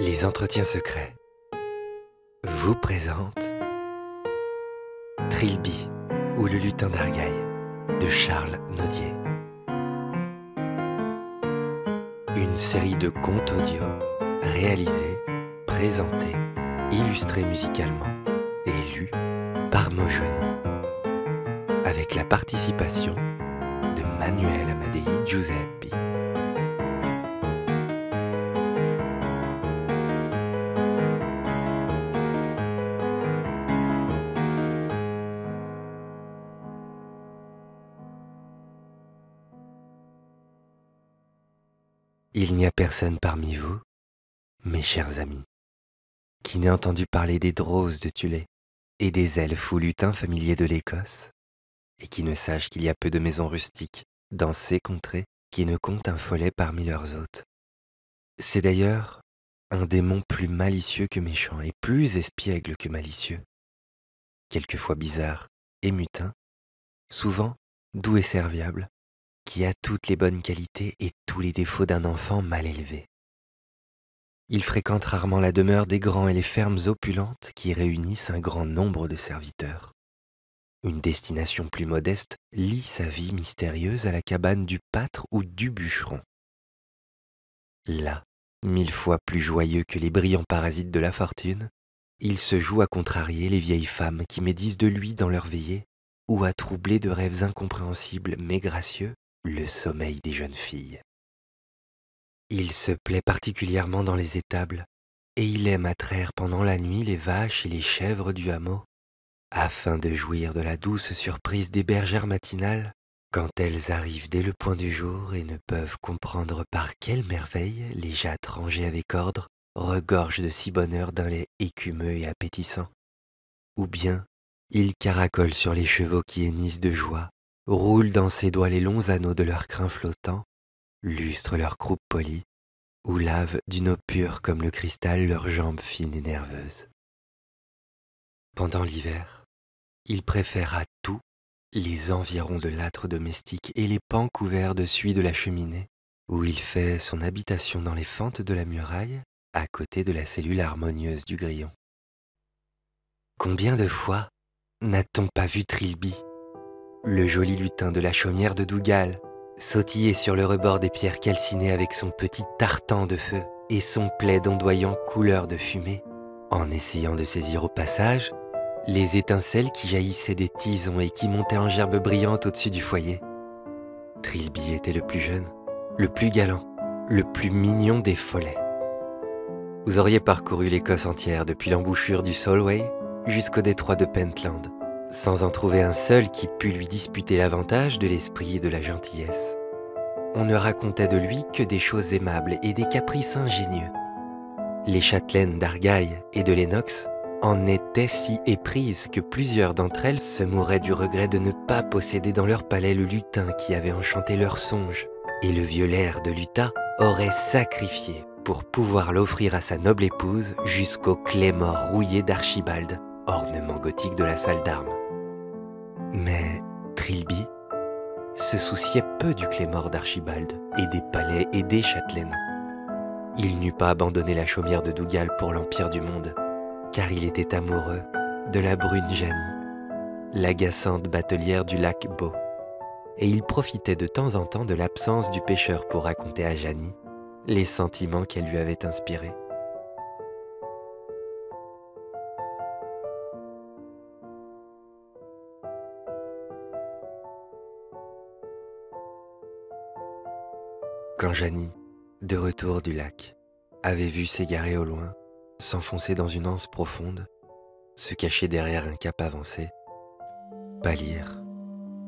Les entretiens secrets vous présente Trilby ou le lutin d'argaille de Charles Nodier. Une série de contes audio réalisés, présentés, illustrés musicalement et lus par Mojoine avec la participation de Manuel Amadei Giuseppe. n'y a personne parmi vous, mes chers amis, qui n'ait entendu parler des droses de Tulé et des elfes ou lutins familiers de l'Écosse, et qui ne sache qu'il y a peu de maisons rustiques dans ces contrées qui ne comptent un follet parmi leurs hôtes. C'est d'ailleurs un démon plus malicieux que méchant et plus espiègle que malicieux, quelquefois bizarre et mutin, souvent doux et serviable, qui a toutes les bonnes qualités et tous les défauts d'un enfant mal élevé. Il fréquente rarement la demeure des grands et les fermes opulentes qui réunissent un grand nombre de serviteurs. Une destination plus modeste lie sa vie mystérieuse à la cabane du pâtre ou du bûcheron. Là, mille fois plus joyeux que les brillants parasites de la fortune, il se joue à contrarier les vieilles femmes qui médisent de lui dans leur veillée, ou à troubler de rêves incompréhensibles mais gracieux le sommeil des jeunes filles. Il se plaît particulièrement dans les étables, et il aime attraire pendant la nuit les vaches et les chèvres du hameau, afin de jouir de la douce surprise des bergères matinales, quand elles arrivent dès le point du jour et ne peuvent comprendre par quelle merveille les jattes rangées avec ordre regorgent de si bonheur heure d'un lait écumeux et appétissant. Ou bien, ils caracolent sur les chevaux qui hennissent de joie roule dans ses doigts les longs anneaux de leurs crins flottants, lustre leurs croupes polies, ou lave d'une eau pure comme le cristal leurs jambes fines et nerveuses. Pendant l'hiver, il préfère à tout les environs de l'âtre domestique et les pans couverts de suie de la cheminée, où il fait son habitation dans les fentes de la muraille, à côté de la cellule harmonieuse du grillon. Combien de fois n'a-t-on pas vu Trilby le joli lutin de la chaumière de Dougal sautillait sur le rebord des pierres calcinées avec son petit tartan de feu et son plaid ondoyant couleur de fumée, en essayant de saisir au passage les étincelles qui jaillissaient des tisons et qui montaient en gerbe brillante au-dessus du foyer. Trilby était le plus jeune, le plus galant, le plus mignon des follets. Vous auriez parcouru l'Écosse entière depuis l'embouchure du Solway jusqu'au détroit de Pentland, sans en trouver un seul qui pût lui disputer l'avantage de l'esprit et de la gentillesse. On ne racontait de lui que des choses aimables et des caprices ingénieux. Les châtelaines d'Argaille et de Lennox en étaient si éprises que plusieurs d'entre elles se mouraient du regret de ne pas posséder dans leur palais le lutin qui avait enchanté leurs songes, et le vieux lair de Luta aurait sacrifié pour pouvoir l'offrir à sa noble épouse jusqu'au clé mort rouillé d'Archibald, ornement gothique de la salle d'armes. Mais Trilby se souciait peu du clémor d'Archibald et des palais et des châtelaines. Il n'eût pas abandonné la chaumière de Dougal pour l'empire du monde, car il était amoureux de la brune Janie, l'agaçante batelière du lac Beau. Et il profitait de temps en temps de l'absence du pêcheur pour raconter à Janie les sentiments qu'elle lui avait inspirés. Quand Janie, de retour du lac, avait vu s'égarer au loin, s'enfoncer dans une anse profonde, se cacher derrière un cap avancé, pâlir,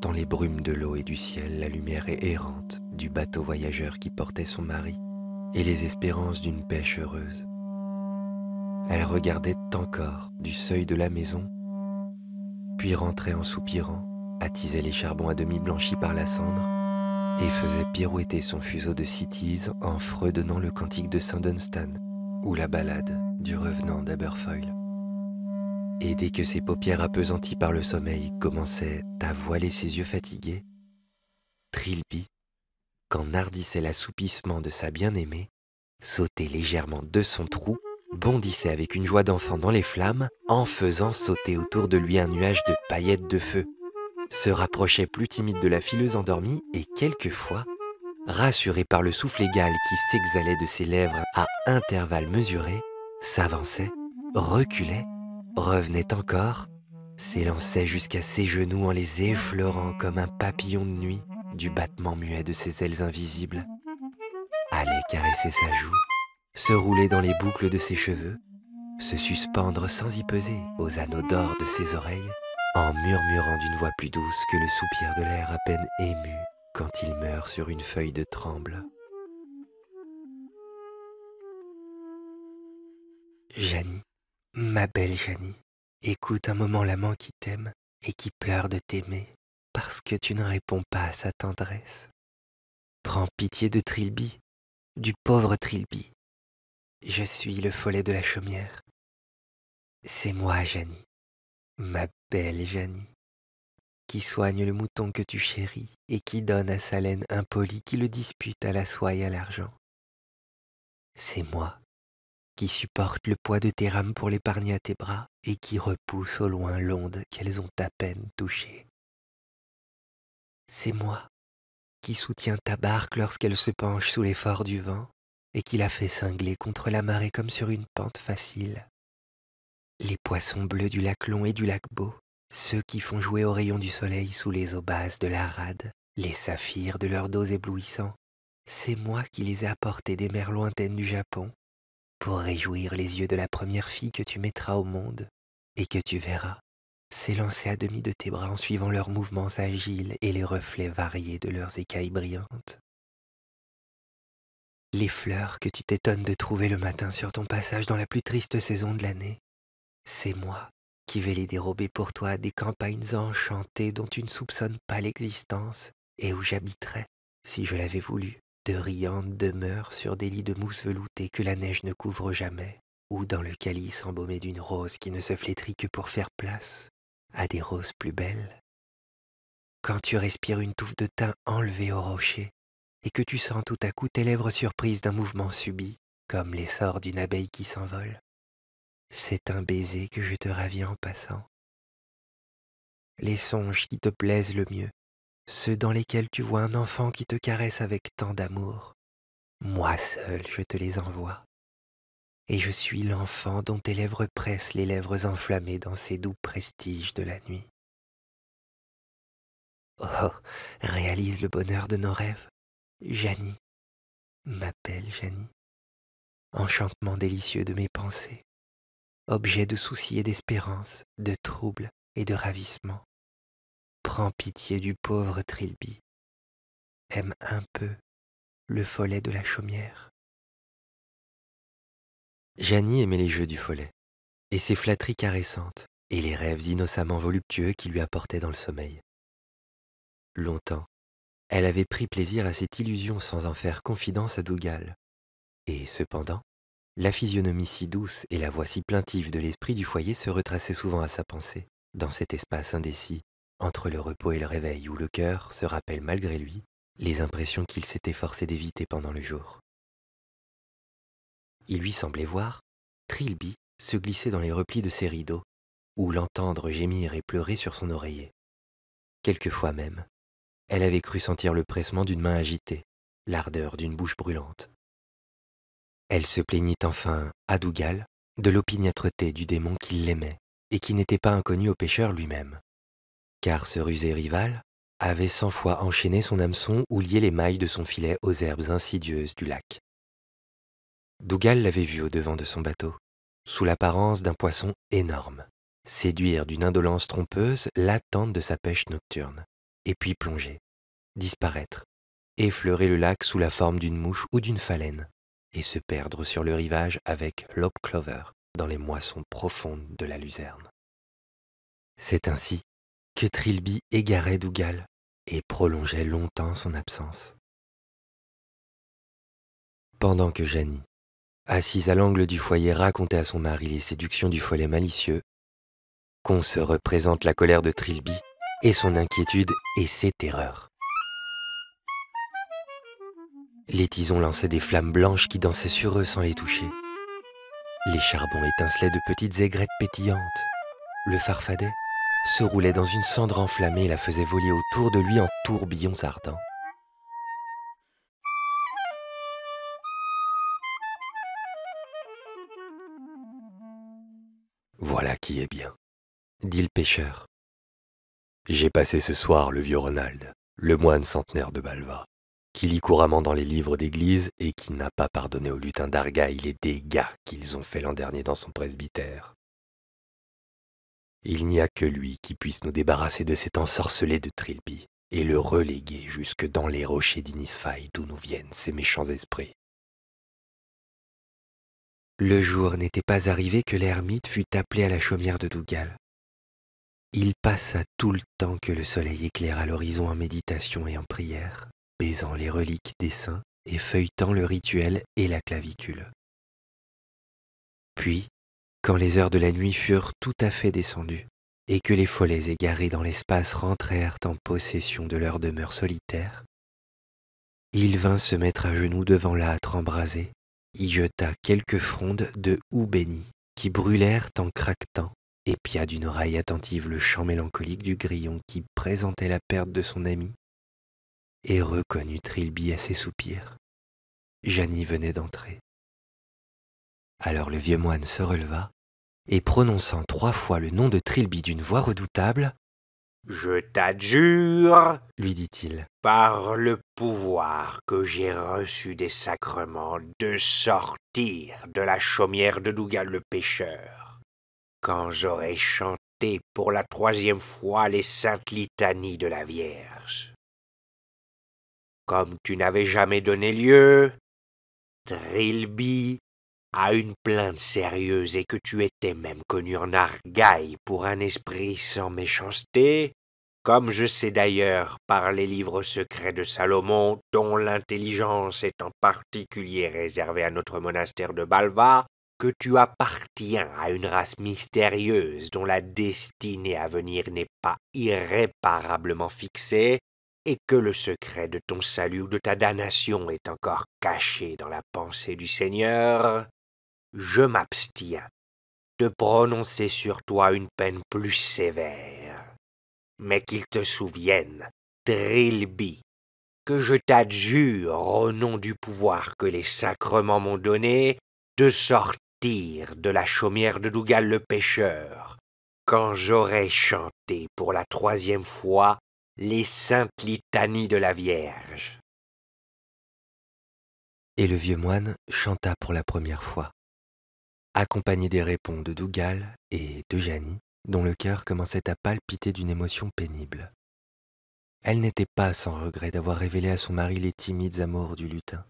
dans les brumes de l'eau et du ciel, la lumière errante du bateau voyageur qui portait son mari et les espérances d'une pêche heureuse. Elle regardait encore du seuil de la maison, puis rentrait en soupirant, attisait les charbons à demi blanchis par la cendre, et faisait pirouetter son fuseau de Cities en fredonnant le cantique de Saint Dunstan ou la balade du revenant d'Aberfoyle. Et dès que ses paupières appesanties par le sommeil commençaient à voiler ses yeux fatigués, Trilby, quand nardissait l'assoupissement de sa bien-aimée, sautait légèrement de son trou, bondissait avec une joie d'enfant dans les flammes en faisant sauter autour de lui un nuage de paillettes de feu se rapprochait plus timide de la fileuse endormie et quelquefois, rassuré par le souffle égal qui s'exhalait de ses lèvres à intervalles mesurés, s'avançait, reculait, revenait encore, s'élançait jusqu'à ses genoux en les effleurant comme un papillon de nuit du battement muet de ses ailes invisibles, allait caresser sa joue, se rouler dans les boucles de ses cheveux, se suspendre sans y peser aux anneaux d'or de ses oreilles, en murmurant d'une voix plus douce que le soupir de l'air à peine ému quand il meurt sur une feuille de tremble. Janie, ma belle Janie, écoute un moment l'amant qui t'aime et qui pleure de t'aimer parce que tu ne réponds pas à sa tendresse. Prends pitié de Trilby, du pauvre Trilby. Je suis le follet de la chaumière. C'est moi, Janie ma belle Janie, qui soigne le mouton que tu chéris et qui donne à sa laine poli qui le dispute à la soie et à l'argent. C'est moi qui supporte le poids de tes rames pour l'épargner à tes bras et qui repousse au loin l'onde qu'elles ont à peine touchée. C'est moi qui soutiens ta barque lorsqu'elle se penche sous l'effort du vent et qui la fait cingler contre la marée comme sur une pente facile les poissons bleus du lac Long et du lac Beau, ceux qui font jouer aux rayons du soleil sous les eaux basses de la rade, les saphirs de leurs dos éblouissants, c'est moi qui les ai apportés des mers lointaines du Japon, pour réjouir les yeux de la première fille que tu mettras au monde et que tu verras s'élancer à demi de tes bras en suivant leurs mouvements agiles et les reflets variés de leurs écailles brillantes. Les fleurs que tu t'étonnes de trouver le matin sur ton passage dans la plus triste saison de l'année, c'est moi qui vais les dérober pour toi des campagnes enchantées dont tu ne soupçonnes pas l'existence et où j'habiterais si je l'avais voulu, de riantes demeures sur des lits de mousse veloutée que la neige ne couvre jamais, ou dans le calice embaumé d'une rose qui ne se flétrit que pour faire place à des roses plus belles. Quand tu respires une touffe de thym enlevée au rocher, et que tu sens tout à coup tes lèvres surprises d'un mouvement subit, comme l'essor d'une abeille qui s'envole, c'est un baiser que je te ravis en passant. Les songes qui te plaisent le mieux, ceux dans lesquels tu vois un enfant qui te caresse avec tant d'amour, moi seul je te les envoie. Et je suis l'enfant dont tes lèvres pressent les lèvres enflammées dans ces doux prestiges de la nuit. Oh, réalise le bonheur de nos rêves. Janie, ma belle Janie, enchantement délicieux de mes pensées objet de soucis et d'espérance, de trouble et de ravissement, Prends pitié du pauvre Trilby. Aime un peu le follet de la chaumière. Janie aimait les jeux du follet, et ses flatteries caressantes, et les rêves innocemment voluptueux qui lui apportaient dans le sommeil. Longtemps, elle avait pris plaisir à cette illusion sans en faire confidence à Dougal, et cependant, la physionomie si douce et la voix si plaintive de l'esprit du foyer se retraçaient souvent à sa pensée, dans cet espace indécis, entre le repos et le réveil où le cœur se rappelle malgré lui les impressions qu'il s'était forcé d'éviter pendant le jour. Il lui semblait voir Trilby se glisser dans les replis de ses rideaux, ou l'entendre gémir et pleurer sur son oreiller. Quelquefois même, elle avait cru sentir le pressement d'une main agitée, l'ardeur d'une bouche brûlante. Elle se plaignit enfin, à Dougal, de l'opiniâtreté du démon qui l'aimait et qui n'était pas inconnu au pêcheur lui-même. Car ce rusé rival avait cent fois enchaîné son hameçon ou lié les mailles de son filet aux herbes insidieuses du lac. Dougal l'avait vu au devant de son bateau, sous l'apparence d'un poisson énorme, séduire d'une indolence trompeuse l'attente de sa pêche nocturne, et puis plonger, disparaître, effleurer le lac sous la forme d'une mouche ou d'une phalène, et se perdre sur le rivage avec l'op clover dans les moissons profondes de la luzerne. C'est ainsi que Trilby égarait Dougal et prolongeait longtemps son absence. Pendant que Janie, assise à l'angle du foyer, racontait à son mari les séductions du follet malicieux, qu'on se représente la colère de Trilby et son inquiétude et ses terreurs. Les tisons lançaient des flammes blanches qui dansaient sur eux sans les toucher. Les charbons étincelaient de petites aigrettes pétillantes. Le farfadet se roulait dans une cendre enflammée et la faisait voler autour de lui en tourbillons ardents. Voilà qui est bien, dit le pêcheur. J'ai passé ce soir le vieux Ronald, le moine centenaire de Balva qui lit couramment dans les livres d'église et qui n'a pas pardonné aux lutins d'Argaï les dégâts qu'ils ont fait l'an dernier dans son presbytère. Il n'y a que lui qui puisse nous débarrasser de cet ensorcelé de Trilby et le reléguer jusque dans les rochers d'Inisfail d'où nous viennent ces méchants esprits. Le jour n'était pas arrivé que l'ermite fut appelé à la chaumière de Dougal. Il passa tout le temps que le soleil éclaira l'horizon en méditation et en prière baisant les reliques des saints et feuilletant le rituel et la clavicule. Puis, quand les heures de la nuit furent tout à fait descendues, et que les follets égarés dans l'espace rentrèrent en possession de leur demeure solitaire, il vint se mettre à genoux devant l'âtre embrasé, y jeta quelques frondes de houx béni qui brûlèrent en craquetant, pia d'une oreille attentive le chant mélancolique du grillon qui présentait la perte de son ami et reconnut Trilby à ses soupirs. Janie venait d'entrer. Alors le vieux moine se releva, et prononçant trois fois le nom de Trilby d'une voix redoutable, Je t'adjure, lui dit-il, par le pouvoir que j'ai reçu des sacrements, de sortir de la chaumière de Dougal le pêcheur. Quand j'aurai chanté pour la troisième fois les saintes litanies de la Vierge, comme tu n'avais jamais donné lieu, Trilby, à une plainte sérieuse et que tu étais même connu en Argaille pour un esprit sans méchanceté, comme je sais d'ailleurs par les livres secrets de Salomon, dont l'intelligence est en particulier réservée à notre monastère de Balva, que tu appartiens à une race mystérieuse dont la destinée à venir n'est pas irréparablement fixée, et que le secret de ton salut ou de ta damnation est encore caché dans la pensée du Seigneur, je m'abstiens de prononcer sur toi une peine plus sévère. Mais qu'il te souvienne, Trilby, que je t'adjure, au nom du pouvoir que les sacrements m'ont donné, de sortir de la chaumière de Dougal le pêcheur, quand j'aurai chanté pour la troisième fois les saintes litanies de la Vierge. Et le vieux moine chanta pour la première fois, accompagné des répons de Dougal et de Janie, dont le cœur commençait à palpiter d'une émotion pénible. Elle n'était pas sans regret d'avoir révélé à son mari les timides amours du lutin,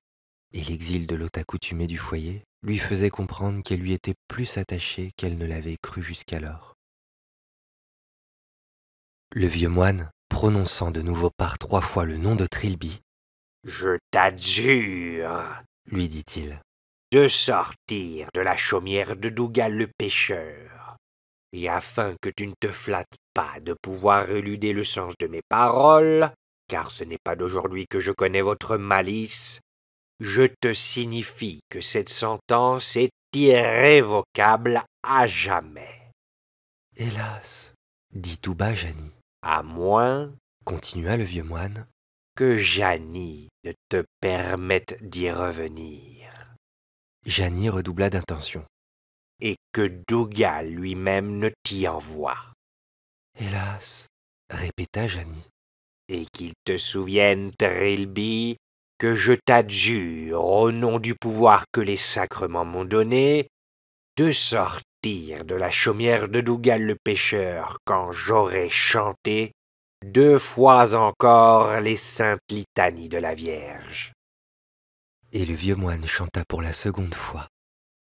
et l'exil de l'hôte accoutumé du foyer lui faisait comprendre qu'elle lui était plus attachée qu'elle ne l'avait cru jusqu'alors. Le vieux moine, prononçant de nouveau par trois fois le nom de Trilby. Je t'adjure, lui dit-il, de sortir de la chaumière de Dougal le pêcheur. Et afin que tu ne te flattes pas de pouvoir éluder le sens de mes paroles, car ce n'est pas d'aujourd'hui que je connais votre malice, je te signifie que cette sentence est irrévocable à jamais. Hélas, dit tout bas Janie, à moins, continua le vieux moine, que Janie ne te permette d'y revenir. Janie redoubla d'intention. Et que Douga lui-même ne t'y envoie. Hélas, répéta Janie. Et qu'il te souvienne, Trilby, que je t'adjure, au nom du pouvoir que les sacrements m'ont donné, de sorte de la chaumière de Dougal le pêcheur quand j'aurai chanté deux fois encore les saintes litanies de la Vierge. Et le vieux moine chanta pour la seconde fois,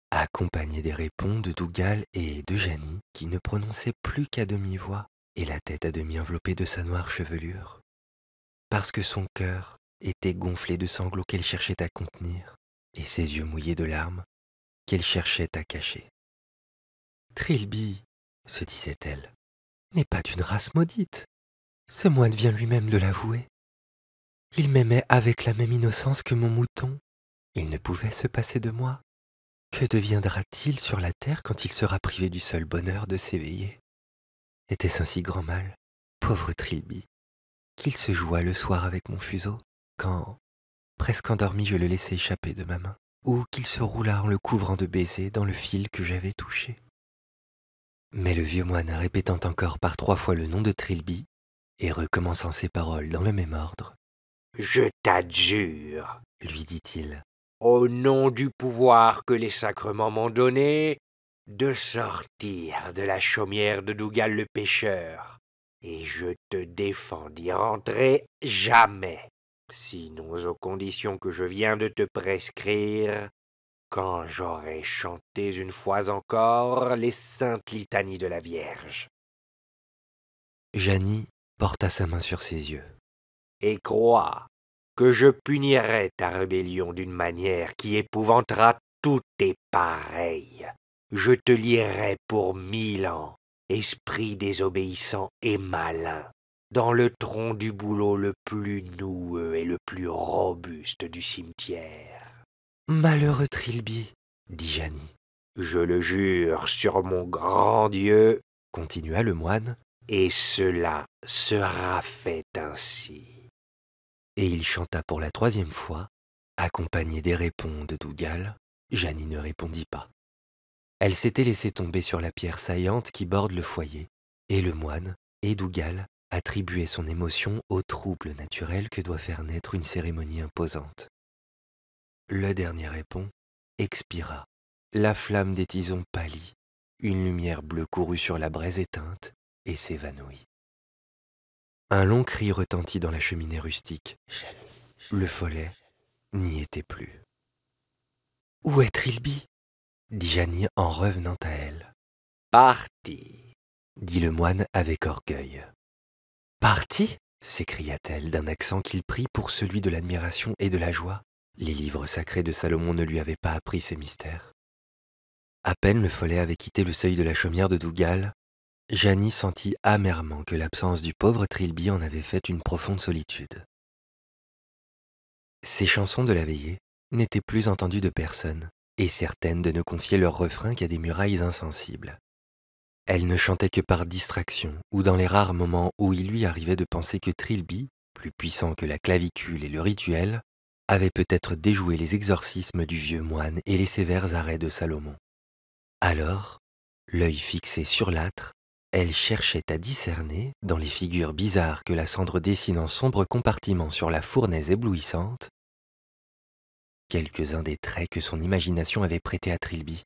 accompagné des réponses de Dougal et de Janie, qui ne prononçaient plus qu'à demi-voix et la tête à demi enveloppée de sa noire chevelure, parce que son cœur était gonflé de sanglots qu'elle cherchait à contenir, et ses yeux mouillés de larmes qu'elle cherchait à cacher. Trilby, se disait-elle, n'est pas d'une race maudite. Ce moine vient lui-même de l'avouer. Il m'aimait avec la même innocence que mon mouton. Il ne pouvait se passer de moi. Que deviendra-t-il sur la terre quand il sera privé du seul bonheur de s'éveiller Était-ce un si grand mal, pauvre Trilby, qu'il se joua le soir avec mon fuseau, quand, presque endormi, je le laissais échapper de ma main, ou qu'il se roula en le couvrant de baisers dans le fil que j'avais touché mais le vieux moine, répétant encore par trois fois le nom de Trilby, et recommençant ses paroles dans le même ordre, Je t'adjure, lui dit-il, au nom du pouvoir que les sacrements m'ont donné, de sortir de la chaumière de Dougal le pêcheur, et je te défends d'y rentrer jamais, sinon aux conditions que je viens de te prescrire, quand j'aurai chanté une fois encore les saintes litanies de la Vierge. Janie porta sa main sur ses yeux. Et crois que je punirai ta rébellion d'une manière qui épouvantera tous tes pareils. Je te lirai pour mille ans, esprit désobéissant et malin, dans le tronc du bouleau le plus noueux et le plus robuste du cimetière. Malheureux Trilby, dit Janie. Je le jure sur mon grand Dieu, continua le moine, et cela sera fait ainsi. Et il chanta pour la troisième fois, accompagné des réponses de Dougal. Janie ne répondit pas. Elle s'était laissée tomber sur la pierre saillante qui borde le foyer, et le moine, et Dougal, attribuaient son émotion au trouble naturel que doit faire naître une cérémonie imposante. Le dernier répond, expira. La flamme des tisons pâlit, une lumière bleue courut sur la braise éteinte et s'évanouit. Un long cri retentit dans la cheminée rustique. Le follet n'y était plus. Où est Trilby dit Janie en revenant à elle. Parti dit le moine avec orgueil. Parti s'écria-t-elle d'un accent qu'il prit pour celui de l'admiration et de la joie. Les livres sacrés de Salomon ne lui avaient pas appris ces mystères. À peine le follet avait quitté le seuil de la chaumière de Dougal, Janie sentit amèrement que l'absence du pauvre Trilby en avait fait une profonde solitude. Ses chansons de la veillée n'étaient plus entendues de personne, et certaines de ne confier leurs refrains qu'à des murailles insensibles. Elle ne chantait que par distraction ou dans les rares moments où il lui arrivait de penser que Trilby, plus puissant que la clavicule et le rituel, avait peut-être déjoué les exorcismes du vieux moine et les sévères arrêts de Salomon. Alors, l'œil fixé sur l'âtre, elle cherchait à discerner, dans les figures bizarres que la cendre dessine en sombre compartiment sur la fournaise éblouissante, quelques-uns des traits que son imagination avait prêtés à Trilby.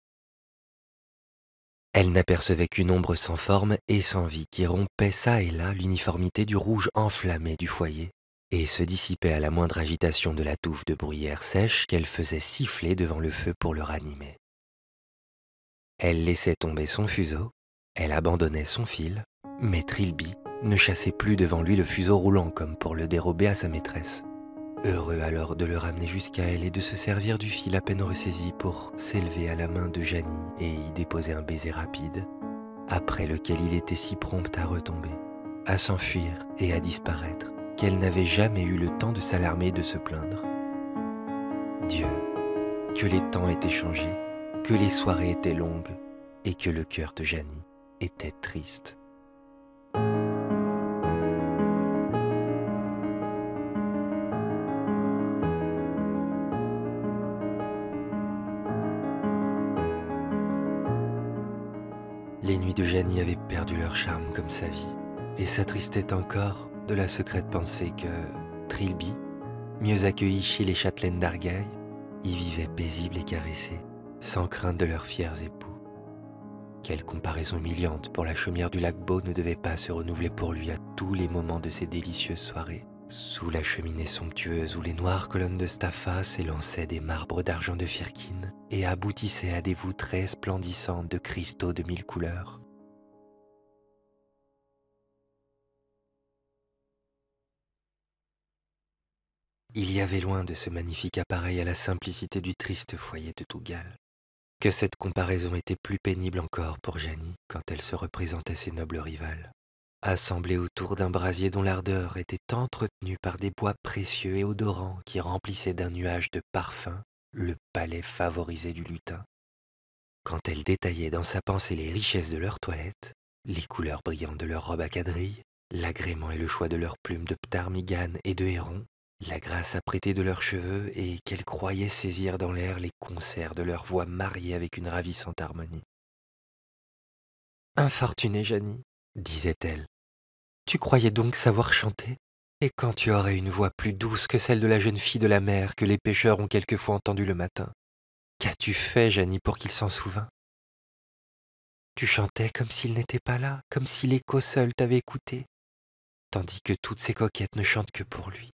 Elle n'apercevait qu'une ombre sans forme et sans vie qui rompait çà et là l'uniformité du rouge enflammé du foyer et se dissipait à la moindre agitation de la touffe de bruyère sèche qu'elle faisait siffler devant le feu pour le ranimer. Elle laissait tomber son fuseau, elle abandonnait son fil, mais Trilby ne chassait plus devant lui le fuseau roulant comme pour le dérober à sa maîtresse. Heureux alors de le ramener jusqu'à elle et de se servir du fil à peine ressaisi pour s'élever à la main de Janie et y déposer un baiser rapide, après lequel il était si prompt à retomber, à s'enfuir et à disparaître qu'elle n'avait jamais eu le temps de s'alarmer et de se plaindre. Dieu, que les temps étaient changés, que les soirées étaient longues et que le cœur de Janie était triste. Les nuits de Janie avaient perdu leur charme comme sa vie et s'attristaient encore la secrète pensée que Trilby, mieux accueilli chez les châtelaines d'Argueil, y vivait paisible et caressé, sans crainte de leurs fiers époux. Quelle comparaison humiliante pour la chaumière du lac Beau ne devait pas se renouveler pour lui à tous les moments de ces délicieuses soirées. Sous la cheminée somptueuse où les noires colonnes de staffa s'élançaient des marbres d'argent de firkin et aboutissaient à des voûtes resplendissantes de cristaux de mille couleurs, Il y avait loin de ce magnifique appareil à la simplicité du triste foyer de Tougal que cette comparaison était plus pénible encore pour Janie quand elle se représentait ses nobles rivales, assemblées autour d'un brasier dont l'ardeur était entretenue par des bois précieux et odorants qui remplissaient d'un nuage de parfum le palais favorisé du lutin. Quand elle détaillait dans sa pensée les richesses de leurs toilettes, les couleurs brillantes de leurs robes à quadrilles, l'agrément et le choix de leurs plumes de ptarmigan et de héron, la grâce apprêtée de leurs cheveux et qu'elle croyait saisir dans l'air les concerts de leurs voix mariées avec une ravissante harmonie. Infortunée Janie, disait-elle, tu croyais donc savoir chanter Et quand tu aurais une voix plus douce que celle de la jeune fille de la mer que les pêcheurs ont quelquefois entendue le matin, qu'as-tu fait, Janie, pour qu'il s'en souvint Tu chantais comme s'il n'était pas là, comme si l'écho seul t'avait écouté, tandis que toutes ces coquettes ne chantent que pour lui.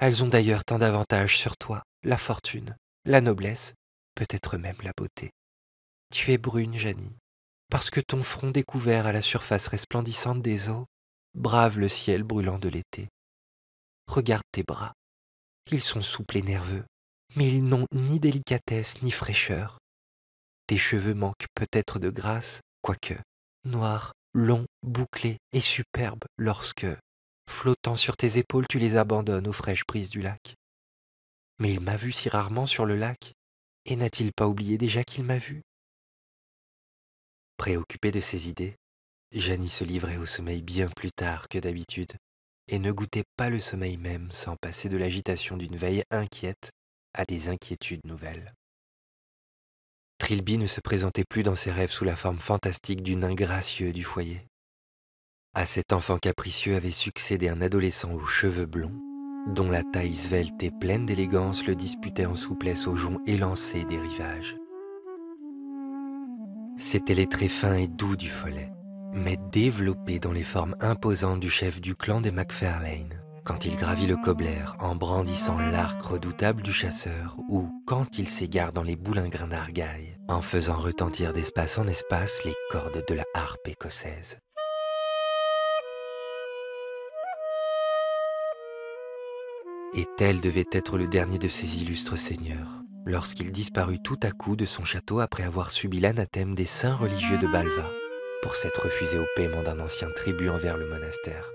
Elles ont d'ailleurs tant d'avantages sur toi, la fortune, la noblesse, peut-être même la beauté. Tu es brune, Janie, parce que ton front découvert à la surface resplendissante des eaux brave le ciel brûlant de l'été. Regarde tes bras. Ils sont souples et nerveux, mais ils n'ont ni délicatesse ni fraîcheur. Tes cheveux manquent peut-être de grâce, quoique noirs, longs, bouclés et superbes lorsque, Flottant sur tes épaules, tu les abandonnes aux fraîches prises du lac. Mais il m'a vu si rarement sur le lac, et n'a-t-il pas oublié déjà qu'il m'a vu Préoccupé de ses idées, Janie se livrait au sommeil bien plus tard que d'habitude, et ne goûtait pas le sommeil même sans passer de l'agitation d'une veille inquiète à des inquiétudes nouvelles. Trilby ne se présentait plus dans ses rêves sous la forme fantastique du nain gracieux du foyer. À cet enfant capricieux avait succédé un adolescent aux cheveux blonds, dont la taille svelte et pleine d'élégance le disputait en souplesse aux joncs élancés des rivages. C'étaient les traits fins et doux du follet, mais développés dans les formes imposantes du chef du clan des MacFarlane, quand il gravit le Cobler en brandissant l'arc redoutable du chasseur, ou quand il s'égare dans les boulingrins d'Argaille, en faisant retentir d'espace en espace les cordes de la harpe écossaise. Et tel devait être le dernier de ces illustres seigneurs, lorsqu'il disparut tout à coup de son château après avoir subi l'anathème des saints religieux de Balva, pour s'être refusé au paiement d'un ancien tribut envers le monastère.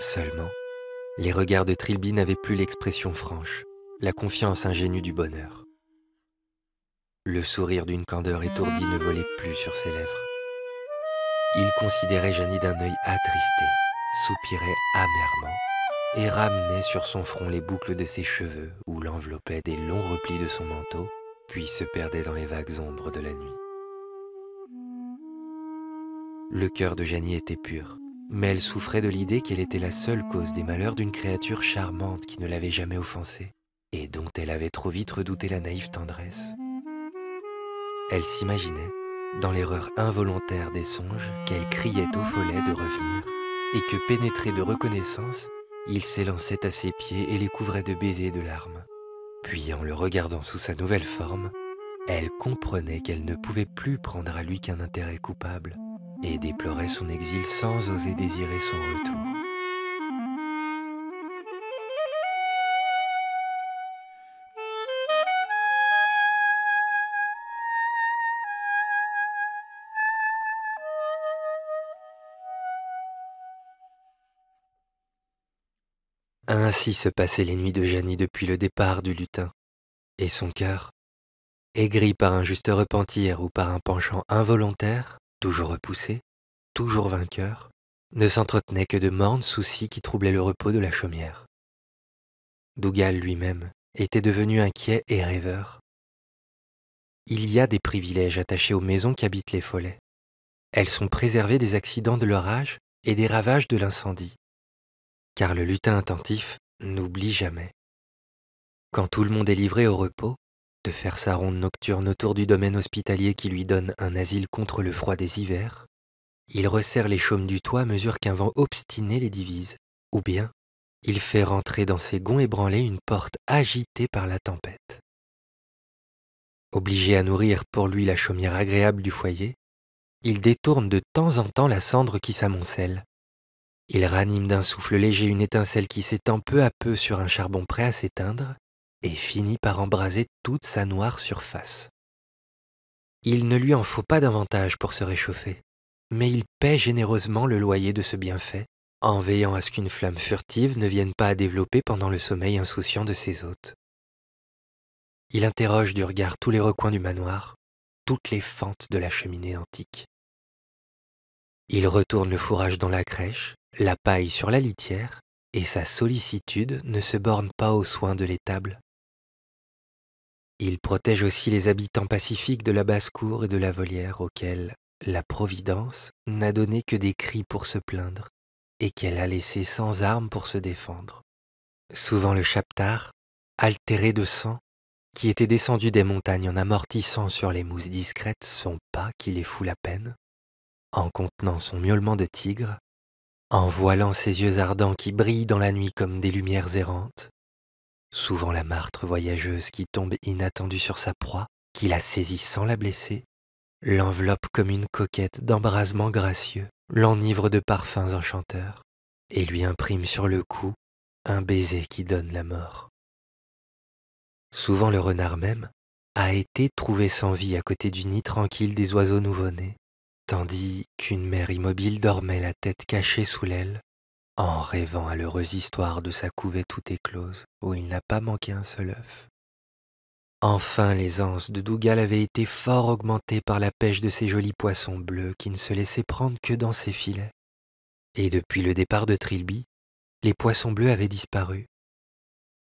Seulement, les regards de Trilby n'avaient plus l'expression franche, la confiance ingénue du bonheur. Le sourire d'une candeur étourdie ne volait plus sur ses lèvres. Il considérait Janie d'un œil attristé, soupirait amèrement et ramenait sur son front les boucles de ses cheveux ou l'enveloppait des longs replis de son manteau, puis se perdait dans les vagues ombres de la nuit. Le cœur de Janie était pur, mais elle souffrait de l'idée qu'elle était la seule cause des malheurs d'une créature charmante qui ne l'avait jamais offensée et dont elle avait trop vite redouté la naïve tendresse. Elle s'imaginait, dans l'erreur involontaire des songes, qu'elle criait au follet de revenir et que, pénétrée de reconnaissance, il s'élançait à ses pieds et les couvrait de baisers et de larmes. Puis en le regardant sous sa nouvelle forme, elle comprenait qu'elle ne pouvait plus prendre à lui qu'un intérêt coupable et déplorait son exil sans oser désirer son retour. Ainsi se passaient les nuits de Janie depuis le départ du lutin, et son cœur, aigri par un juste repentir ou par un penchant involontaire, toujours repoussé, toujours vainqueur, ne s'entretenait que de mornes soucis qui troublaient le repos de la chaumière. Dougal lui-même était devenu inquiet et rêveur. Il y a des privilèges attachés aux maisons qu'habitent les follets. Elles sont préservées des accidents de l'orage et des ravages de l'incendie car le lutin attentif n'oublie jamais. Quand tout le monde est livré au repos, de faire sa ronde nocturne autour du domaine hospitalier qui lui donne un asile contre le froid des hivers, il resserre les chaumes du toit à mesure qu'un vent obstiné les divise, ou bien il fait rentrer dans ses gonds ébranlés une porte agitée par la tempête. Obligé à nourrir pour lui la chaumière agréable du foyer, il détourne de temps en temps la cendre qui s'amoncelle, il ranime d'un souffle léger une étincelle qui s'étend peu à peu sur un charbon prêt à s'éteindre et finit par embraser toute sa noire surface. Il ne lui en faut pas davantage pour se réchauffer, mais il paie généreusement le loyer de ce bienfait, en veillant à ce qu'une flamme furtive ne vienne pas à développer pendant le sommeil insouciant de ses hôtes. Il interroge du regard tous les recoins du manoir, toutes les fentes de la cheminée antique. Il retourne le fourrage dans la crèche, la paille sur la litière, et sa sollicitude ne se borne pas aux soins de l'étable. Il protège aussi les habitants pacifiques de la basse-cour et de la volière auxquels la Providence n'a donné que des cris pour se plaindre et qu'elle a laissés sans armes pour se défendre. Souvent le chaptard, altéré de sang, qui était descendu des montagnes en amortissant sur les mousses discrètes son pas qui les fout la peine, en contenant son miaulement de tigre, en voilant ses yeux ardents qui brillent dans la nuit comme des lumières errantes. Souvent la martre voyageuse qui tombe inattendue sur sa proie, qui la saisit sans la blesser, l'enveloppe comme une coquette d'embrasements gracieux, l'enivre de parfums enchanteurs, et lui imprime sur le cou un baiser qui donne la mort. Souvent le renard même a été trouvé sans vie à côté du nid tranquille des oiseaux nouveau-nés, tandis qu'une mère immobile dormait la tête cachée sous l'aile, en rêvant à l'heureuse histoire de sa couvée tout éclose, où il n'a pas manqué un seul œuf. Enfin, les anses de Dougal avaient été fort augmentées par la pêche de ces jolis poissons bleus qui ne se laissaient prendre que dans ses filets. Et depuis le départ de Trilby, les poissons bleus avaient disparu.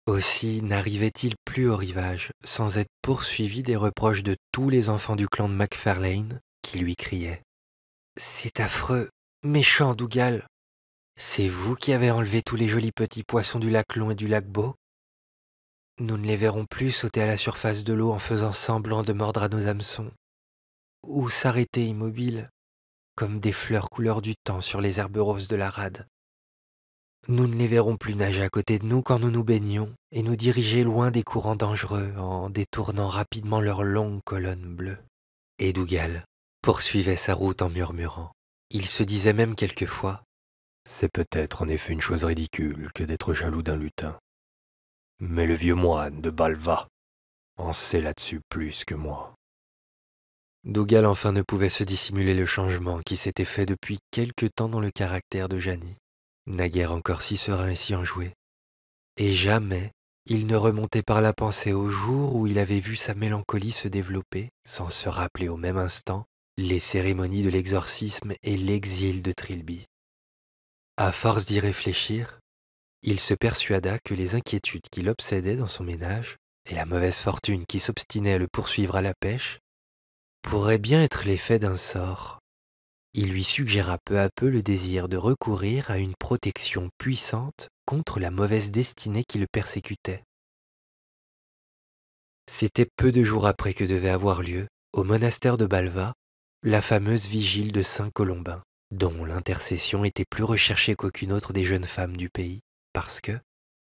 Aussi n'arrivait-il plus au rivage sans être poursuivi des reproches de tous les enfants du clan de Macfarlane lui criait. C'est affreux, méchant Dougal. C'est vous qui avez enlevé tous les jolis petits poissons du lac Long et du lac Beau Nous ne les verrons plus sauter à la surface de l'eau en faisant semblant de mordre à nos hameçons, ou s'arrêter immobiles, comme des fleurs couleur du temps sur les herbes roses de la rade. Nous ne les verrons plus nager à côté de nous quand nous nous baignons et nous diriger loin des courants dangereux en détournant rapidement leurs longues colonnes bleues. Et Dougal, poursuivait sa route en murmurant. Il se disait même quelquefois C'est peut-être en effet une chose ridicule que d'être jaloux d'un lutin. Mais le vieux moine de Balva en sait là-dessus plus que moi. Dougal enfin ne pouvait se dissimuler le changement qui s'était fait depuis quelque temps dans le caractère de Janie, naguère encore si serein et si enjoué. Et jamais il ne remontait par la pensée au jour où il avait vu sa mélancolie se développer, sans se rappeler au même instant les cérémonies de l'exorcisme et l'exil de Trilby. À force d'y réfléchir, il se persuada que les inquiétudes qui l'obsédaient dans son ménage et la mauvaise fortune qui s'obstinait à le poursuivre à la pêche pourraient bien être l'effet d'un sort. Il lui suggéra peu à peu le désir de recourir à une protection puissante contre la mauvaise destinée qui le persécutait. C'était peu de jours après que devait avoir lieu, au monastère de Balva, la fameuse vigile de Saint Colombin, dont l'intercession était plus recherchée qu'aucune autre des jeunes femmes du pays, parce que,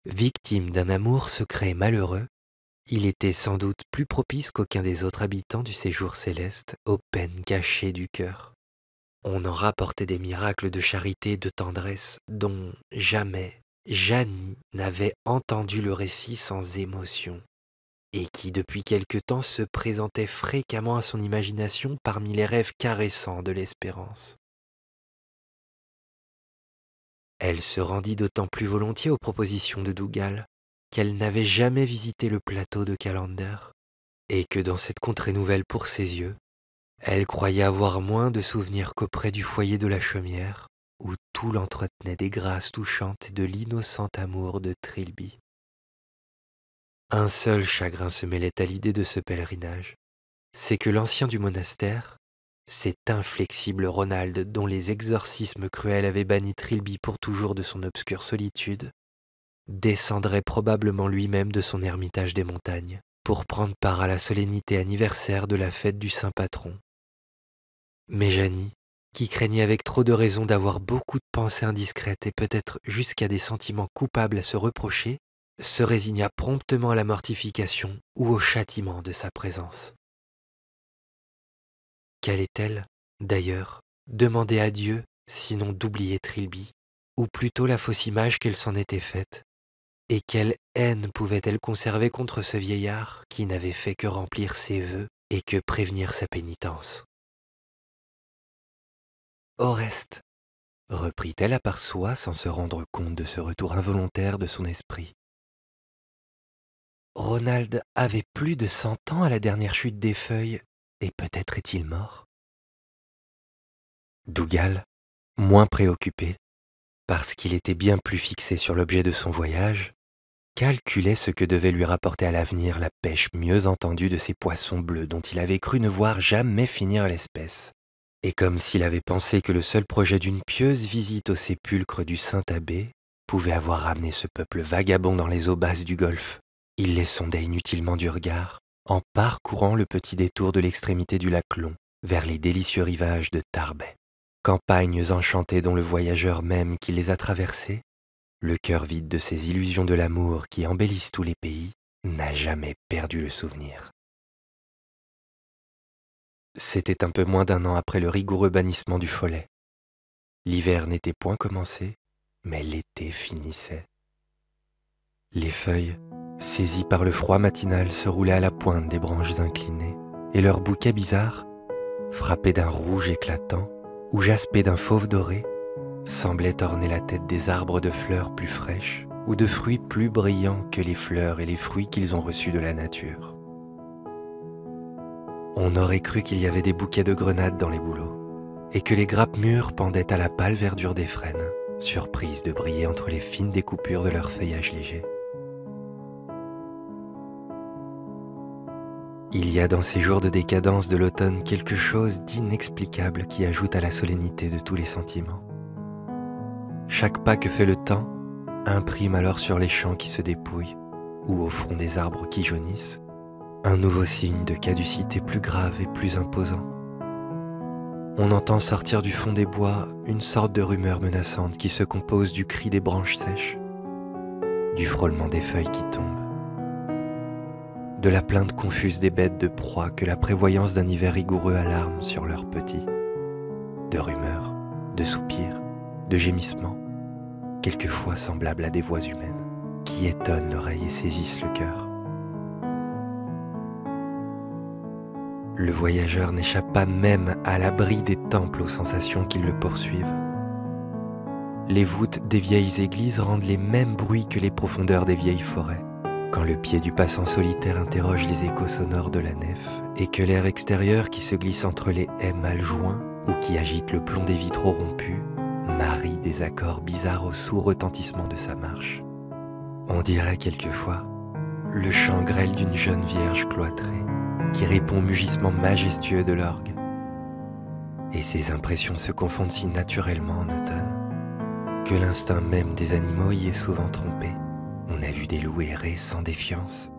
victime d'un amour secret malheureux, il était sans doute plus propice qu'aucun des autres habitants du séjour céleste aux peines cachées du cœur. On en rapportait des miracles de charité et de tendresse dont jamais Janie n'avait entendu le récit sans émotion et qui depuis quelque temps se présentait fréquemment à son imagination parmi les rêves caressants de l'espérance. Elle se rendit d'autant plus volontiers aux propositions de Dougal qu'elle n'avait jamais visité le plateau de Calender, et que dans cette contrée nouvelle pour ses yeux, elle croyait avoir moins de souvenirs qu'auprès du foyer de la chaumière, où tout l'entretenait des grâces touchantes et de l'innocent amour de Trilby. Un seul chagrin se mêlait à l'idée de ce pèlerinage, c'est que l'ancien du monastère, cet inflexible Ronald dont les exorcismes cruels avaient banni Trilby pour toujours de son obscure solitude, descendrait probablement lui-même de son ermitage des montagnes pour prendre part à la solennité anniversaire de la fête du saint patron. Mais Janie, qui craignait avec trop de raison d'avoir beaucoup de pensées indiscrètes et peut-être jusqu'à des sentiments coupables à se reprocher, se résigna promptement à la mortification ou au châtiment de sa présence. Qu'allait-elle, d'ailleurs, demander à Dieu, sinon d'oublier Trilby, ou plutôt la fausse image qu'elle s'en était faite et quelle haine pouvait-elle conserver contre ce vieillard qui n'avait fait que remplir ses vœux et que prévenir sa pénitence Au reste, reprit-elle à part soi sans se rendre compte de ce retour involontaire de son esprit, Ronald avait plus de cent ans à la dernière chute des feuilles, et peut-être est-il mort. Dougal, moins préoccupé, parce qu'il était bien plus fixé sur l'objet de son voyage, calculait ce que devait lui rapporter à l'avenir la pêche mieux entendue de ces poissons bleus dont il avait cru ne voir jamais finir l'espèce. Et comme s'il avait pensé que le seul projet d'une pieuse visite au sépulcre du Saint-Abbé pouvait avoir ramené ce peuple vagabond dans les eaux basses du golfe, il les sondait inutilement du regard, en parcourant le petit détour de l'extrémité du lac Long vers les délicieux rivages de Tarbet. Campagnes enchantées dont le voyageur même qui les a traversées, le cœur vide de ces illusions de l'amour qui embellissent tous les pays, n'a jamais perdu le souvenir. C'était un peu moins d'un an après le rigoureux bannissement du follet. L'hiver n'était point commencé, mais l'été finissait. Les feuilles, saisis par le froid matinal, se roulaient à la pointe des branches inclinées, et leurs bouquets bizarres, frappés d'un rouge éclatant ou jaspés d'un fauve doré, semblaient orner la tête des arbres de fleurs plus fraîches ou de fruits plus brillants que les fleurs et les fruits qu'ils ont reçus de la nature. On aurait cru qu'il y avait des bouquets de grenades dans les bouleaux, et que les grappes mûres pendaient à la pâle verdure des frênes, surprises de briller entre les fines découpures de leur feuillage léger. Il y a dans ces jours de décadence de l'automne quelque chose d'inexplicable qui ajoute à la solennité de tous les sentiments. Chaque pas que fait le temps imprime alors sur les champs qui se dépouillent ou au front des arbres qui jaunissent un nouveau signe de caducité plus grave et plus imposant. On entend sortir du fond des bois une sorte de rumeur menaçante qui se compose du cri des branches sèches, du frôlement des feuilles qui tombent de la plainte confuse des bêtes de proie que la prévoyance d'un hiver rigoureux alarme sur leurs petits, de rumeurs, de soupirs, de gémissements, quelquefois semblables à des voix humaines, qui étonnent l'oreille et saisissent le cœur. Le voyageur n'échappe pas même à l'abri des temples aux sensations qui le poursuivent. Les voûtes des vieilles églises rendent les mêmes bruits que les profondeurs des vieilles forêts. Quand le pied du passant solitaire interroge les échos sonores de la nef et que l'air extérieur qui se glisse entre les haies mal joints ou qui agite le plomb des vitraux rompus marie des accords bizarres au sourd retentissement de sa marche. On dirait quelquefois le chant grêle d'une jeune vierge cloîtrée qui répond au mugissement majestueux de l'orgue. Et ces impressions se confondent si naturellement en automne que l'instinct même des animaux y est souvent trompé on a vu des loups errer sans défiance,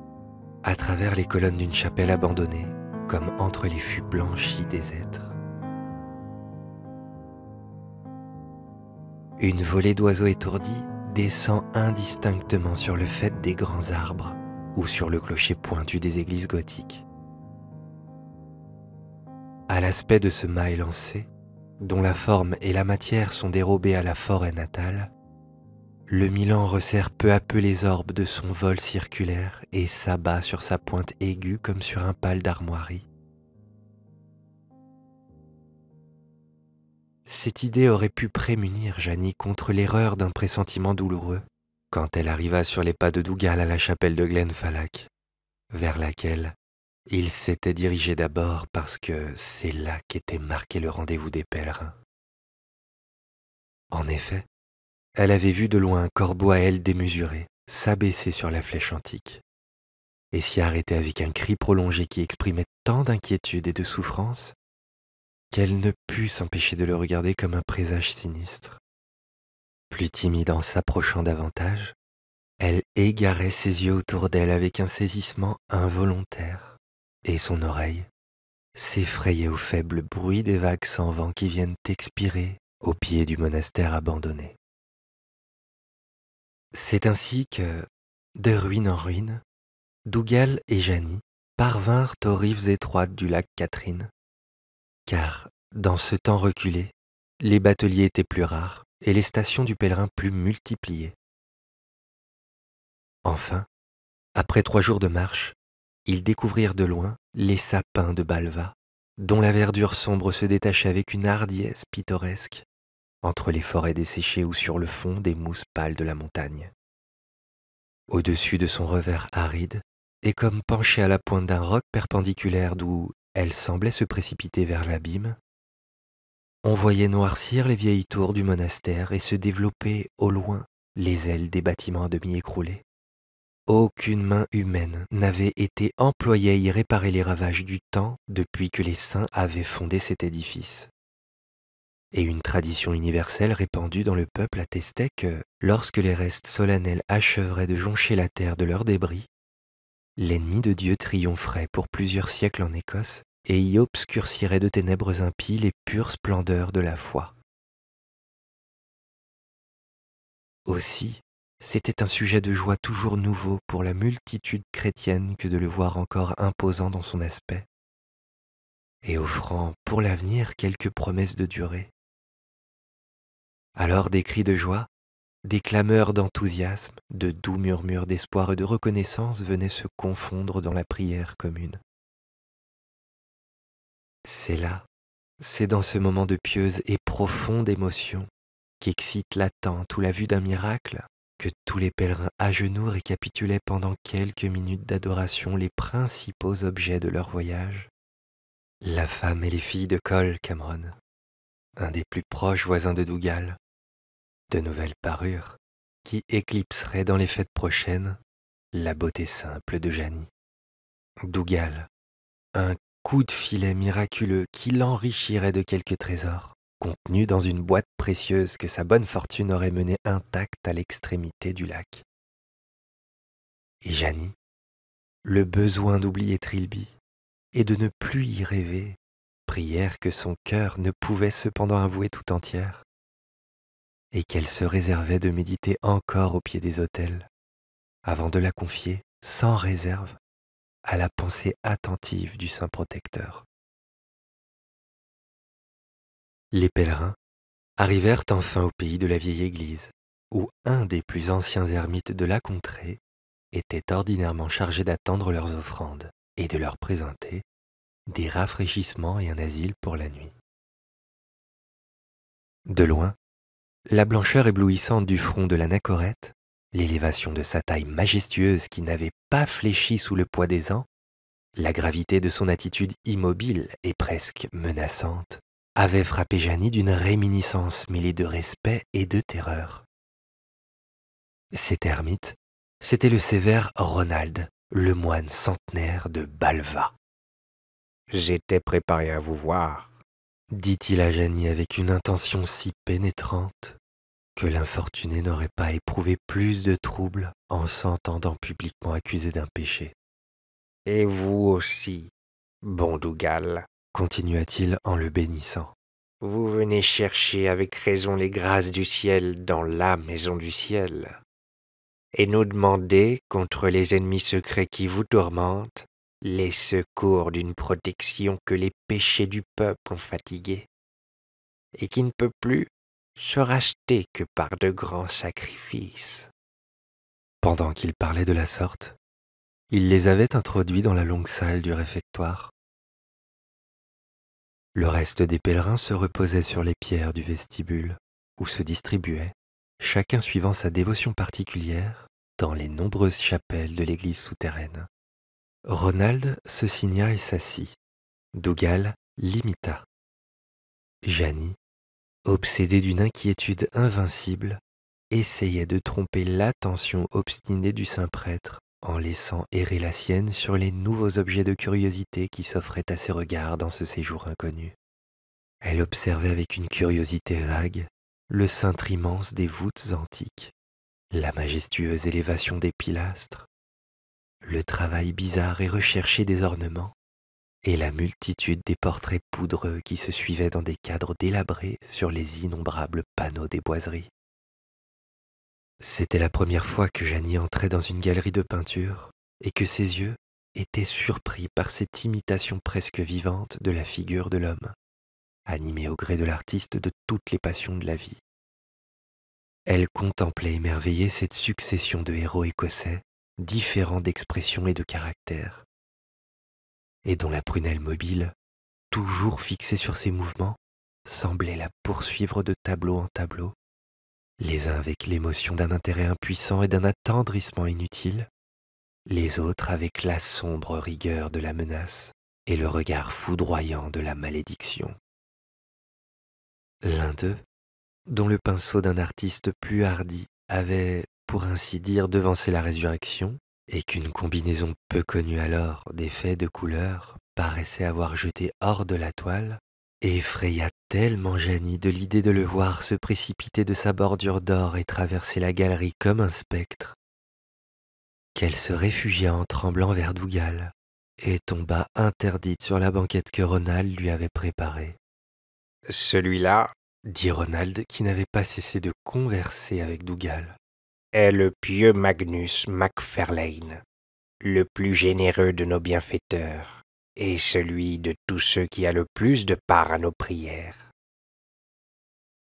à travers les colonnes d'une chapelle abandonnée, comme entre les fûts blanchis des êtres. Une volée d'oiseaux étourdis descend indistinctement sur le fait des grands arbres ou sur le clocher pointu des églises gothiques. À l'aspect de ce mât élancé, dont la forme et la matière sont dérobées à la forêt natale, le Milan resserre peu à peu les orbes de son vol circulaire et s'abat sur sa pointe aiguë comme sur un pal d'armoirie. Cette idée aurait pu prémunir Janie contre l'erreur d'un pressentiment douloureux quand elle arriva sur les pas de Dougal à la chapelle de Glenfalac, vers laquelle il s'était dirigé d'abord parce que c'est là qu'était marqué le rendez-vous des pèlerins. En effet, elle avait vu de loin un corbeau à ailes démesuré s'abaisser sur la flèche antique et s'y arrêter avec un cri prolongé qui exprimait tant d'inquiétude et de souffrance qu'elle ne put s'empêcher de le regarder comme un présage sinistre. Plus timide en s'approchant davantage, elle égarait ses yeux autour d'elle avec un saisissement involontaire, et son oreille s'effrayait au faible bruit des vagues sans vent qui viennent expirer au pied du monastère abandonné. C'est ainsi que, de ruine en ruine, Dougal et Janie parvinrent aux rives étroites du lac Catherine. Car, dans ce temps reculé, les bateliers étaient plus rares et les stations du pèlerin plus multipliées. Enfin, après trois jours de marche, ils découvrirent de loin les sapins de Balva, dont la verdure sombre se détachait avec une hardiesse pittoresque entre les forêts desséchées ou sur le fond des mousses pâles de la montagne. Au-dessus de son revers aride, et comme penchée à la pointe d'un roc perpendiculaire d'où elle semblait se précipiter vers l'abîme, on voyait noircir les vieilles tours du monastère et se développer au loin les ailes des bâtiments à demi écroulés. Aucune main humaine n'avait été employée à y réparer les ravages du temps depuis que les saints avaient fondé cet édifice et une tradition universelle répandue dans le peuple attestait que, lorsque les restes solennels acheveraient de joncher la terre de leurs débris, l'ennemi de Dieu triompherait pour plusieurs siècles en Écosse et y obscurcirait de ténèbres impies les pures splendeurs de la foi. Aussi, c'était un sujet de joie toujours nouveau pour la multitude chrétienne que de le voir encore imposant dans son aspect, et offrant pour l'avenir quelques promesses de durée. Alors des cris de joie, des clameurs d'enthousiasme, de doux murmures d'espoir et de reconnaissance venaient se confondre dans la prière commune. C'est là, c'est dans ce moment de pieuse et profonde émotion qu'excite l'attente ou la vue d'un miracle que tous les pèlerins à genoux récapitulaient pendant quelques minutes d'adoration les principaux objets de leur voyage. La femme et les filles de Col Cameron, un des plus proches voisins de Dougal, de nouvelles parures qui éclipseraient dans les fêtes prochaines la beauté simple de Janie. Dougal, un coup de filet miraculeux qui l'enrichirait de quelques trésors, contenus dans une boîte précieuse que sa bonne fortune aurait menée intacte à l'extrémité du lac. Et Janie, le besoin d'oublier Trilby et de ne plus y rêver, prière que son cœur ne pouvait cependant avouer tout entière, et qu'elle se réservait de méditer encore au pied des autels, avant de la confier, sans réserve, à la pensée attentive du Saint Protecteur. Les pèlerins arrivèrent enfin au pays de la vieille église, où un des plus anciens ermites de la contrée était ordinairement chargé d'attendre leurs offrandes et de leur présenter des rafraîchissements et un asile pour la nuit. De loin, la blancheur éblouissante du front de l'anachorète, l'élévation de sa taille majestueuse qui n'avait pas fléchi sous le poids des ans, la gravité de son attitude immobile et presque menaçante, avaient frappé Janie d'une réminiscence mêlée de respect et de terreur. Cet ermite, c'était le sévère Ronald, le moine centenaire de Balva. J'étais préparé à vous voir, dit-il à Janie avec une intention si pénétrante que l'infortuné n'aurait pas éprouvé plus de trouble en s'entendant publiquement accusé d'un péché. Et vous aussi, bon Dougal, continua-t-il en le bénissant. Vous venez chercher avec raison les grâces du ciel dans la maison du ciel, et nous demander contre les ennemis secrets qui vous tourmentent les secours d'une protection que les péchés du peuple ont fatigué, et qui ne peut plus se racheter que par de grands sacrifices. Pendant qu'il parlait de la sorte, il les avait introduits dans la longue salle du réfectoire. Le reste des pèlerins se reposait sur les pierres du vestibule, où se distribuaient, chacun suivant sa dévotion particulière, dans les nombreuses chapelles de l'église souterraine. Ronald se signa et s'assit. Dougal l'imita. Janie, obsédée d'une inquiétude invincible, essayait de tromper l'attention obstinée du saint-prêtre en laissant errer la sienne sur les nouveaux objets de curiosité qui s'offraient à ses regards dans ce séjour inconnu. Elle observait avec une curiosité vague le cintre immense des voûtes antiques, la majestueuse élévation des pilastres, le travail bizarre et recherché des ornements, et la multitude des portraits poudreux qui se suivaient dans des cadres délabrés sur les innombrables panneaux des boiseries. C'était la première fois que Janie entrait dans une galerie de peinture, et que ses yeux étaient surpris par cette imitation presque vivante de la figure de l'homme, animée au gré de l'artiste de toutes les passions de la vie. Elle contemplait émerveillée cette succession de héros écossais, différents d'expression et de caractère, et dont la prunelle mobile, toujours fixée sur ses mouvements, semblait la poursuivre de tableau en tableau, les uns avec l'émotion d'un intérêt impuissant et d'un attendrissement inutile, les autres avec la sombre rigueur de la menace et le regard foudroyant de la malédiction. L'un d'eux, dont le pinceau d'un artiste plus hardi avait, pour ainsi dire, devancer la résurrection, et qu'une combinaison peu connue alors d'effets de couleur paraissait avoir jeté hors de la toile, effraya tellement Janie de l'idée de le voir se précipiter de sa bordure d'or et traverser la galerie comme un spectre, qu'elle se réfugia en tremblant vers Dougal et tomba interdite sur la banquette que Ronald lui avait préparée. Celui-là, dit Ronald, qui n'avait pas cessé de converser avec Dougal est le pieux Magnus Macferlane, le plus généreux de nos bienfaiteurs et celui de tous ceux qui a le plus de part à nos prières.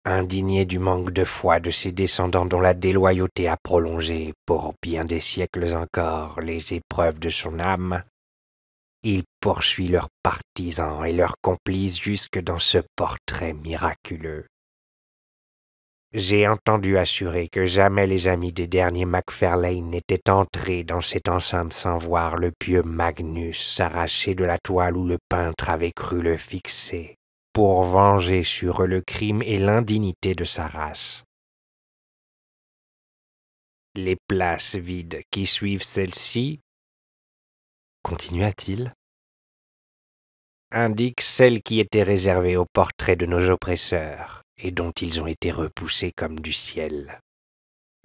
Indigné du manque de foi de ses descendants dont la déloyauté a prolongé pour bien des siècles encore les épreuves de son âme, il poursuit leurs partisans et leurs complices jusque dans ce portrait miraculeux j'ai entendu assurer que jamais les amis des derniers Macfarlane n'étaient entrés dans cette enceinte sans voir le pieux Magnus s'arracher de la toile où le peintre avait cru le fixer, pour venger sur eux le crime et l'indignité de sa race. Les places vides qui suivent celles ci continua continua-t-il, indiquent celles qui étaient réservées au portrait de nos oppresseurs et dont ils ont été repoussés comme du ciel.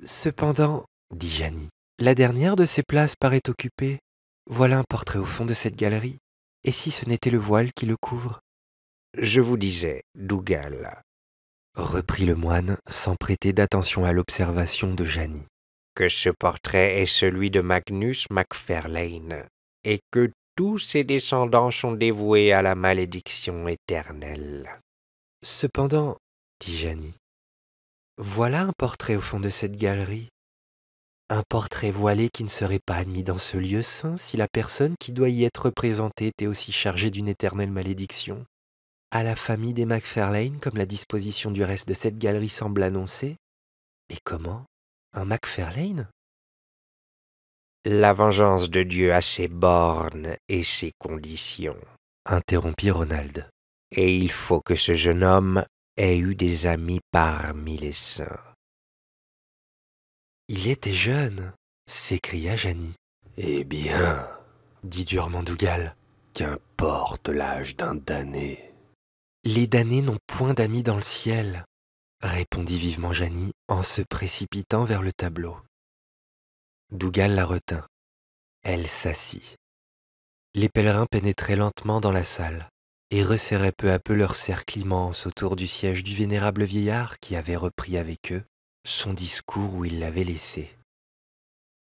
Cependant, dit Janie, la dernière de ces places paraît occupée. Voilà un portrait au fond de cette galerie. Et si ce n'était le voile qui le couvre Je vous disais, Dougal, reprit le moine sans prêter d'attention à l'observation de Janie, que ce portrait est celui de Magnus Macferlane, et que tous ses descendants sont dévoués à la malédiction éternelle. Cependant, voilà un portrait au fond de cette galerie. Un portrait voilé qui ne serait pas admis dans ce lieu saint si la personne qui doit y être représentée était aussi chargée d'une éternelle malédiction. À la famille des MacFarlane, comme la disposition du reste de cette galerie semble annoncer. Et comment Un MacFarlane La vengeance de Dieu a ses bornes et ses conditions, interrompit Ronald. Et il faut que ce jeune homme ait eu des amis parmi les saints. Il était jeune, s'écria Janie. Eh bien, dit durement Dougal, qu'importe l'âge d'un damné. Les damnés n'ont point d'amis dans le ciel, répondit vivement Janie en se précipitant vers le tableau. Dougal la retint. Elle s'assit. Les pèlerins pénétraient lentement dans la salle et resserraient peu à peu leur cercle immense autour du siège du vénérable vieillard qui avait repris avec eux son discours où il l'avait laissé.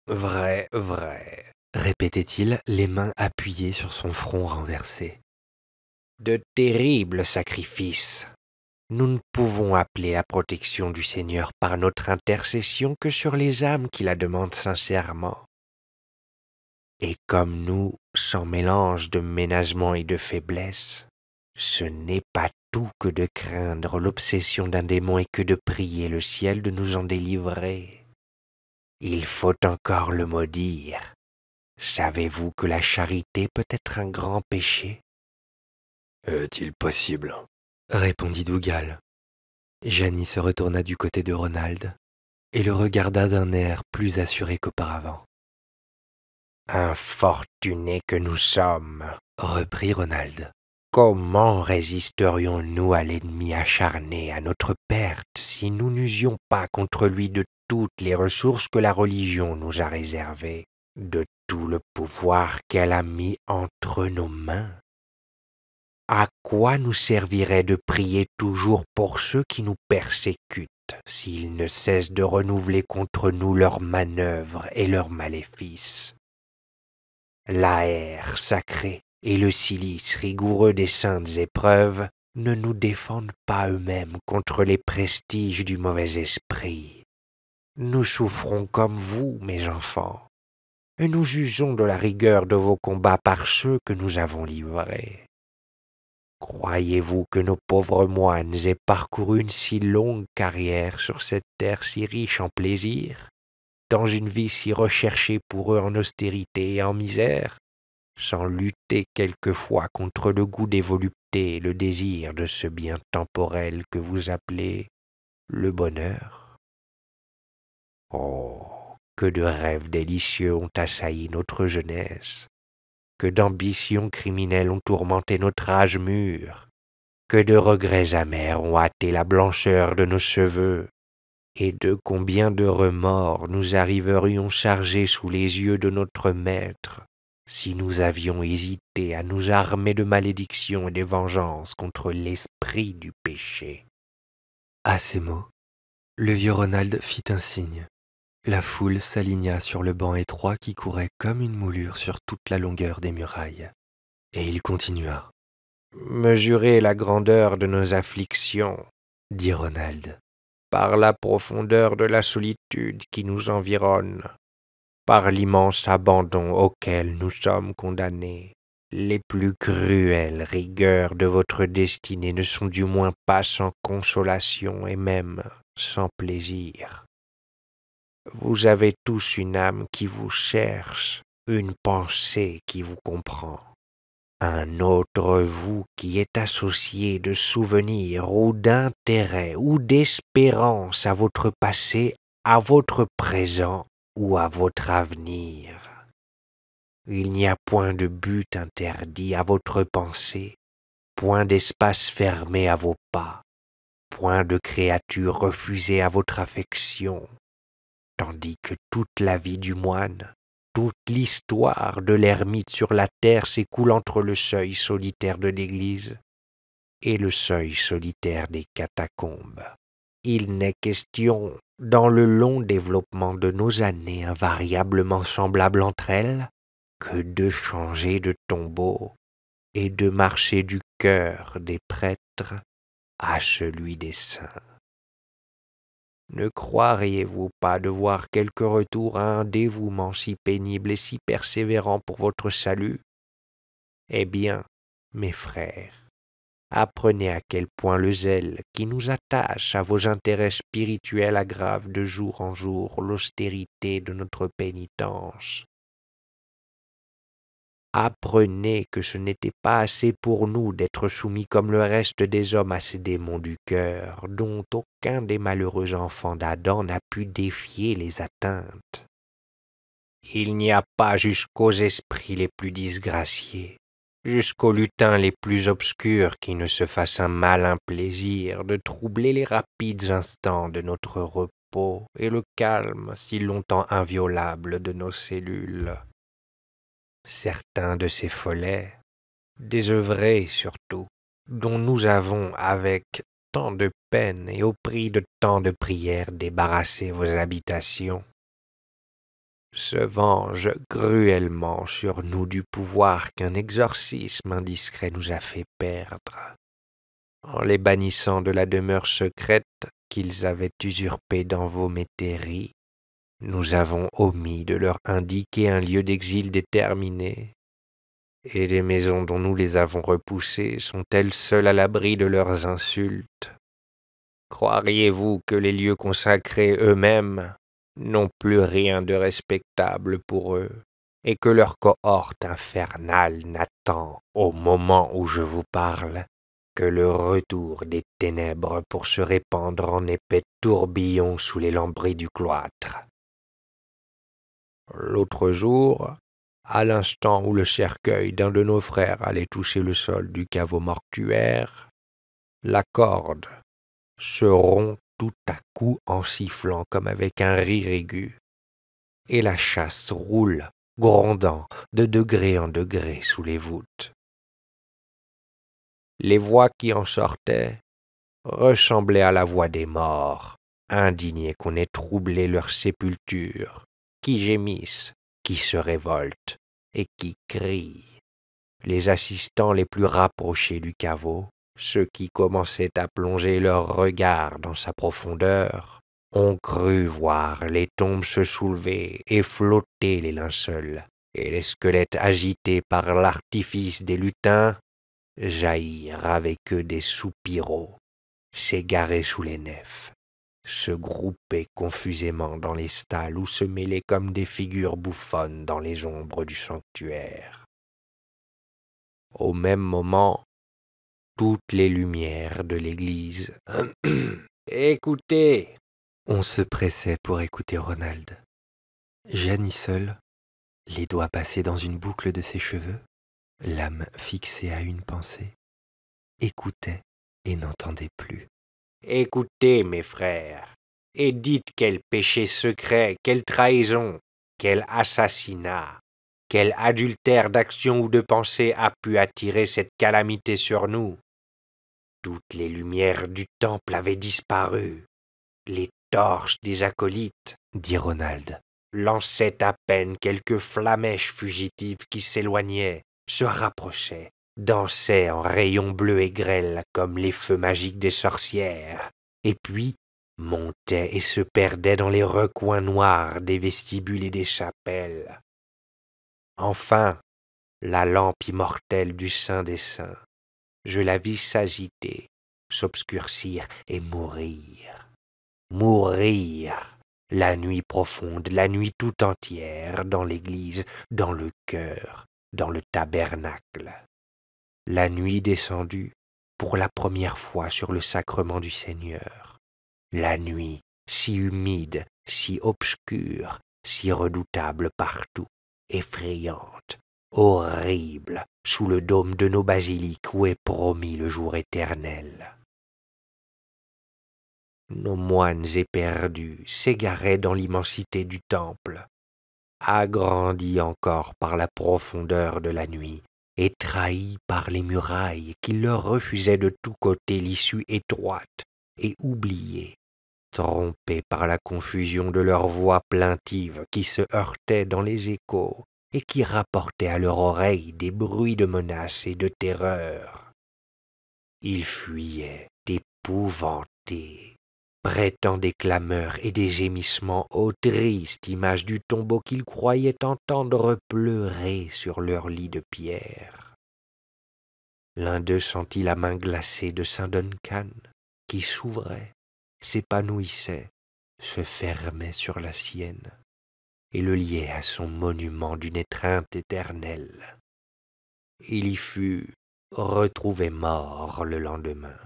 Vrai, vrai, répétait-il, les mains appuyées sur son front renversé. De terribles sacrifices. Nous ne pouvons appeler la protection du Seigneur par notre intercession que sur les âmes qui la demandent sincèrement. Et comme nous, sans mélange de ménagement et de faiblesse, ce n'est pas tout que de craindre l'obsession d'un démon et que de prier le ciel de nous en délivrer. Il faut encore le maudire. Savez-vous que la charité peut être un grand péché Est-il possible répondit Dougal. Janie se retourna du côté de Ronald et le regarda d'un air plus assuré qu'auparavant. Infortunés que nous sommes, reprit Ronald. Comment résisterions-nous à l'ennemi acharné, à notre perte, si nous n'usions pas contre lui de toutes les ressources que la religion nous a réservées, de tout le pouvoir qu'elle a mis entre nos mains À quoi nous servirait de prier toujours pour ceux qui nous persécutent s'ils ne cessent de renouveler contre nous leurs manœuvres et leurs maléfices L'air sacré et le silice rigoureux des saintes épreuves ne nous défendent pas eux-mêmes contre les prestiges du mauvais esprit. Nous souffrons comme vous, mes enfants, et nous jugeons de la rigueur de vos combats par ceux que nous avons livrés. Croyez-vous que nos pauvres moines aient parcouru une si longue carrière sur cette terre si riche en plaisirs, dans une vie si recherchée pour eux en austérité et en misère sans lutter quelquefois contre le goût des voluptés et le désir de ce bien temporel que vous appelez le bonheur Oh, que de rêves délicieux ont assailli notre jeunesse, que d'ambitions criminelles ont tourmenté notre âge mûr, que de regrets amers ont hâté la blancheur de nos cheveux, et de combien de remords nous arriverions chargés sous les yeux de notre maître si nous avions hésité à nous armer de malédictions et de vengeances contre l'esprit du péché. À ces mots, le vieux Ronald fit un signe. La foule s'aligna sur le banc étroit qui courait comme une moulure sur toute la longueur des murailles. Et il continua. Mesurez la grandeur de nos afflictions, dit Ronald, par la profondeur de la solitude qui nous environne par l'immense abandon auquel nous sommes condamnés. Les plus cruelles rigueurs de votre destinée ne sont du moins pas sans consolation et même sans plaisir. Vous avez tous une âme qui vous cherche, une pensée qui vous comprend, un autre vous qui est associé de souvenirs ou d'intérêts ou d'espérance à votre passé, à votre présent ou à votre avenir. Il n'y a point de but interdit à votre pensée, point d'espace fermé à vos pas, point de créature refusée à votre affection, tandis que toute la vie du moine, toute l'histoire de l'ermite sur la terre s'écoule entre le seuil solitaire de l'Église et le seuil solitaire des catacombes. Il n'est question dans le long développement de nos années invariablement semblables entre elles, que de changer de tombeau et de marcher du cœur des prêtres à celui des saints. Ne croiriez-vous pas de voir quelque retour à un dévouement si pénible et si persévérant pour votre salut Eh bien, mes frères, Apprenez à quel point le zèle qui nous attache à vos intérêts spirituels aggrave de jour en jour l'austérité de notre pénitence. Apprenez que ce n'était pas assez pour nous d'être soumis comme le reste des hommes à ces démons du cœur, dont aucun des malheureux enfants d'Adam n'a pu défier les atteintes. Il n'y a pas jusqu'aux esprits les plus disgraciés jusqu'aux lutins les plus obscurs qui ne se fassent un malin plaisir de troubler les rapides instants de notre repos et le calme si longtemps inviolable de nos cellules. Certains de ces follets, désœuvrés surtout, dont nous avons, avec tant de peine et au prix de tant de prières, débarrassé vos habitations, se venge cruellement sur nous du pouvoir qu'un exorcisme indiscret nous a fait perdre, en les bannissant de la demeure secrète qu'ils avaient usurpée dans vos métairies. Nous avons omis de leur indiquer un lieu d'exil déterminé, et les maisons dont nous les avons repoussées sont-elles seules à l'abri de leurs insultes Croiriez-vous que les lieux consacrés eux-mêmes n'ont plus rien de respectable pour eux, et que leur cohorte infernale n'attend, au moment où je vous parle, que le retour des ténèbres pour se répandre en épais tourbillons sous les lambris du cloître. L'autre jour, à l'instant où le cercueil d'un de nos frères allait toucher le sol du caveau mortuaire, la corde se rompt tout à coup en sifflant comme avec un rire aigu. Et la chasse roule, grondant, de degré en degré sous les voûtes. Les voix qui en sortaient ressemblaient à la voix des morts, indignés qu'on ait troublé leur sépulture, qui gémissent, qui se révoltent et qui crient. Les assistants les plus rapprochés du caveau ceux qui commençaient à plonger leurs regards dans sa profondeur ont cru voir les tombes se soulever et flotter les linceuls, et les squelettes agités par l'artifice des lutins jaillir avec eux des soupiraux, s'égarer sous les nefs, se grouper confusément dans les stalles ou se mêler comme des figures bouffonnes dans les ombres du sanctuaire. Au même moment, toutes les lumières de l'église. Écoutez On se pressait pour écouter Ronald. Jeannis seule, les doigts passés dans une boucle de ses cheveux, l'âme fixée à une pensée, écoutait et n'entendait plus. Écoutez, mes frères, et dites quel péché secret, quelle trahison, quel assassinat, quel adultère d'action ou de pensée a pu attirer cette calamité sur nous. Toutes les lumières du temple avaient disparu. Les torches des acolytes, dit Ronald, lançaient à peine quelques flamèches fugitives qui s'éloignaient, se rapprochaient, dansaient en rayons bleus et grêles comme les feux magiques des sorcières, et puis montaient et se perdaient dans les recoins noirs des vestibules et des chapelles. Enfin, la lampe immortelle du Saint des Saints je la vis s'agiter, s'obscurcir et mourir. Mourir la nuit profonde, la nuit tout entière, dans l'église, dans le cœur, dans le tabernacle. La nuit descendue pour la première fois sur le sacrement du Seigneur. La nuit si humide, si obscure, si redoutable partout, effrayante, horrible sous le dôme de nos basiliques où est promis le jour éternel. Nos moines éperdus s'égaraient dans l'immensité du temple, agrandis encore par la profondeur de la nuit et trahis par les murailles qui leur refusaient de tous côtés l'issue étroite et oubliée, trompés par la confusion de leurs voix plaintives qui se heurtaient dans les échos et qui rapportaient à leur oreille des bruits de menaces et de terreur. Ils fuyaient, épouvantés, prêtant des clameurs et des gémissements aux tristes images du tombeau qu'ils croyaient entendre pleurer sur leur lit de pierre. L'un d'eux sentit la main glacée de Saint Duncan, qui s'ouvrait, s'épanouissait, se fermait sur la sienne et le liait à son monument d'une étreinte éternelle. Il y fut retrouvé mort le lendemain.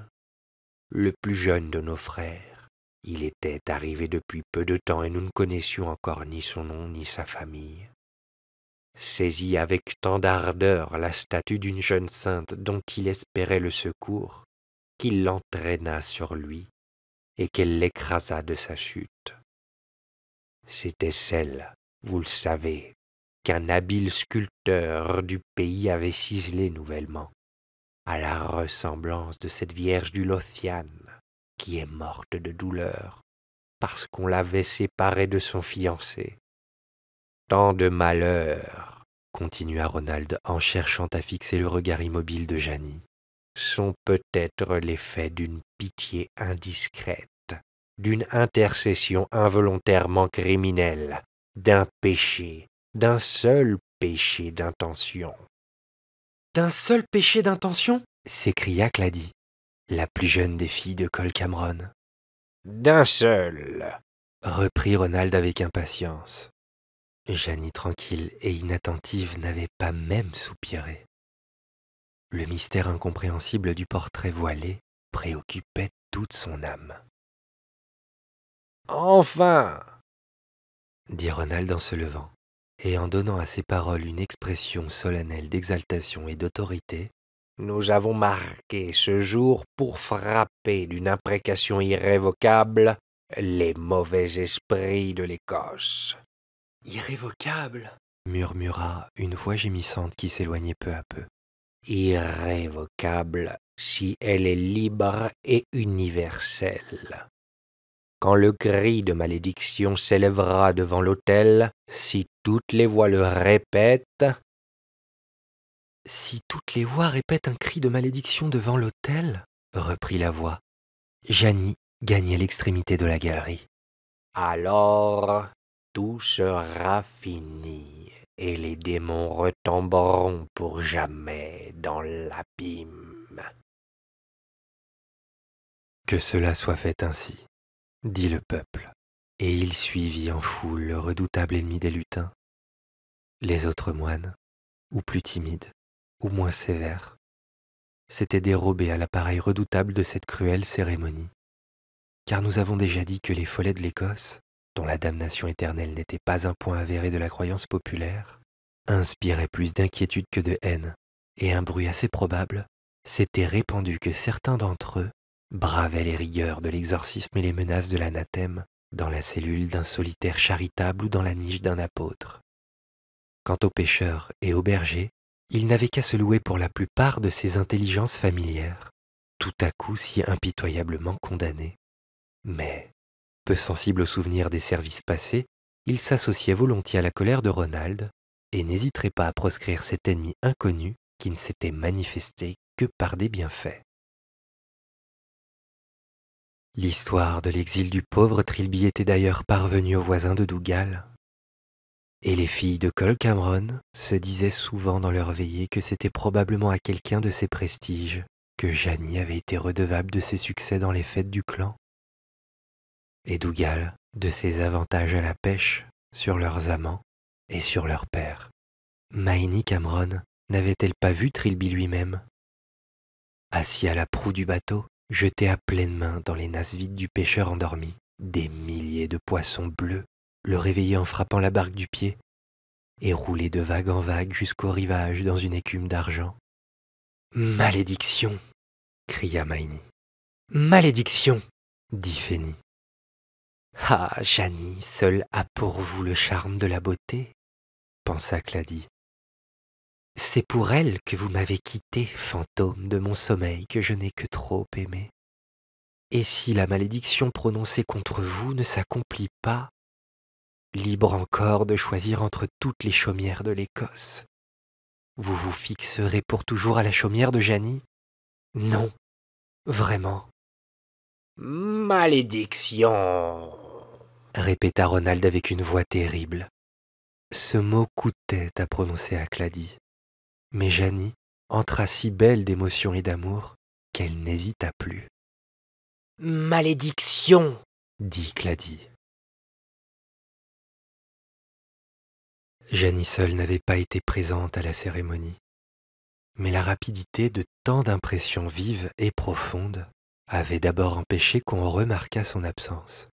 Le plus jeune de nos frères, il était arrivé depuis peu de temps et nous ne connaissions encore ni son nom ni sa famille. Saisit avec tant d'ardeur la statue d'une jeune sainte dont il espérait le secours, qu'il l'entraîna sur lui et qu'elle l'écrasa de sa chute c'était celle, vous le savez, qu'un habile sculpteur du pays avait ciselée nouvellement, à la ressemblance de cette Vierge du Lothian, qui est morte de douleur, parce qu'on l'avait séparée de son fiancé. Tant de malheurs, continua Ronald en cherchant à fixer le regard immobile de Janie, sont peut-être l'effet d'une pitié indiscrète d'une intercession involontairement criminelle, d'un péché, d'un seul péché d'intention. D'un seul péché d'intention s'écria Clady, la plus jeune des filles de Col Cameron. D'un seul, reprit Ronald avec impatience. Jeannie, tranquille et inattentive n'avait pas même soupiré. Le mystère incompréhensible du portrait voilé préoccupait toute son âme. Enfin dit Ronald en se levant, et en donnant à ses paroles une expression solennelle d'exaltation et d'autorité. Nous avons marqué ce jour pour frapper d'une imprécation irrévocable les mauvais esprits de l'Écosse. Irrévocable murmura une voix gémissante qui s'éloignait peu à peu. Irrévocable si elle est libre et universelle quand le cri de malédiction s'élèvera devant l'autel, si toutes les voix le répètent. Si toutes les voix répètent un cri de malédiction devant l'autel, reprit la voix, Janie gagnait l'extrémité de la galerie. Alors tout sera fini et les démons retomberont pour jamais dans l'abîme. Que cela soit fait ainsi dit le peuple, et il suivit en foule le redoutable ennemi des lutins. Les autres moines, ou plus timides, ou moins sévères, s'étaient dérobés à l'appareil redoutable de cette cruelle cérémonie, car nous avons déjà dit que les follets de l'Écosse, dont la damnation éternelle n'était pas un point avéré de la croyance populaire, inspiraient plus d'inquiétude que de haine, et un bruit assez probable s'était répandu que certains d'entre eux bravait les rigueurs de l'exorcisme et les menaces de l'anathème dans la cellule d'un solitaire charitable ou dans la niche d'un apôtre. Quant aux pêcheurs et aux bergers, ils n'avaient qu'à se louer pour la plupart de ces intelligences familières, tout à coup si impitoyablement condamnées. Mais, peu sensible au souvenir des services passés, ils s'associaient volontiers à la colère de Ronald et n'hésiteraient pas à proscrire cet ennemi inconnu qui ne s'était manifesté que par des bienfaits. L'histoire de l'exil du pauvre Trilby était d'ailleurs parvenue aux voisins de Dougal. Et les filles de Col Cameron se disaient souvent dans leur veillée que c'était probablement à quelqu'un de ses prestiges que Janie avait été redevable de ses succès dans les fêtes du clan. Et Dougal de ses avantages à la pêche sur leurs amants et sur leur père. Maïni Cameron n'avait-elle pas vu Trilby lui-même Assis à la proue du bateau, Jeté à pleine main dans les nasses vides du pêcheur endormi des milliers de poissons bleus, le réveillé en frappant la barque du pied, et roulés de vague en vague jusqu'au rivage dans une écume d'argent. Malédiction cria Maini. Malédiction dit Fenny. Ah, Janie, seul a pour vous le charme de la beauté, pensa Clady. C'est pour elle que vous m'avez quitté, fantôme de mon sommeil que je n'ai que trop aimé. Et si la malédiction prononcée contre vous ne s'accomplit pas, libre encore de choisir entre toutes les chaumières de l'Écosse, vous vous fixerez pour toujours à la chaumière de Janie Non, vraiment. Malédiction répéta Ronald avec une voix terrible. Ce mot coûtait à prononcer à Clady. Mais Janie entra si belle d'émotion et d'amour qu'elle n'hésita plus. Malédiction dit Claudie. Janie seule n'avait pas été présente à la cérémonie, mais la rapidité de tant d'impressions vives et profondes avait d'abord empêché qu'on remarquât son absence.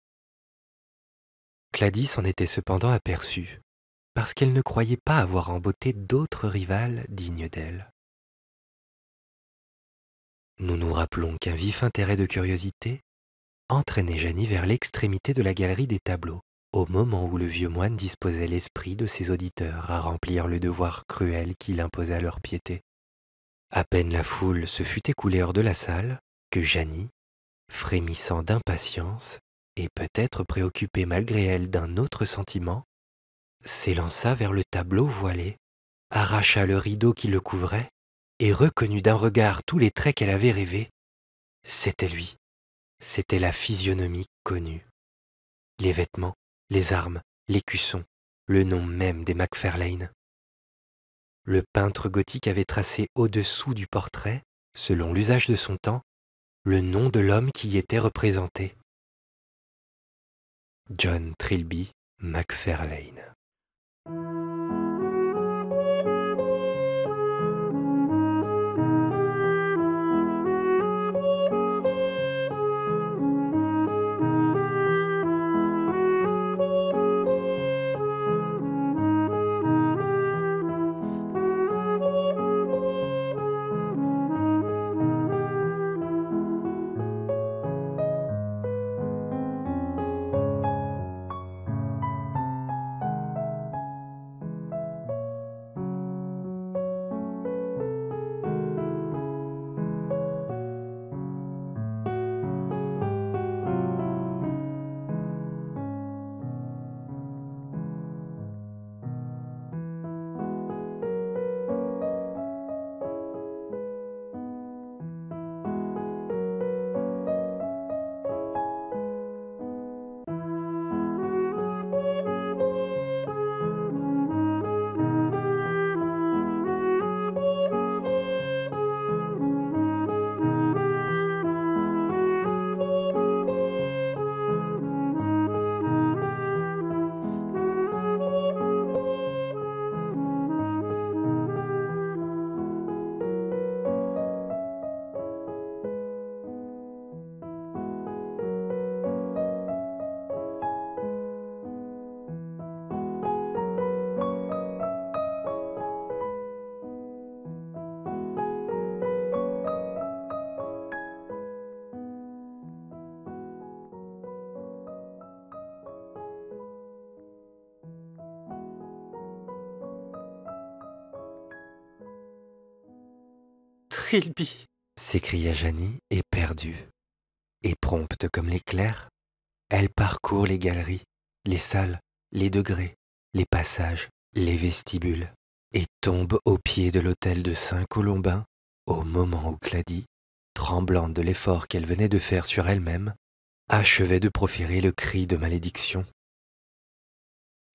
Clady s'en était cependant aperçue parce qu'elle ne croyait pas avoir en beauté d'autres rivales dignes d'elle. Nous nous rappelons qu'un vif intérêt de curiosité entraînait Janie vers l'extrémité de la galerie des tableaux, au moment où le vieux moine disposait l'esprit de ses auditeurs à remplir le devoir cruel qu'il imposait à leur piété. À peine la foule se fut écoulée hors de la salle, que Janie, frémissant d'impatience et peut-être préoccupée malgré elle d'un autre sentiment, s'élança vers le tableau voilé, arracha le rideau qui le couvrait, et reconnut d'un regard tous les traits qu'elle avait rêvés. C'était lui, c'était la physionomie connue. Les vêtements, les armes, l'écusson, le nom même des Macfarlane. Le peintre gothique avait tracé au-dessous du portrait, selon l'usage de son temps, le nom de l'homme qui y était représenté. John Trilby Macfarlane. s'écria Janie, éperdue. Et prompte comme l'éclair, elle parcourt les galeries, les salles, les degrés, les passages, les vestibules, et tombe au pied de l'hôtel de Saint-Colombin au moment où Clady, tremblante de l'effort qu'elle venait de faire sur elle-même, achevait de proférer le cri de malédiction.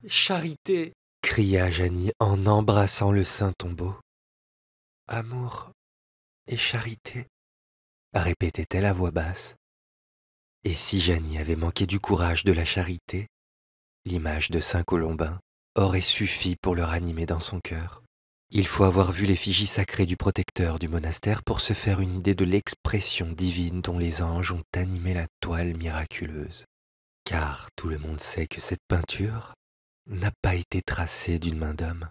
Charité cria Janie en embrassant le saint tombeau. Amour, et charité, répétait-elle à voix basse. Et si Janie avait manqué du courage de la charité, l'image de Saint Colombin aurait suffi pour le ranimer dans son cœur. Il faut avoir vu l'effigie sacrée du protecteur du monastère pour se faire une idée de l'expression divine dont les anges ont animé la toile miraculeuse. Car tout le monde sait que cette peinture n'a pas été tracée d'une main d'homme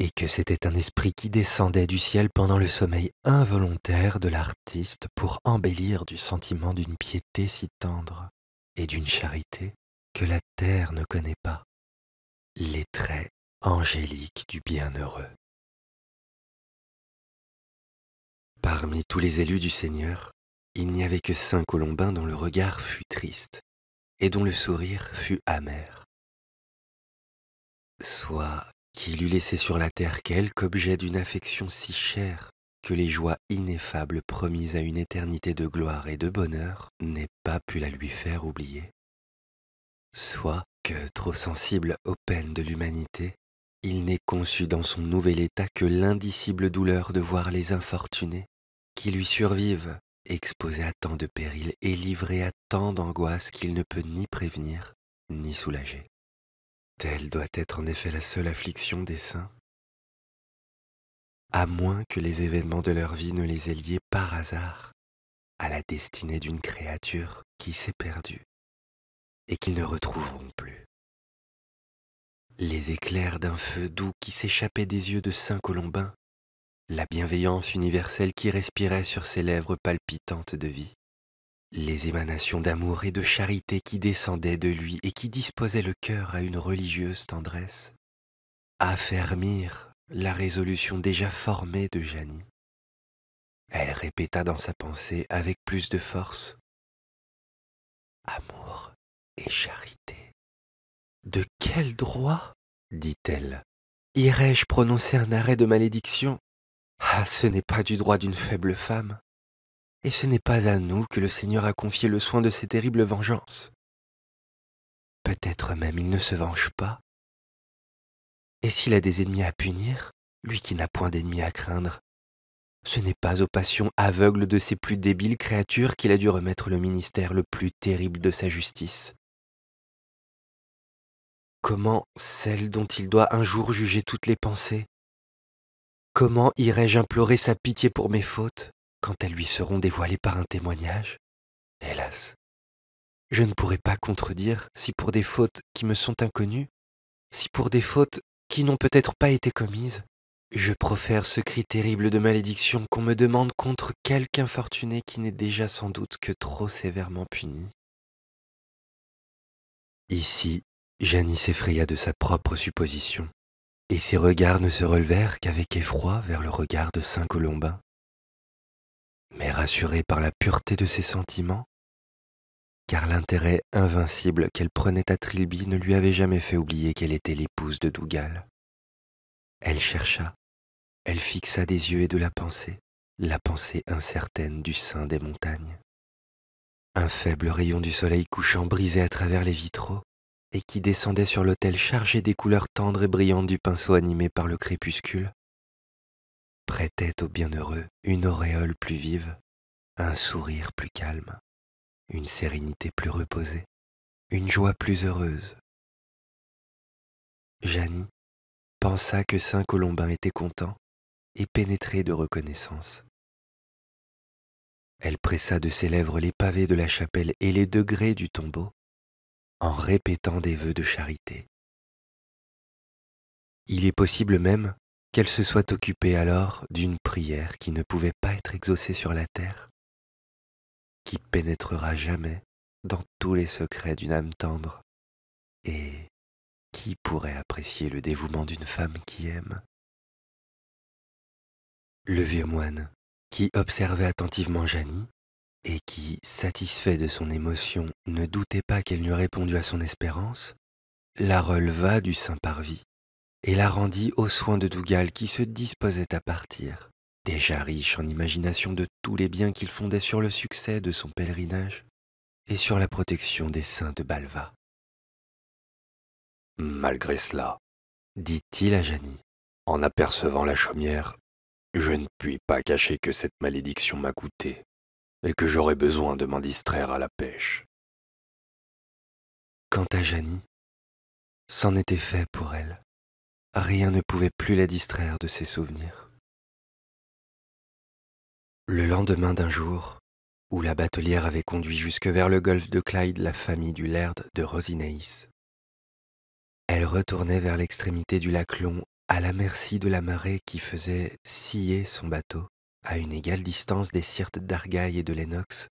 et que c'était un esprit qui descendait du ciel pendant le sommeil involontaire de l'artiste pour embellir du sentiment d'une piété si tendre et d'une charité que la terre ne connaît pas, les traits angéliques du bienheureux. Parmi tous les élus du Seigneur, il n'y avait que saint Colombin dont le regard fut triste et dont le sourire fut amer. Soit qu'il eût laissé sur la terre quelque objet d'une affection si chère que les joies ineffables promises à une éternité de gloire et de bonheur n'aient pas pu la lui faire oublier. Soit que, trop sensible aux peines de l'humanité, il n'ait conçu dans son nouvel état que l'indicible douleur de voir les infortunés qui lui survivent exposés à tant de périls et livrés à tant d'angoisses qu'il ne peut ni prévenir ni soulager. Telle doit être en effet la seule affliction des saints, à moins que les événements de leur vie ne les aient liés par hasard à la destinée d'une créature qui s'est perdue et qu'ils ne retrouveront plus. Les éclairs d'un feu doux qui s'échappait des yeux de Saint Colombin, la bienveillance universelle qui respirait sur ses lèvres palpitantes de vie, les émanations d'amour et de charité qui descendaient de lui et qui disposaient le cœur à une religieuse tendresse, affermirent la résolution déjà formée de Janie. Elle répéta dans sa pensée avec plus de force Amour et charité. De quel droit dit-elle. Irais-je prononcer un arrêt de malédiction Ah, ce n'est pas du droit d'une faible femme et ce n'est pas à nous que le Seigneur a confié le soin de ces terribles vengeances. Peut-être même il ne se venge pas. Et s'il a des ennemis à punir, lui qui n'a point d'ennemis à craindre, ce n'est pas aux passions aveugles de ces plus débiles créatures qu'il a dû remettre le ministère le plus terrible de sa justice. Comment celle dont il doit un jour juger toutes les pensées Comment irai je implorer sa pitié pour mes fautes quand elles lui seront dévoilées par un témoignage. Hélas, je ne pourrai pas contredire si pour des fautes qui me sont inconnues, si pour des fautes qui n'ont peut-être pas été commises, je profère ce cri terrible de malédiction qu'on me demande contre quelque infortuné qui n'est déjà sans doute que trop sévèrement puni. Ici, Janie s'effraya de sa propre supposition, et ses regards ne se relevèrent qu'avec effroi vers le regard de Saint Colombin mais rassurée par la pureté de ses sentiments, car l'intérêt invincible qu'elle prenait à Trilby ne lui avait jamais fait oublier qu'elle était l'épouse de Dougal. Elle chercha, elle fixa des yeux et de la pensée, la pensée incertaine du sein des montagnes. Un faible rayon du soleil couchant brisait à travers les vitraux et qui descendait sur l'autel chargé des couleurs tendres et brillantes du pinceau animé par le crépuscule, prêtait au bienheureux une auréole plus vive, un sourire plus calme, une sérénité plus reposée, une joie plus heureuse. Janie pensa que Saint Colombin était content et pénétré de reconnaissance. Elle pressa de ses lèvres les pavés de la chapelle et les degrés du tombeau en répétant des vœux de charité. Il est possible même qu'elle se soit occupée alors d'une prière qui ne pouvait pas être exaucée sur la terre, qui pénétrera jamais dans tous les secrets d'une âme tendre, et qui pourrait apprécier le dévouement d'une femme qui aime Le vieux moine, qui observait attentivement Janie, et qui, satisfait de son émotion, ne doutait pas qu'elle n'eût répondu à son espérance, la releva du Saint-Parvis et la rendit aux soins de Dougal qui se disposait à partir. Déjà riche en imagination de tous les biens qu'il fondait sur le succès de son pèlerinage et sur la protection des saints de Balva. Malgré cela, dit-il à Janie, en apercevant la chaumière, je ne puis pas cacher que cette malédiction m'a coûté et que j'aurais besoin de m'en distraire à la pêche. Quant à Janie, c'en était fait pour elle rien ne pouvait plus la distraire de ses souvenirs. Le lendemain d'un jour, où la batelière avait conduit jusque vers le golfe de Clyde la famille du laird de Rosineis, elle retournait vers l'extrémité du lac Long à la merci de la marée qui faisait scier son bateau à une égale distance des cirtes d'Argaï et de Lennox,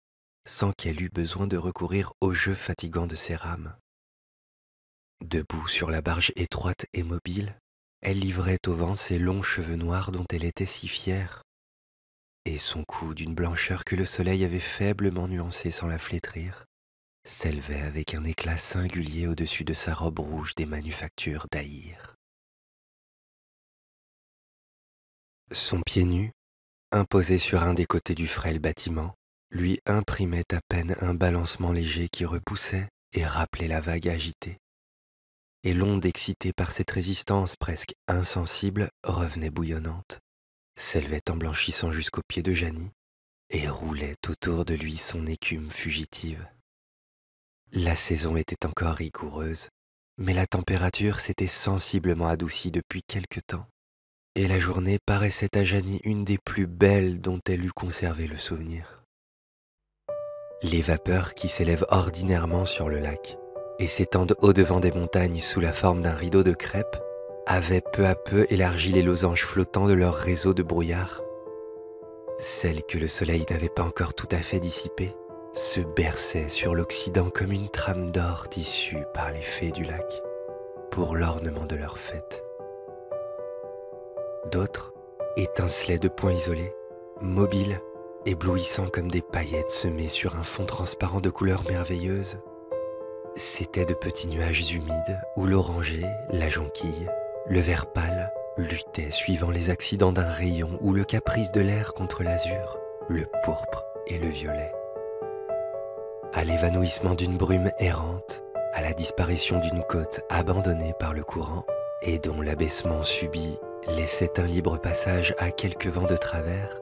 sans qu'elle eût besoin de recourir au jeu fatigant de ses rames. Debout sur la barge étroite et mobile, elle livrait au vent ses longs cheveux noirs dont elle était si fière, et son cou d'une blancheur que le soleil avait faiblement nuancée sans la flétrir, s'élevait avec un éclat singulier au-dessus de sa robe rouge des manufactures d'Aïr. Son pied nu, imposé sur un des côtés du frêle bâtiment, lui imprimait à peine un balancement léger qui repoussait et rappelait la vague agitée et l'onde excitée par cette résistance presque insensible revenait bouillonnante, s'élevait en blanchissant jusqu'aux pieds de Janie et roulait autour de lui son écume fugitive. La saison était encore rigoureuse, mais la température s'était sensiblement adoucie depuis quelque temps, et la journée paraissait à Janie une des plus belles dont elle eût conservé le souvenir. Les vapeurs qui s'élèvent ordinairement sur le lac et s'étendent au-devant des montagnes sous la forme d'un rideau de crêpes, avaient peu à peu élargi les losanges flottants de leur réseau de brouillard. Celles que le soleil n'avait pas encore tout à fait dissipées se berçaient sur l'Occident comme une trame d'or tissue par les fées du lac pour l'ornement de leur fête. D'autres étincelaient de points isolés, mobiles, éblouissants comme des paillettes semées sur un fond transparent de couleurs merveilleuses, C'étaient de petits nuages humides où l'oranger, la jonquille, le vert pâle luttaient suivant les accidents d'un rayon ou le caprice de l'air contre l'azur, le pourpre et le violet. À l'évanouissement d'une brume errante, à la disparition d'une côte abandonnée par le courant et dont l'abaissement subi laissait un libre passage à quelques vents de travers,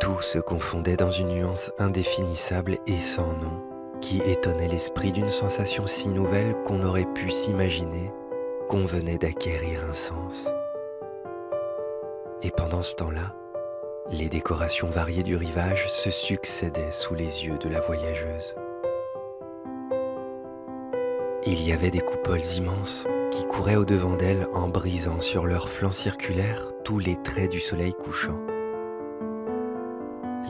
tout se confondait dans une nuance indéfinissable et sans nom qui étonnait l'esprit d'une sensation si nouvelle qu'on aurait pu s'imaginer qu'on venait d'acquérir un sens. Et pendant ce temps-là, les décorations variées du rivage se succédaient sous les yeux de la voyageuse. Il y avait des coupoles immenses qui couraient au-devant d'elle en brisant sur leurs flancs circulaires tous les traits du soleil couchant,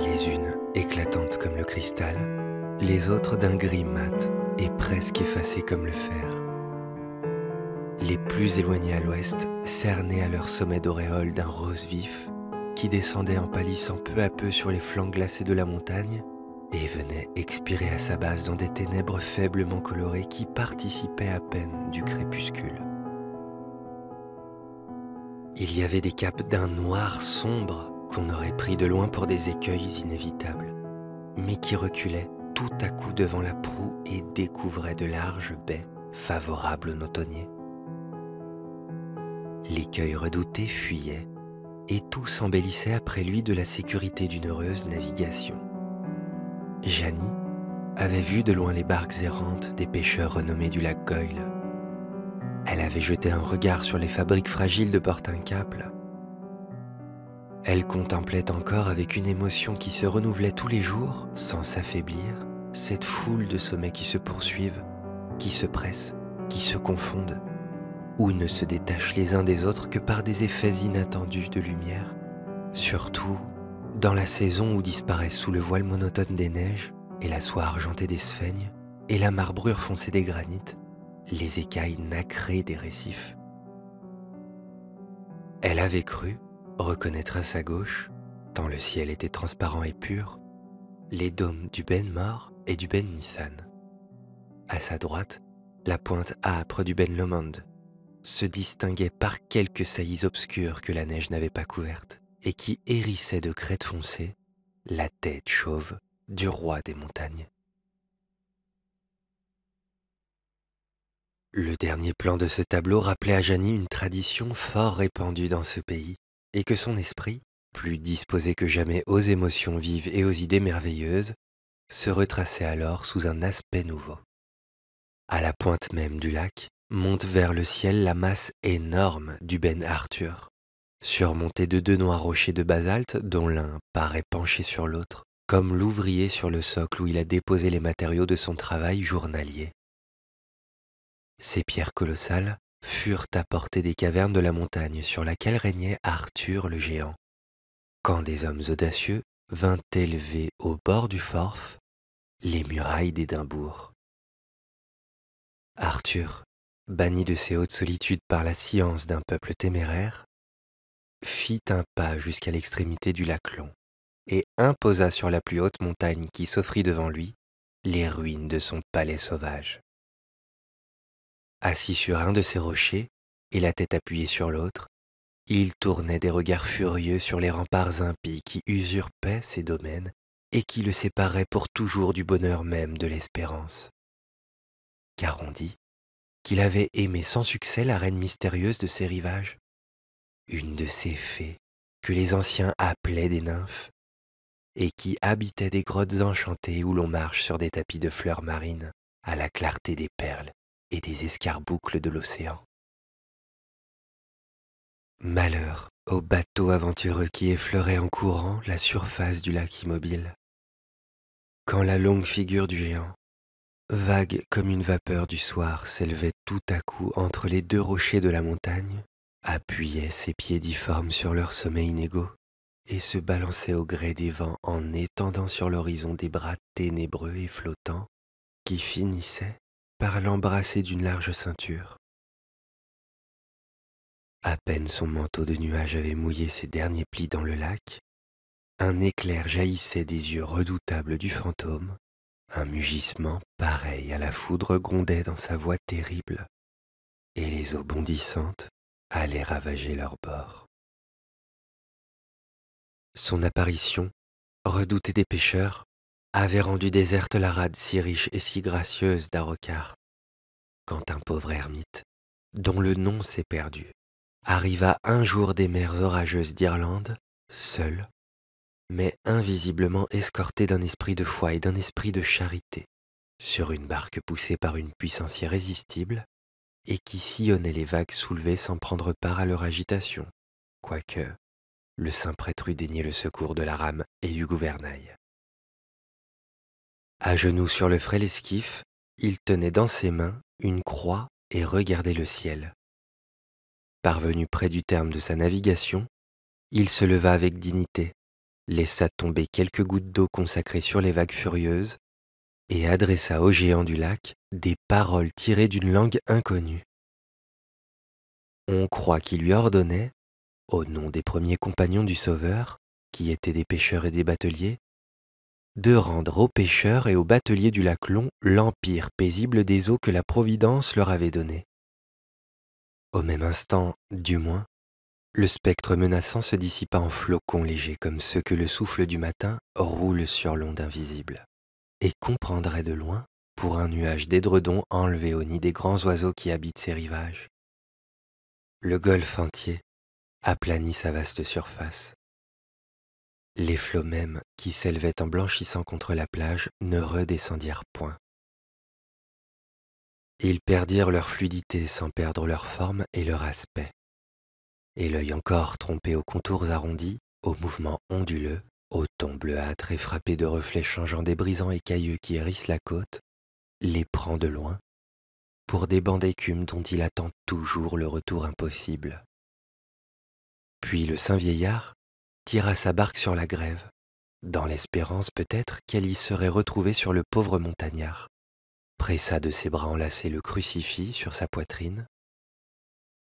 les unes éclatantes comme le cristal, les autres d'un gris mat et presque effacé comme le fer. Les plus éloignés à l'ouest, cernés à leur sommet d'auréole d'un rose vif, qui descendait en pâlissant peu à peu sur les flancs glacés de la montagne et venait expirer à sa base dans des ténèbres faiblement colorées qui participaient à peine du crépuscule. Il y avait des capes d'un noir sombre qu'on aurait pris de loin pour des écueils inévitables, mais qui reculaient tout à coup devant la proue et découvrait de larges baies favorables aux notonniers. L'écueil redouté fuyait, et tout s'embellissait après lui de la sécurité d'une heureuse navigation. Janie avait vu de loin les barques errantes des pêcheurs renommés du lac Goyle. Elle avait jeté un regard sur les fabriques fragiles de Portincaple. Elle contemplait encore avec une émotion qui se renouvelait tous les jours sans s'affaiblir cette foule de sommets qui se poursuivent, qui se pressent, qui se confondent, ou ne se détachent les uns des autres que par des effets inattendus de lumière, surtout dans la saison où disparaissent sous le voile monotone des neiges et la soie argentée des sphènes, et la marbrure foncée des granites, les écailles nacrées des récifs. Elle avait cru reconnaître à sa gauche, tant le ciel était transparent et pur, les dômes du ben et du Ben Nissan. À sa droite, la pointe âpre du Ben Lomond se distinguait par quelques saillies obscures que la neige n'avait pas couvertes et qui hérissaient de crêtes foncées la tête chauve du roi des montagnes. Le dernier plan de ce tableau rappelait à Janie une tradition fort répandue dans ce pays, et que son esprit, plus disposé que jamais aux émotions vives et aux idées merveilleuses, se retraçait alors sous un aspect nouveau. À la pointe même du lac, monte vers le ciel la masse énorme du Ben Arthur, surmontée de deux noirs rochers de basalte dont l'un paraît penché sur l'autre, comme l'ouvrier sur le socle où il a déposé les matériaux de son travail journalier. Ces pierres colossales furent à portée des cavernes de la montagne sur laquelle régnait Arthur le géant, quand des hommes audacieux vint élever au bord du Forth les murailles d'Édimbourg. Arthur, banni de ses hautes solitudes par la science d'un peuple téméraire, fit un pas jusqu'à l'extrémité du lac long et imposa sur la plus haute montagne qui s'offrit devant lui les ruines de son palais sauvage. Assis sur un de ces rochers et la tête appuyée sur l'autre, il tournait des regards furieux sur les remparts impies qui usurpaient ses domaines et qui le séparaient pour toujours du bonheur même de l'espérance. Car on dit qu'il avait aimé sans succès la reine mystérieuse de ses rivages, une de ces fées que les anciens appelaient des nymphes, et qui habitait des grottes enchantées où l'on marche sur des tapis de fleurs marines à la clarté des perles et des escarboucles de l'océan. Malheur au bateau aventureux qui effleurait en courant la surface du lac immobile. Quand la longue figure du géant, vague comme une vapeur du soir, s'élevait tout à coup entre les deux rochers de la montagne, appuyait ses pieds difformes sur leur sommets inégaux et se balançait au gré des vents en étendant sur l'horizon des bras ténébreux et flottants qui finissaient par l'embrasser d'une large ceinture. À peine son manteau de nuages avait mouillé ses derniers plis dans le lac, un éclair jaillissait des yeux redoutables du fantôme, un mugissement pareil à la foudre grondait dans sa voix terrible, et les eaux bondissantes allaient ravager leurs bords. Son apparition, redoutée des pêcheurs, avait rendu déserte la rade si riche et si gracieuse d'Arrocar, quand un pauvre ermite, dont le nom s'est perdu, arriva un jour des mers orageuses d'Irlande, seul, mais invisiblement escorté d'un esprit de foi et d'un esprit de charité, sur une barque poussée par une puissance irrésistible, et qui sillonnait les vagues soulevées sans prendre part à leur agitation, quoique le saint prêtre eût daigné le secours de la rame et du gouvernail. À genoux sur le frêle esquif, il tenait dans ses mains une croix et regardait le ciel, Parvenu près du terme de sa navigation, il se leva avec dignité, laissa tomber quelques gouttes d'eau consacrées sur les vagues furieuses, et adressa aux géants du lac des paroles tirées d'une langue inconnue. On croit qu'il lui ordonnait, au nom des premiers compagnons du Sauveur, qui étaient des pêcheurs et des bateliers, de rendre aux pêcheurs et aux bateliers du lac Long l'empire paisible des eaux que la Providence leur avait donné. Au même instant, du moins, le spectre menaçant se dissipa en flocons légers comme ceux que le souffle du matin roule sur l'onde invisible, et comprendrait de loin pour un nuage d'édredons enlevé au nid des grands oiseaux qui habitent ces rivages. Le golfe entier aplanit sa vaste surface. Les flots mêmes qui s'élevaient en blanchissant contre la plage ne redescendirent point. Ils perdirent leur fluidité sans perdre leur forme et leur aspect. Et l'œil encore trompé aux contours arrondis, aux mouvements onduleux, aux tons bleuâtres et frappés de reflets changeants des brisants cailloux qui hérissent la côte, les prend de loin pour des bancs d'écume dont il attend toujours le retour impossible. Puis le saint vieillard tira sa barque sur la grève, dans l'espérance peut-être qu'elle y serait retrouvée sur le pauvre montagnard pressa de ses bras enlacés le crucifix sur sa poitrine,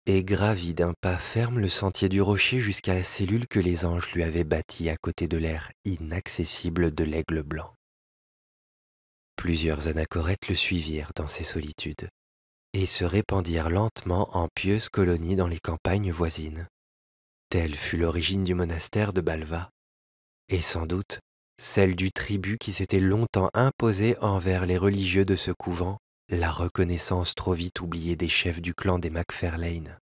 et gravit d'un pas ferme le sentier du rocher jusqu'à la cellule que les anges lui avaient bâtie à côté de l'air inaccessible de l'aigle blanc. Plusieurs anachorètes le suivirent dans ses solitudes et se répandirent lentement en pieuses colonies dans les campagnes voisines. Telle fut l'origine du monastère de Balva, et sans doute celle du tribut qui s'était longtemps imposée envers les religieux de ce couvent, la reconnaissance trop vite oubliée des chefs du clan des MacFarlane.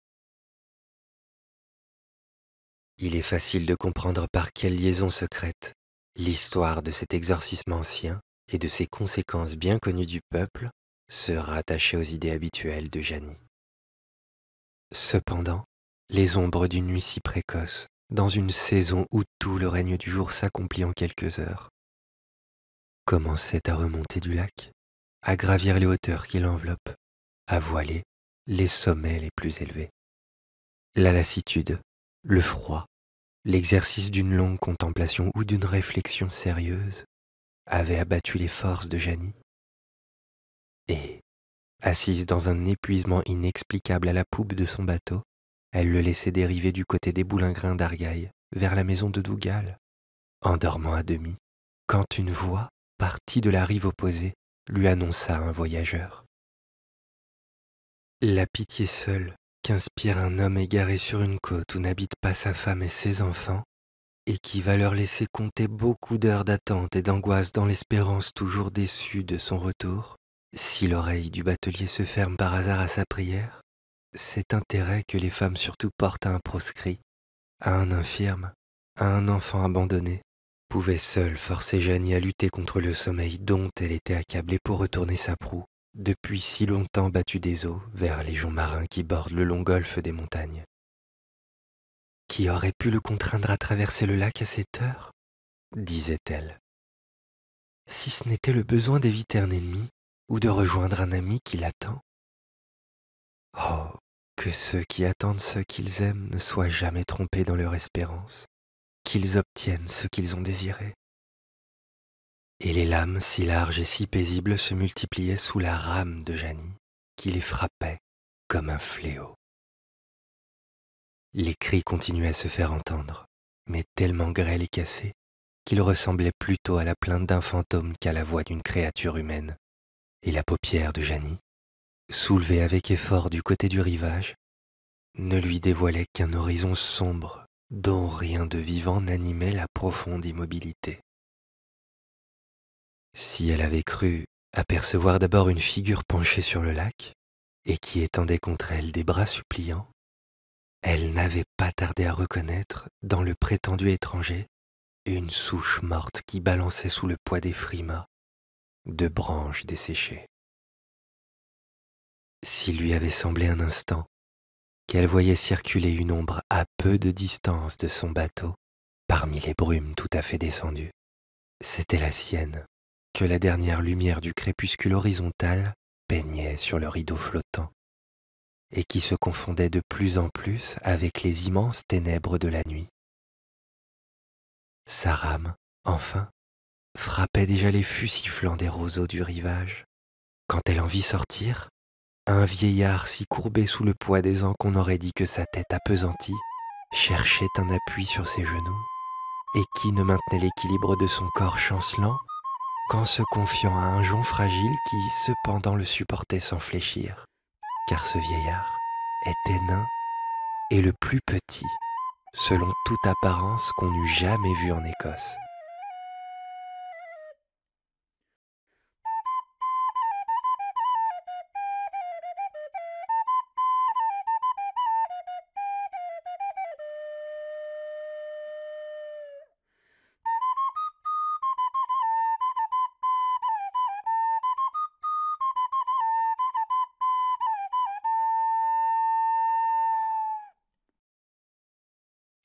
Il est facile de comprendre par quelle liaison secrète l'histoire de cet exorcisme ancien et de ses conséquences bien connues du peuple se rattachait aux idées habituelles de Janie. Cependant, les ombres d'une nuit si précoce dans une saison où tout le règne du jour s'accomplit en quelques heures, commençait à remonter du lac, à gravir les hauteurs qui l'enveloppent, à voiler les sommets les plus élevés. La lassitude, le froid, l'exercice d'une longue contemplation ou d'une réflexion sérieuse avaient abattu les forces de Janie. Et, assise dans un épuisement inexplicable à la poupe de son bateau, elle le laissait dériver du côté des boulingrins d'Argaï, vers la maison de Dougal. endormant à demi, quand une voix, partie de la rive opposée, lui annonça un voyageur. La pitié seule qu'inspire un homme égaré sur une côte où n'habitent pas sa femme et ses enfants, et qui va leur laisser compter beaucoup d'heures d'attente et d'angoisse dans l'espérance toujours déçue de son retour, si l'oreille du batelier se ferme par hasard à sa prière, cet intérêt que les femmes surtout portent à un proscrit, à un infirme, à un enfant abandonné, pouvait seule forcer Jeanne à lutter contre le sommeil dont elle était accablée pour retourner sa proue, depuis si longtemps battue des eaux vers les joncs marins qui bordent le long golfe des montagnes. Qui aurait pu le contraindre à traverser le lac à cette heure disait-elle. Si ce n'était le besoin d'éviter un ennemi ou de rejoindre un ami qui l'attend. Oh, que ceux qui attendent ceux qu'ils aiment ne soient jamais trompés dans leur espérance, qu'ils obtiennent ce qu'ils ont désiré. Et les lames si larges et si paisibles se multipliaient sous la rame de jani qui les frappait comme un fléau. Les cris continuaient à se faire entendre, mais tellement grêles et cassés qu'ils ressemblaient plutôt à la plainte d'un fantôme qu'à la voix d'une créature humaine, et la paupière de jani soulevée avec effort du côté du rivage, ne lui dévoilait qu'un horizon sombre dont rien de vivant n'animait la profonde immobilité. Si elle avait cru apercevoir d'abord une figure penchée sur le lac et qui étendait contre elle des bras suppliants, elle n'avait pas tardé à reconnaître, dans le prétendu étranger, une souche morte qui balançait sous le poids des frimas, de branches desséchées s'il lui avait semblé un instant qu'elle voyait circuler une ombre à peu de distance de son bateau parmi les brumes tout à fait descendues. C'était la sienne, que la dernière lumière du crépuscule horizontal peignait sur le rideau flottant, et qui se confondait de plus en plus avec les immenses ténèbres de la nuit. Sa rame, enfin, frappait déjà les fûts sifflants des roseaux du rivage, quand elle en vit sortir, un vieillard si courbé sous le poids des ans qu'on aurait dit que sa tête appesantie cherchait un appui sur ses genoux, et qui ne maintenait l'équilibre de son corps chancelant qu'en se confiant à un jonc fragile qui cependant le supportait sans fléchir, car ce vieillard était nain et le plus petit, selon toute apparence qu'on n'eût jamais vu en Écosse.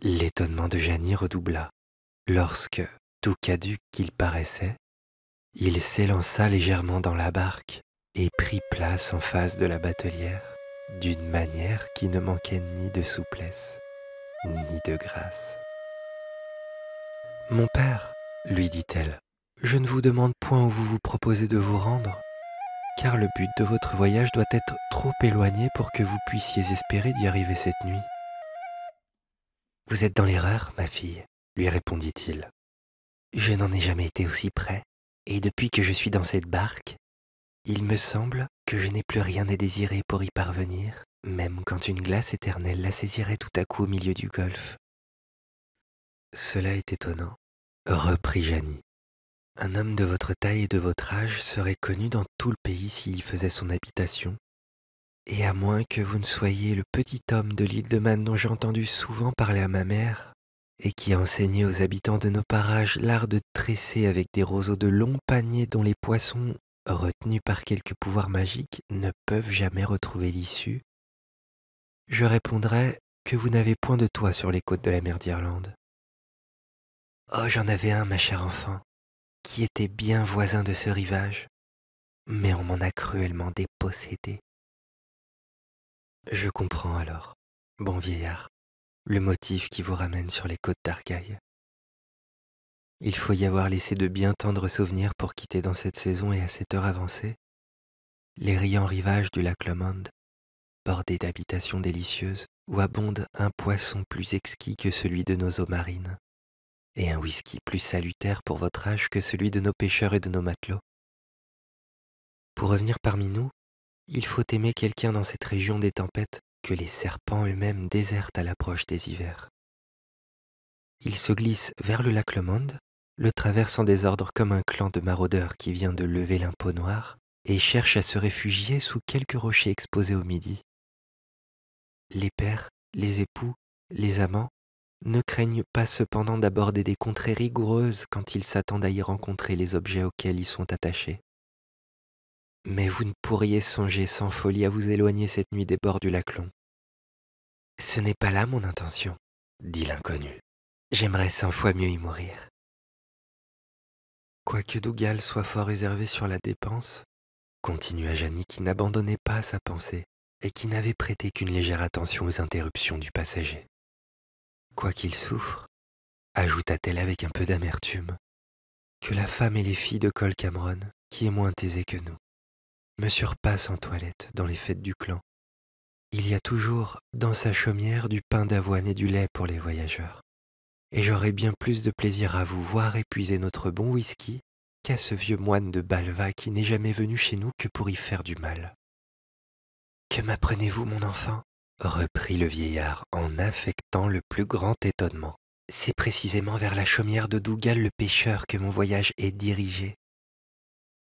L'étonnement de Janie redoubla lorsque, tout caduc qu'il paraissait, il s'élança légèrement dans la barque et prit place en face de la batelière d'une manière qui ne manquait ni de souplesse, ni de grâce. Mon père, lui dit-elle, je ne vous demande point où vous vous proposez de vous rendre, car le but de votre voyage doit être trop éloigné pour que vous puissiez espérer d'y arriver cette nuit. Vous êtes dans l'erreur, ma fille, lui répondit-il. Je n'en ai jamais été aussi près, et depuis que je suis dans cette barque, il me semble que je n'ai plus rien à désirer pour y parvenir, même quand une glace éternelle la saisirait tout à coup au milieu du golfe. Cela est étonnant, reprit Janie. Un homme de votre taille et de votre âge serait connu dans tout le pays s'il y faisait son habitation, et à moins que vous ne soyez le petit homme de l'île de Man dont j'ai entendu souvent parler à ma mère, et qui a enseigné aux habitants de nos parages l'art de tresser avec des roseaux de longs paniers dont les poissons, retenus par quelque pouvoir magique, ne peuvent jamais retrouver l'issue, je répondrai que vous n'avez point de toit sur les côtes de la mer d'Irlande. Oh, j'en avais un, ma chère enfant, qui était bien voisin de ce rivage, mais on m'en a cruellement dépossédé. Je comprends alors, bon vieillard, le motif qui vous ramène sur les côtes d'Argaï. Il faut y avoir laissé de bien tendres souvenirs pour quitter dans cette saison et à cette heure avancée les riants rivages du lac Lomond, bordés d'habitations délicieuses où abonde un poisson plus exquis que celui de nos eaux marines, et un whisky plus salutaire pour votre âge que celui de nos pêcheurs et de nos matelots. Pour revenir parmi nous, il faut aimer quelqu'un dans cette région des tempêtes que les serpents eux-mêmes désertent à l'approche des hivers. Ils se glissent vers le lac Le Monde, le traversent en désordre comme un clan de maraudeurs qui vient de lever l'impôt noir et cherche à se réfugier sous quelques rochers exposés au midi. Les pères, les époux, les amants ne craignent pas cependant d'aborder des contrées rigoureuses quand ils s'attendent à y rencontrer les objets auxquels ils sont attachés. Mais vous ne pourriez songer sans folie à vous éloigner cette nuit des bords du laclon. Ce n'est pas là mon intention, dit l'inconnu. J'aimerais cent fois mieux y mourir. Quoique Dougal soit fort réservé sur la dépense, continua Janie qui n'abandonnait pas sa pensée et qui n'avait prêté qu'une légère attention aux interruptions du passager. Quoiqu'il souffre, ajouta-t-elle avec un peu d'amertume, que la femme et les filles de Col Cameron, qui est moins taisée que nous, me surpasse en toilette dans les fêtes du clan. Il y a toujours dans sa chaumière du pain d'avoine et du lait pour les voyageurs. Et j'aurai bien plus de plaisir à vous voir épuiser notre bon whisky qu'à ce vieux moine de Balva qui n'est jamais venu chez nous que pour y faire du mal. Que m'apprenez-vous, mon enfant reprit le vieillard en affectant le plus grand étonnement. C'est précisément vers la chaumière de Dougal le pêcheur que mon voyage est dirigé.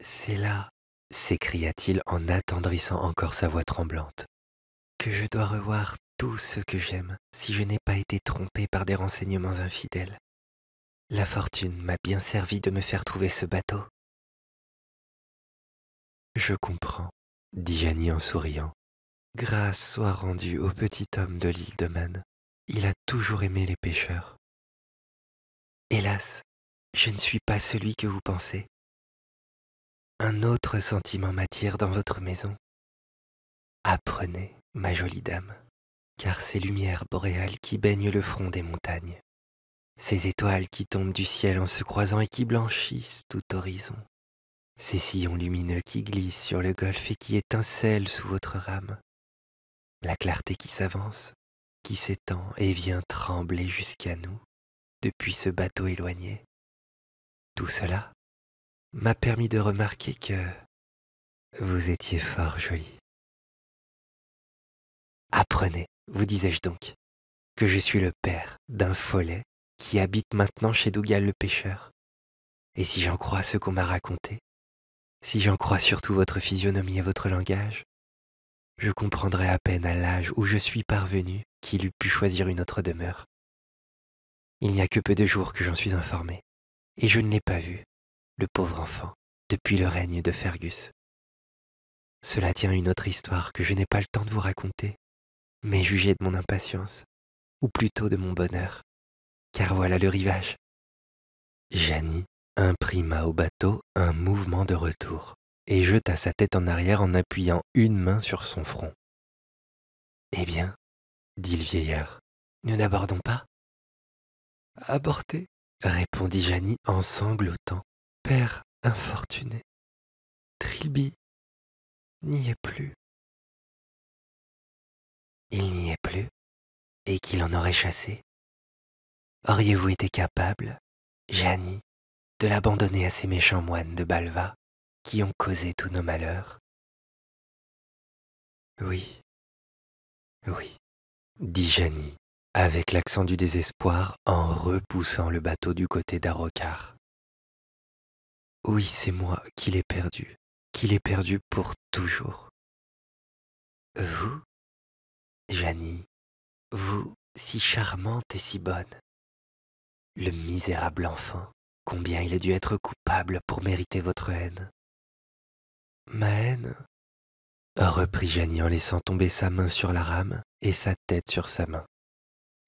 C'est là s'écria-t-il en attendrissant encore sa voix tremblante, que je dois revoir tout ce que j'aime si je n'ai pas été trompé par des renseignements infidèles. La fortune m'a bien servi de me faire trouver ce bateau. Je comprends, dit Janie en souriant. Grâce soit rendue au petit homme de l'île de Man. Il a toujours aimé les pêcheurs. Hélas, je ne suis pas celui que vous pensez un autre sentiment m'attire dans votre maison. Apprenez, ma jolie dame, car ces lumières boréales qui baignent le front des montagnes, ces étoiles qui tombent du ciel en se croisant et qui blanchissent tout horizon, ces sillons lumineux qui glissent sur le golfe et qui étincellent sous votre rame, la clarté qui s'avance, qui s'étend et vient trembler jusqu'à nous depuis ce bateau éloigné. Tout cela, m'a permis de remarquer que vous étiez fort joli. Apprenez, vous disais-je donc, que je suis le père d'un follet qui habite maintenant chez Dougal le pêcheur. Et si j'en crois ce qu'on m'a raconté, si j'en crois surtout votre physionomie et votre langage, je comprendrai à peine à l'âge où je suis parvenu qu'il eût pu choisir une autre demeure. Il n'y a que peu de jours que j'en suis informé, et je ne l'ai pas vu, le pauvre enfant, depuis le règne de Fergus. Cela tient une autre histoire que je n'ai pas le temps de vous raconter, mais jugez de mon impatience, ou plutôt de mon bonheur, car voilà le rivage. Janie imprima au bateau un mouvement de retour et jeta sa tête en arrière en appuyant une main sur son front. Eh bien, dit le vieillard, nous n'abordons pas Aborder, répondit Janie en sanglotant Père infortuné, Trilby n'y est plus. Il n'y est plus, et qu'il en aurait chassé. Auriez-vous été capable, Janie, de l'abandonner à ces méchants moines de Balva qui ont causé tous nos malheurs Oui, oui, dit Janie avec l'accent du désespoir en repoussant le bateau du côté d'Arrocar. Oui, c'est moi qui l'ai perdu, qui l'ai perdu pour toujours. Vous, Janie, vous, si charmante et si bonne. Le misérable enfant, combien il a dû être coupable pour mériter votre haine. Ma haine reprit Janie en laissant tomber sa main sur la rame et sa tête sur sa main.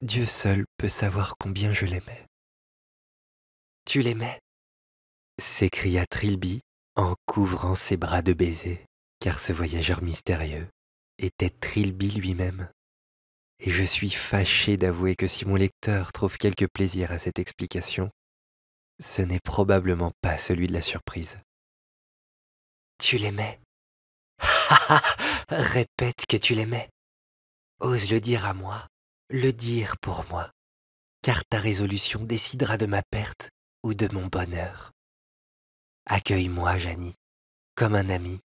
Dieu seul peut savoir combien je l'aimais. Tu l'aimais s'écria Trilby en couvrant ses bras de baisers, car ce voyageur mystérieux était Trilby lui-même. Et je suis fâché d'avouer que si mon lecteur trouve quelque plaisir à cette explication, ce n'est probablement pas celui de la surprise. Tu l'aimais Répète que tu l'aimais. Ose le dire à moi, le dire pour moi, car ta résolution décidera de ma perte ou de mon bonheur. Accueille-moi, Janie, comme un ami,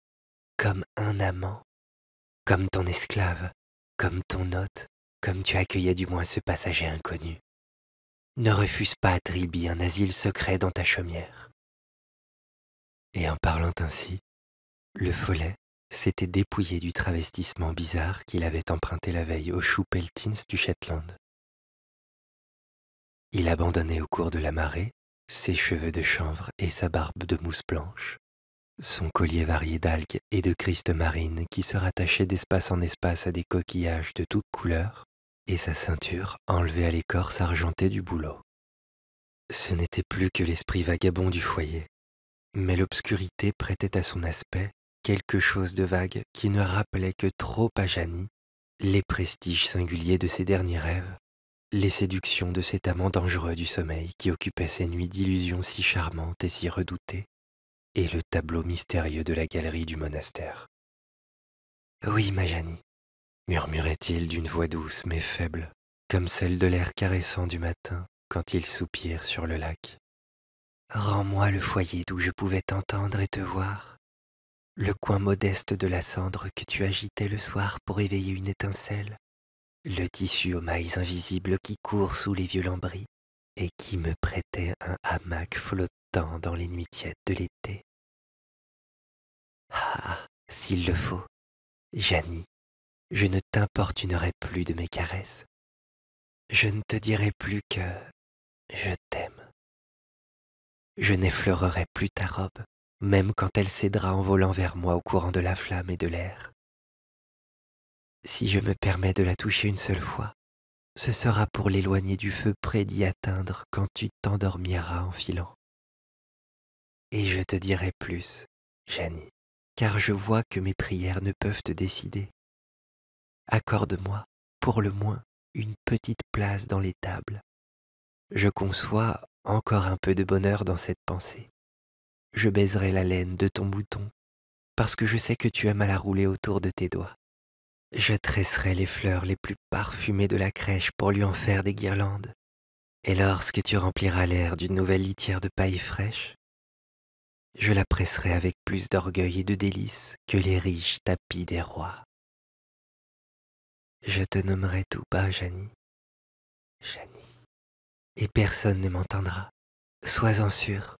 comme un amant, comme ton esclave, comme ton hôte, comme tu accueillais du moins ce passager inconnu. Ne refuse pas à Trilby un asile secret dans ta chaumière. Et en parlant ainsi, le follet s'était dépouillé du travestissement bizarre qu'il avait emprunté la veille aux choux peltins du Shetland. Il abandonnait au cours de la marée ses cheveux de chanvre et sa barbe de mousse blanche, son collier varié d'algues et de cristes marines qui se rattachaient d'espace en espace à des coquillages de toutes couleurs, et sa ceinture enlevée à l'écorce argentée du bouleau. Ce n'était plus que l'esprit vagabond du foyer, mais l'obscurité prêtait à son aspect quelque chose de vague qui ne rappelait que trop à Janie les prestiges singuliers de ses derniers rêves les séductions de cet amant dangereux du sommeil qui occupait ces nuits d'illusions si charmantes et si redoutées, et le tableau mystérieux de la galerie du monastère. Oui, ma murmurait-il d'une voix douce mais faible, comme celle de l'air caressant du matin quand il soupire sur le lac. Rends-moi le foyer d'où je pouvais t'entendre et te voir, le coin modeste de la cendre que tu agitais le soir pour éveiller une étincelle, le tissu aux mailles invisibles qui court sous les vieux lambris et qui me prêtait un hamac flottant dans les nuits tièdes de l'été. Ah, s'il le faut, Janie, je ne t'importunerai plus de mes caresses. Je ne te dirai plus que je t'aime. Je n'effleurerai plus ta robe, même quand elle cédera en volant vers moi au courant de la flamme et de l'air. Si je me permets de la toucher une seule fois, ce sera pour l'éloigner du feu près d'y atteindre quand tu t'endormiras en filant. Et je te dirai plus, Janie, car je vois que mes prières ne peuvent te décider. Accorde-moi, pour le moins, une petite place dans l'étable. Je conçois encore un peu de bonheur dans cette pensée. Je baiserai la laine de ton bouton, parce que je sais que tu aimes à la rouler autour de tes doigts. Je tresserai les fleurs les plus parfumées de la crèche pour lui en faire des guirlandes. Et lorsque tu rempliras l'air d'une nouvelle litière de paille fraîche, je la presserai avec plus d'orgueil et de délices que les riches tapis des rois. Je te nommerai tout bas, Janie. Janie. Et personne ne m'entendra. Sois-en sûr,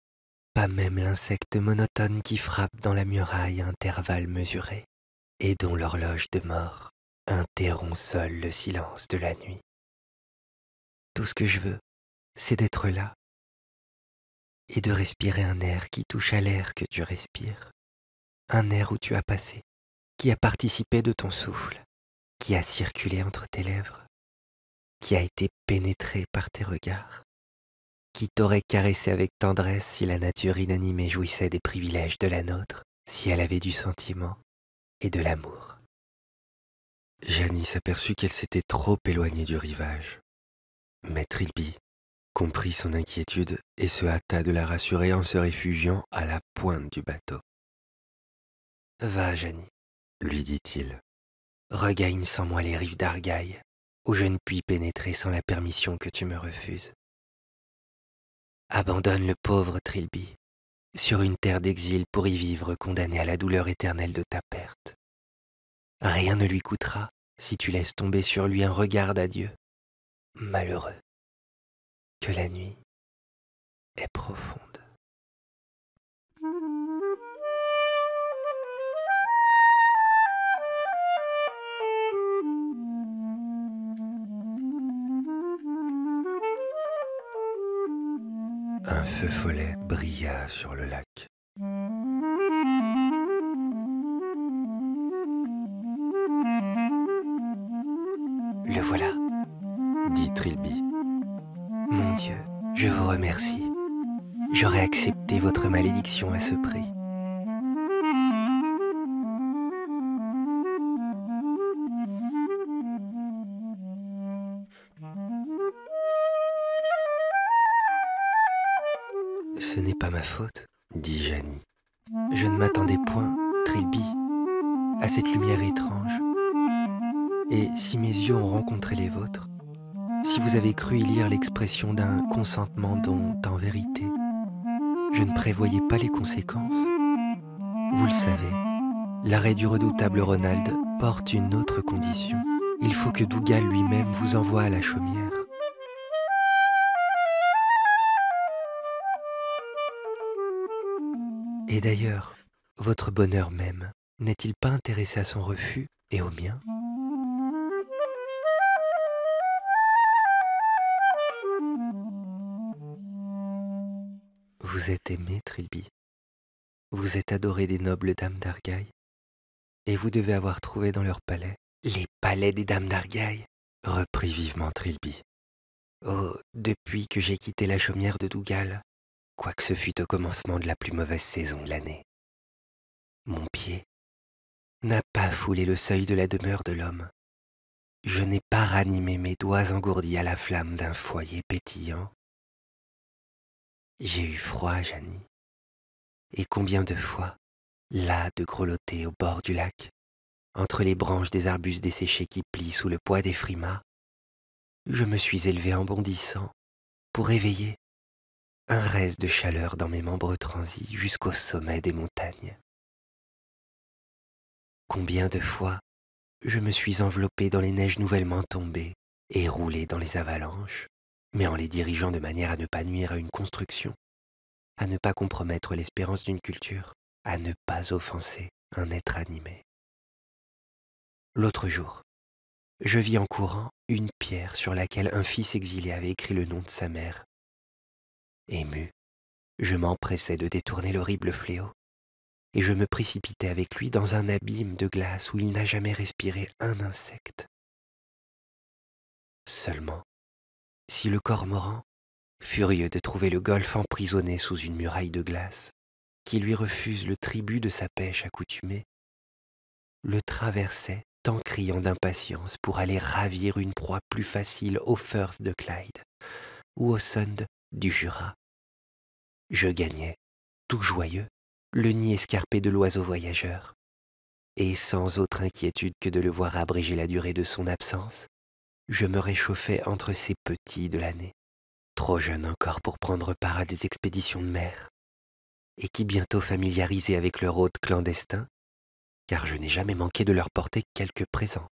pas même l'insecte monotone qui frappe dans la muraille à intervalles mesurés et dont l'horloge de mort interrompt seul le silence de la nuit. Tout ce que je veux, c'est d'être là et de respirer un air qui touche à l'air que tu respires, un air où tu as passé, qui a participé de ton souffle, qui a circulé entre tes lèvres, qui a été pénétré par tes regards, qui t'aurait caressé avec tendresse si la nature inanimée jouissait des privilèges de la nôtre, si elle avait du sentiment, et de l'amour. Janie s'aperçut qu'elle s'était trop éloignée du rivage. Mais Trilby comprit son inquiétude et se hâta de la rassurer en se réfugiant à la pointe du bateau. Va, Janie, lui dit-il. Regagne sans moi les rives d'Argail, où je ne puis pénétrer sans la permission que tu me refuses. Abandonne le pauvre Trilby sur une terre d'exil pour y vivre condamné à la douleur éternelle de ta perte. Rien ne lui coûtera si tu laisses tomber sur lui un regard d'adieu. Malheureux, que la nuit est profonde. Un feu follet brilla sur le lac. Le voilà, dit Trilby. Mon Dieu, je vous remercie. J'aurais accepté votre malédiction à ce prix. pas ma faute, dit Janie. Je ne m'attendais point, Trilby, à cette lumière étrange. Et si mes yeux ont rencontré les vôtres, si vous avez cru y lire l'expression d'un consentement dont, en vérité, je ne prévoyais pas les conséquences, vous le savez, l'arrêt du redoutable Ronald porte une autre condition. Il faut que Dougal lui-même vous envoie à la chaumière. Et d'ailleurs, votre bonheur même n'est-il pas intéressé à son refus et au mien Vous êtes aimé, Trilby. Vous êtes adoré des nobles dames d'Argaï. Et vous devez avoir trouvé dans leur palais les palais des dames d'Argaï, reprit vivement Trilby. Oh, depuis que j'ai quitté la chaumière de Dougal, quoique ce fût au commencement de la plus mauvaise saison de l'année. Mon pied n'a pas foulé le seuil de la demeure de l'homme. Je n'ai pas ranimé mes doigts engourdis à la flamme d'un foyer pétillant. J'ai eu froid, Janie. Et combien de fois, là de grelotter au bord du lac, entre les branches des arbustes desséchés qui plient sous le poids des frimas, je me suis élevé en bondissant pour éveiller un reste de chaleur dans mes membres transis jusqu'au sommet des montagnes. Combien de fois je me suis enveloppé dans les neiges nouvellement tombées et roulé dans les avalanches, mais en les dirigeant de manière à ne pas nuire à une construction, à ne pas compromettre l'espérance d'une culture, à ne pas offenser un être animé. L'autre jour, je vis en courant une pierre sur laquelle un fils exilé avait écrit le nom de sa mère Ému, je m'empressais de détourner l'horrible fléau, et je me précipitais avec lui dans un abîme de glace où il n'a jamais respiré un insecte. Seulement, si le cormoran, furieux de trouver le golfe emprisonné sous une muraille de glace, qui lui refuse le tribut de sa pêche accoutumée, le traversait en criant d'impatience pour aller ravir une proie plus facile au Firth de Clyde ou au Sund du Jura. Je gagnais, tout joyeux, le nid escarpé de l'oiseau voyageur, et sans autre inquiétude que de le voir abréger la durée de son absence, je me réchauffais entre ces petits de l'année, trop jeunes encore pour prendre part à des expéditions de mer, et qui bientôt familiarisés avec leur hôte clandestin, car je n'ai jamais manqué de leur porter quelques présents,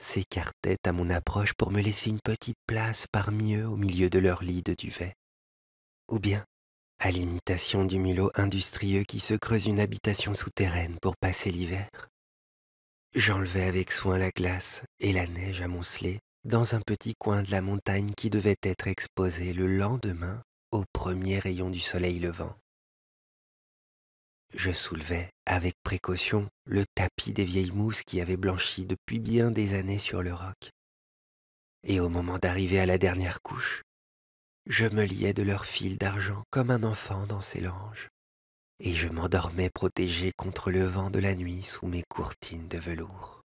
s'écartaient à mon approche pour me laisser une petite place parmi eux au milieu de leur lit de duvet. Ou bien, à l'imitation du mulot industrieux qui se creuse une habitation souterraine pour passer l'hiver. J'enlevais avec soin la glace et la neige amoncelée dans un petit coin de la montagne qui devait être exposé le lendemain aux premiers rayons du soleil levant. Je soulevais avec précaution le tapis des vieilles mousses qui avaient blanchi depuis bien des années sur le roc. Et au moment d'arriver à la dernière couche, je me liais de leurs fils d'argent comme un enfant dans ses langes, et je m'endormais protégé contre le vent de la nuit sous mes courtines de velours.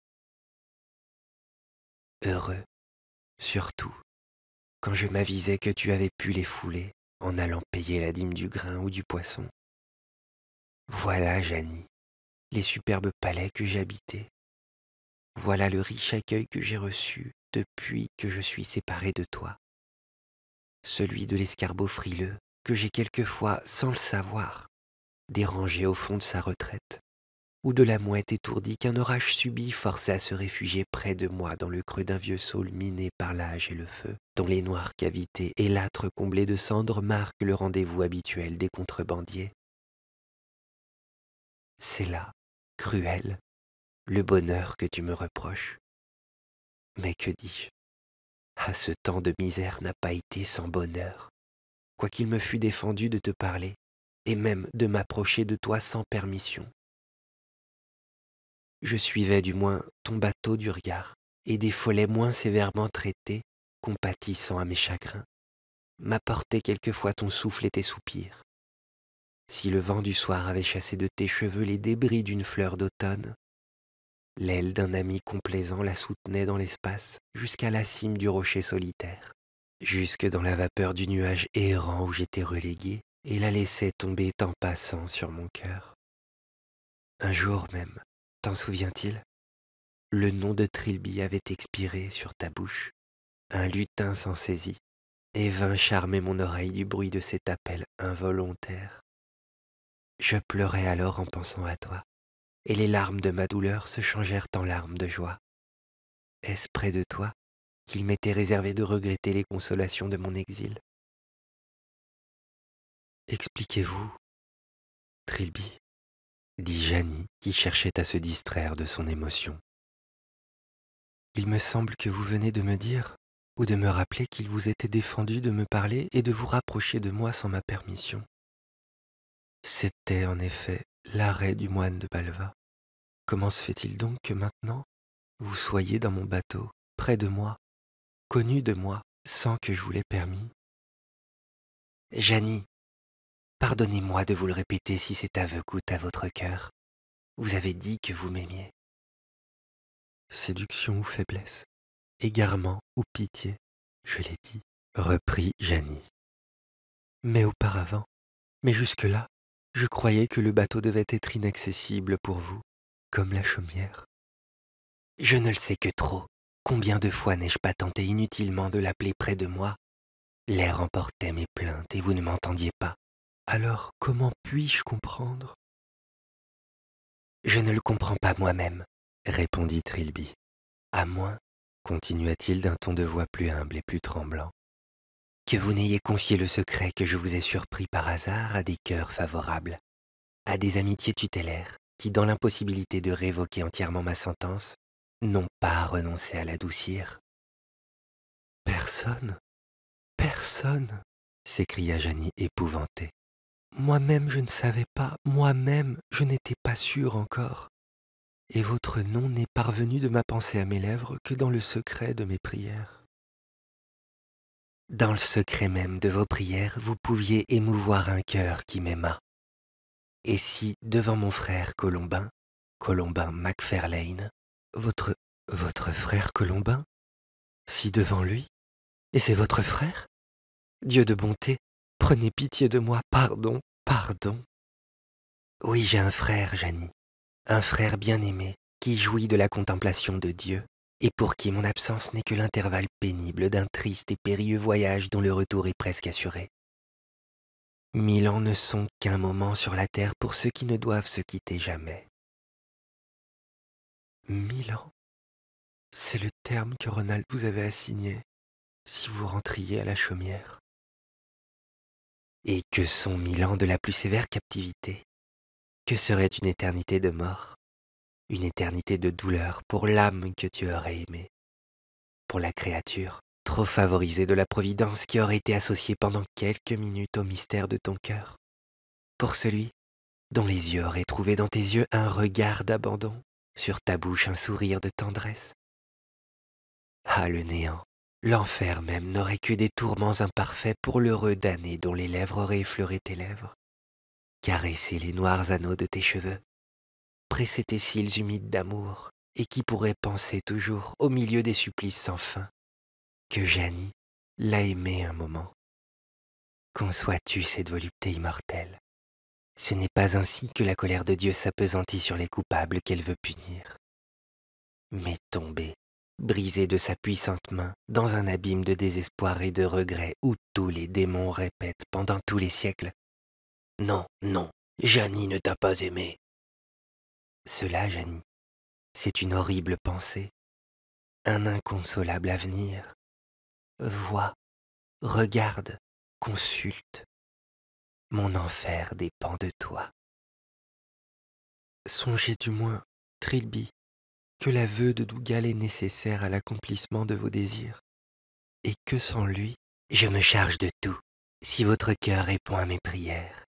Heureux, surtout, quand je m'avisais que tu avais pu les fouler en allant payer la dîme du grain ou du poisson voilà, Janie, les superbes palais que j'habitais. Voilà le riche accueil que j'ai reçu depuis que je suis séparé de toi. Celui de l'escarbot frileux que j'ai quelquefois, sans le savoir, dérangé au fond de sa retraite, ou de la mouette étourdie qu'un orage subit forçait à se réfugier près de moi dans le creux d'un vieux saule miné par l'âge et le feu, dont les noires cavités et l'âtre comblé de cendres marquent le rendez-vous habituel des contrebandiers c'est là, cruel, le bonheur que tu me reproches. Mais que dis-je Ah, ce temps de misère n'a pas été sans bonheur, quoiqu'il me fût défendu de te parler, et même de m'approcher de toi sans permission. Je suivais du moins ton bateau du regard, et des follets moins sévèrement traités, compatissant à mes chagrins, m'apportaient quelquefois ton souffle et tes soupirs si le vent du soir avait chassé de tes cheveux les débris d'une fleur d'automne. L'aile d'un ami complaisant la soutenait dans l'espace jusqu'à la cime du rocher solitaire, jusque dans la vapeur du nuage errant où j'étais relégué, et la laissait tomber en passant sur mon cœur. Un jour même, t'en souvient-il Le nom de Trilby avait expiré sur ta bouche. Un lutin s'en saisit et vint charmer mon oreille du bruit de cet appel involontaire. Je pleurais alors en pensant à toi, et les larmes de ma douleur se changèrent en larmes de joie. Est-ce près de toi qu'il m'était réservé de regretter les consolations de mon exil Expliquez-vous, Trilby, dit Janie, qui cherchait à se distraire de son émotion. Il me semble que vous venez de me dire, ou de me rappeler qu'il vous était défendu de me parler et de vous rapprocher de moi sans ma permission. C'était en effet l'arrêt du moine de Balva. Comment se fait-il donc que maintenant vous soyez dans mon bateau, près de moi, connu de moi, sans que je vous l'aie permis Janie, pardonnez-moi de vous le répéter si cet aveu coûte à votre cœur. Vous avez dit que vous m'aimiez. Séduction ou faiblesse, égarement ou pitié, je l'ai dit, reprit Janie. Mais auparavant, mais jusque-là, je croyais que le bateau devait être inaccessible pour vous, comme la chaumière. Je ne le sais que trop. Combien de fois n'ai-je pas tenté inutilement de l'appeler près de moi L'air emportait mes plaintes et vous ne m'entendiez pas. Alors comment puis-je comprendre Je ne le comprends pas moi-même, répondit Trilby. À moins, continua-t-il d'un ton de voix plus humble et plus tremblant, que vous n'ayez confié le secret que je vous ai surpris par hasard à des cœurs favorables, à des amitiés tutélaires qui, dans l'impossibilité de révoquer entièrement ma sentence, n'ont pas renoncé à l'adoucir. Personne, personne, s'écria Janie épouvantée. Moi-même je ne savais pas, moi-même je n'étais pas sûre encore. Et votre nom n'est parvenu de ma pensée à mes lèvres que dans le secret de mes prières dans le secret même de vos prières, vous pouviez émouvoir un cœur qui m'aima. Et si, devant mon frère Colombin, Colombin Macferlane, votre votre frère Colombin Si devant lui Et c'est votre frère Dieu de bonté, prenez pitié de moi, pardon, pardon. Oui, j'ai un frère, Janie, un frère bien-aimé, qui jouit de la contemplation de Dieu, et pour qui mon absence n'est que l'intervalle pénible d'un triste et périlleux voyage dont le retour est presque assuré. Mille ans ne sont qu'un moment sur la terre pour ceux qui ne doivent se quitter jamais. Mille ans C'est le terme que Ronald vous avait assigné si vous rentriez à la chaumière. Et que sont mille ans de la plus sévère captivité Que serait une éternité de mort une éternité de douleur pour l'âme que tu aurais aimée, pour la créature trop favorisée de la Providence qui aurait été associée pendant quelques minutes au mystère de ton cœur, pour celui dont les yeux auraient trouvé dans tes yeux un regard d'abandon, sur ta bouche un sourire de tendresse. Ah, le néant, l'enfer même n'aurait que des tourments imparfaits pour l'heureux damné dont les lèvres auraient effleuré tes lèvres, caressé les noirs anneaux de tes cheveux, Pressé tes cils humides d'amour, et qui pourrait penser toujours, au milieu des supplices sans fin, que Janie l'a aimé un moment. Conçois-tu cette volupté immortelle Ce n'est pas ainsi que la colère de Dieu s'apesantit sur les coupables qu'elle veut punir. Mais tombée, brisée de sa puissante main, dans un abîme de désespoir et de regret où tous les démons répètent pendant tous les siècles ⁇ Non, non, Janie ne t'a pas aimé cela, Janie, c'est une horrible pensée, un inconsolable avenir. Vois, regarde, consulte. Mon enfer dépend de toi. Songez du moins, Trilby, que l'aveu de Dougal est nécessaire à l'accomplissement de vos désirs, et que sans lui, je me charge de tout, si votre cœur répond à mes prières.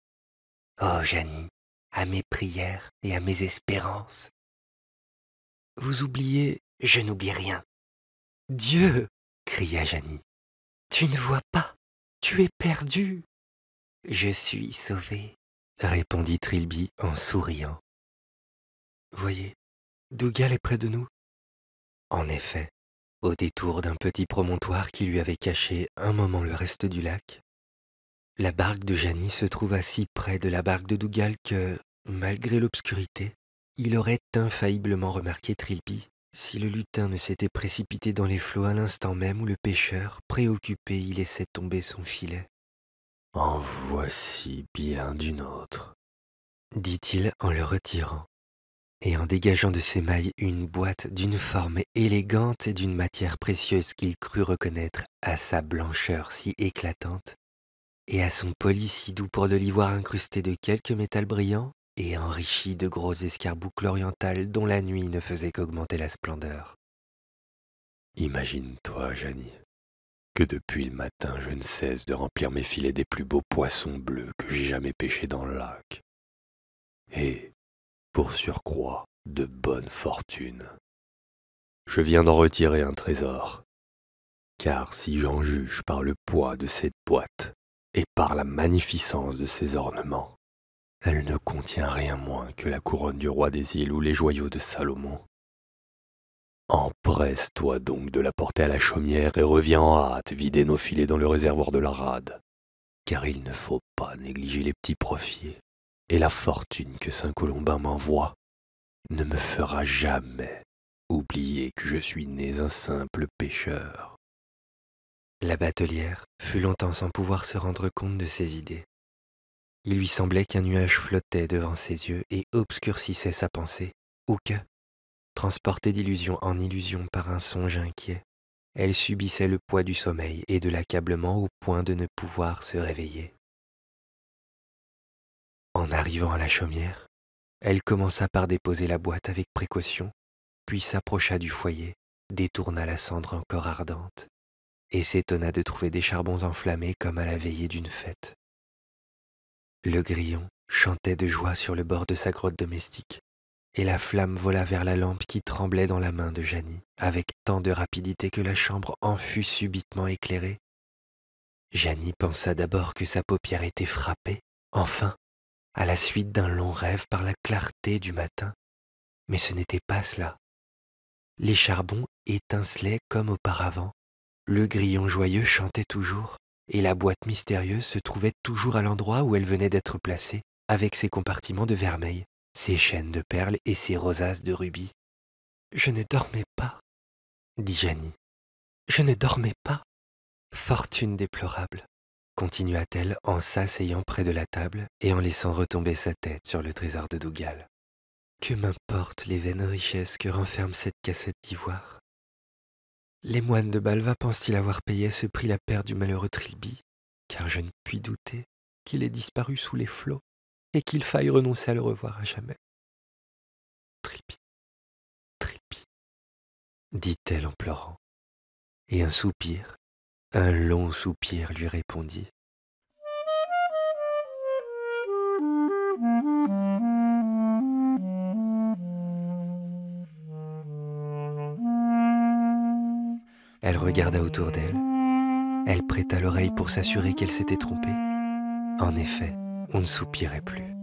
Oh, Janie, à mes prières et à mes espérances. Vous oubliez, je n'oublie rien. Dieu, cria Janie, tu ne vois pas, tu es perdu. Je suis sauvé, répondit Trilby en souriant. Voyez, Dougal est près de nous. En effet, au détour d'un petit promontoire qui lui avait caché un moment le reste du lac, la barque de Janie se trouva si près de la barque de Dougal que, malgré l'obscurité, il aurait infailliblement remarqué Trilby si le lutin ne s'était précipité dans les flots à l'instant même où le pêcheur, préoccupé, y laissait tomber son filet. En voici bien d'une autre, dit-il en le retirant, et en dégageant de ses mailles une boîte d'une forme élégante et d'une matière précieuse qu'il crut reconnaître à sa blancheur si éclatante et à son poli si doux pour de l'ivoire incrusté de quelques métals brillants et enrichi de gros escarboucles orientales dont la nuit ne faisait qu'augmenter la splendeur. Imagine-toi, Jeannie, que depuis le matin je ne cesse de remplir mes filets des plus beaux poissons bleus que j'ai jamais pêchés dans le lac. Et, pour surcroît, de bonne fortune. Je viens d'en retirer un trésor, car si j'en juge par le poids de cette boîte, et par la magnificence de ses ornements. Elle ne contient rien moins que la couronne du roi des îles ou les joyaux de Salomon. Empresse-toi donc de la porter à la chaumière et reviens en hâte vider nos filets dans le réservoir de la rade, car il ne faut pas négliger les petits profits, et la fortune que Saint Colombin m'envoie ne me fera jamais oublier que je suis né un simple pêcheur. La batelière fut longtemps sans pouvoir se rendre compte de ses idées. Il lui semblait qu'un nuage flottait devant ses yeux et obscurcissait sa pensée, ou que, transportée d'illusion en illusion par un songe inquiet, elle subissait le poids du sommeil et de l'accablement au point de ne pouvoir se réveiller. En arrivant à la chaumière, elle commença par déposer la boîte avec précaution, puis s'approcha du foyer, détourna la cendre encore ardente et s'étonna de trouver des charbons enflammés comme à la veillée d'une fête. Le grillon chantait de joie sur le bord de sa grotte domestique, et la flamme vola vers la lampe qui tremblait dans la main de Janie, avec tant de rapidité que la chambre en fut subitement éclairée. Janie pensa d'abord que sa paupière était frappée, enfin, à la suite d'un long rêve par la clarté du matin. Mais ce n'était pas cela. Les charbons étincelaient comme auparavant, le grillon joyeux chantait toujours, et la boîte mystérieuse se trouvait toujours à l'endroit où elle venait d'être placée, avec ses compartiments de vermeil, ses chaînes de perles et ses rosaces de rubis. Je ne dormais pas, dit Janie. Je ne dormais pas. Fortune déplorable, continua-t-elle en s'asseyant près de la table et en laissant retomber sa tête sur le trésor de Dougal. Que m'importent les vaines richesses que renferme cette cassette d'ivoire les moines de Balva pensent-ils avoir payé à ce prix la perte du malheureux Trilby Car je ne puis douter qu'il ait disparu sous les flots et qu'il faille renoncer à le revoir à jamais. Trilby, Trilby, dit-elle en pleurant. Et un soupir, un long soupir lui répondit. Elle regarda autour d'elle. Elle prêta l'oreille pour s'assurer qu'elle s'était trompée. En effet, on ne soupirait plus.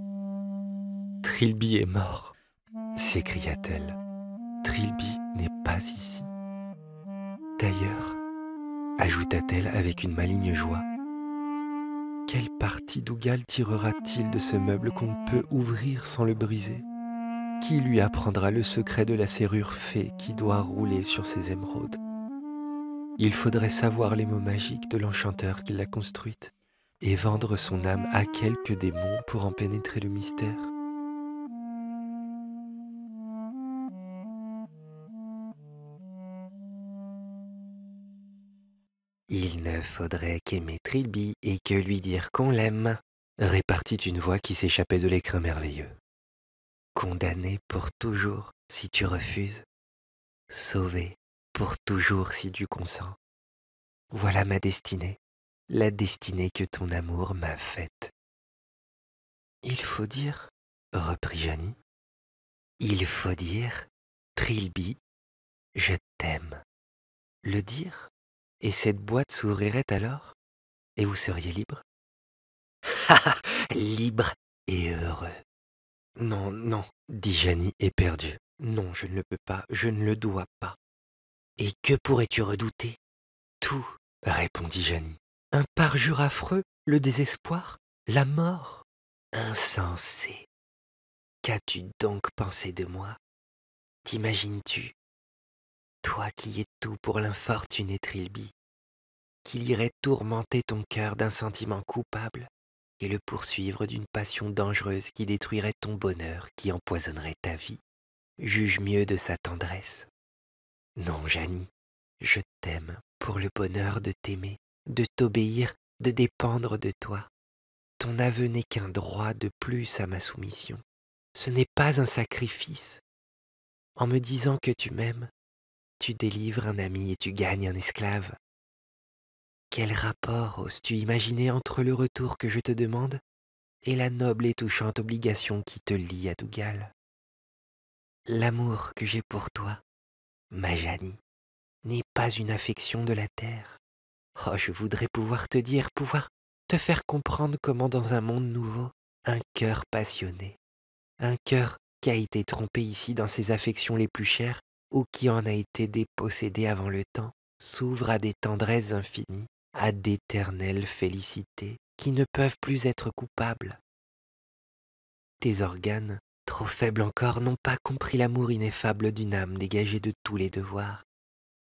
Trilby est mort, s'écria-t-elle. Trilby n'est pas ici. D'ailleurs, ajouta-t-elle avec une maligne joie, quelle partie d'Ougal tirera-t-il de ce meuble qu'on peut ouvrir sans le briser Qui lui apprendra le secret de la serrure fée qui doit rouler sur ses émeraudes il faudrait savoir les mots magiques de l'enchanteur qui l'a construite et vendre son âme à quelques démons pour en pénétrer le mystère. Il ne faudrait qu'aimer Trilby et que lui dire qu'on l'aime, répartit une voix qui s'échappait de l'écran merveilleux. Condamné pour toujours si tu refuses, sauvé pour toujours si tu consens. Voilà ma destinée, la destinée que ton amour m'a faite. Il faut dire, reprit Janie, il faut dire, Trilby, je t'aime. Le dire, et cette boîte s'ouvrirait alors, et vous seriez libre libre et heureux. Non, non, dit Janie éperdue. Non, je ne le peux pas, je ne le dois pas. Et que pourrais-tu redouter Tout, répondit Jenny. Un parjure affreux, le désespoir, la mort. Insensé. Qu'as-tu donc pensé de moi T'imagines-tu Toi qui es tout pour l'infortuné Trilby, qu'il irait tourmenter ton cœur d'un sentiment coupable et le poursuivre d'une passion dangereuse qui détruirait ton bonheur, qui empoisonnerait ta vie. Juge mieux de sa tendresse. Non, Janie, je t'aime pour le bonheur de t'aimer, de t'obéir, de dépendre de toi. Ton aveu n'est qu'un droit de plus à ma soumission. Ce n'est pas un sacrifice. En me disant que tu m'aimes, tu délivres un ami et tu gagnes un esclave. Quel rapport oses-tu imaginer entre le retour que je te demande et la noble et touchante obligation qui te lie à Dougal L'amour que j'ai pour toi Janie n'est pas une affection de la terre. Oh, je voudrais pouvoir te dire, pouvoir te faire comprendre comment dans un monde nouveau, un cœur passionné, un cœur qui a été trompé ici dans ses affections les plus chères ou qui en a été dépossédé avant le temps, s'ouvre à des tendresses infinies, à d'éternelles félicités qui ne peuvent plus être coupables. Tes organes trop faibles encore, n'ont pas compris l'amour ineffable d'une âme dégagée de tous les devoirs,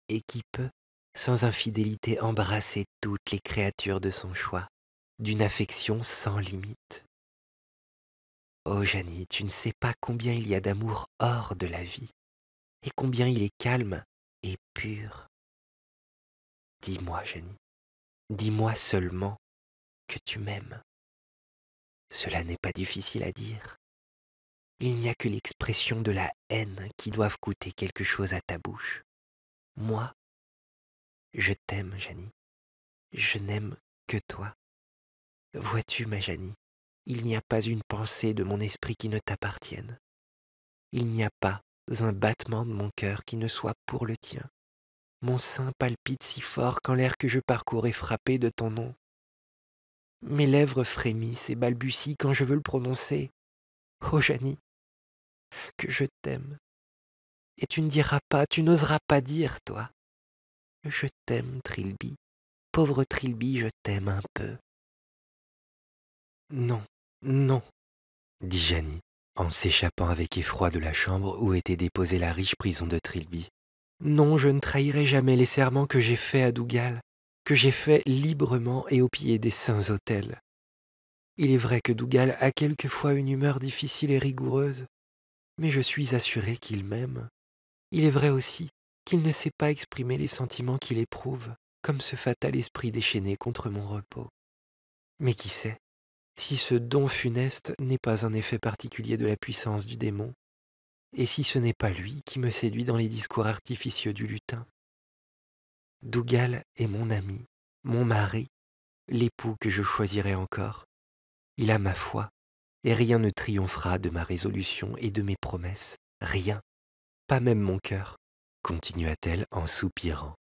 et qui peut, sans infidélité, embrasser toutes les créatures de son choix, d'une affection sans limite. Oh Jeannie, tu ne sais pas combien il y a d'amour hors de la vie, et combien il est calme et pur. Dis-moi, Jeannie, dis-moi seulement que tu m'aimes. Cela n'est pas difficile à dire. Il n'y a que l'expression de la haine qui doive coûter quelque chose à ta bouche. Moi, je t'aime, Janie. Je n'aime que toi. Vois-tu, ma Janie, il n'y a pas une pensée de mon esprit qui ne t'appartienne. Il n'y a pas un battement de mon cœur qui ne soit pour le tien. Mon sein palpite si fort quand l'air que je parcours est frappé de ton nom. Mes lèvres frémissent et balbutient quand je veux le prononcer. Oh, Janie, que je t'aime. Et tu ne diras pas, tu n'oseras pas dire, toi. Je t'aime, Trilby. Pauvre Trilby, je t'aime un peu. Non, non, dit Janie, en s'échappant avec effroi de la chambre où était déposée la riche prison de Trilby. Non, je ne trahirai jamais les serments que j'ai faits à Dougal, que j'ai faits librement et au pied des saints autels. Il est vrai que Dougal a quelquefois une humeur difficile et rigoureuse, mais je suis assuré qu'il m'aime. Il est vrai aussi qu'il ne sait pas exprimer les sentiments qu'il éprouve, comme ce fatal esprit déchaîné contre mon repos. Mais qui sait si ce don funeste n'est pas un effet particulier de la puissance du démon, et si ce n'est pas lui qui me séduit dans les discours artificieux du lutin. Dougal est mon ami, mon mari, l'époux que je choisirai encore. Il a ma foi, et rien ne triomphera de ma résolution et de mes promesses, rien, pas même mon cœur, continua-t-elle en soupirant.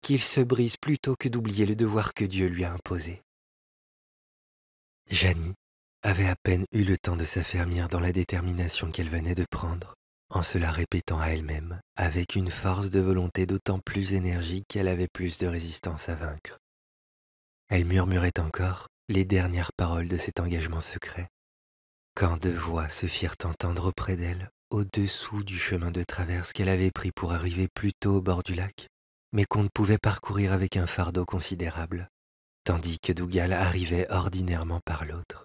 Qu'il se brise plutôt que d'oublier le devoir que Dieu lui a imposé. Janie avait à peine eu le temps de s'affermir dans la détermination qu'elle venait de prendre, en se la répétant à elle-même, avec une force de volonté d'autant plus énergique qu'elle avait plus de résistance à vaincre. Elle murmurait encore les dernières paroles de cet engagement secret, quand deux voix se firent entendre auprès d'elle, au-dessous du chemin de traverse qu'elle avait pris pour arriver plus tôt au bord du lac, mais qu'on ne pouvait parcourir avec un fardeau considérable, tandis que Dougal arrivait ordinairement par l'autre,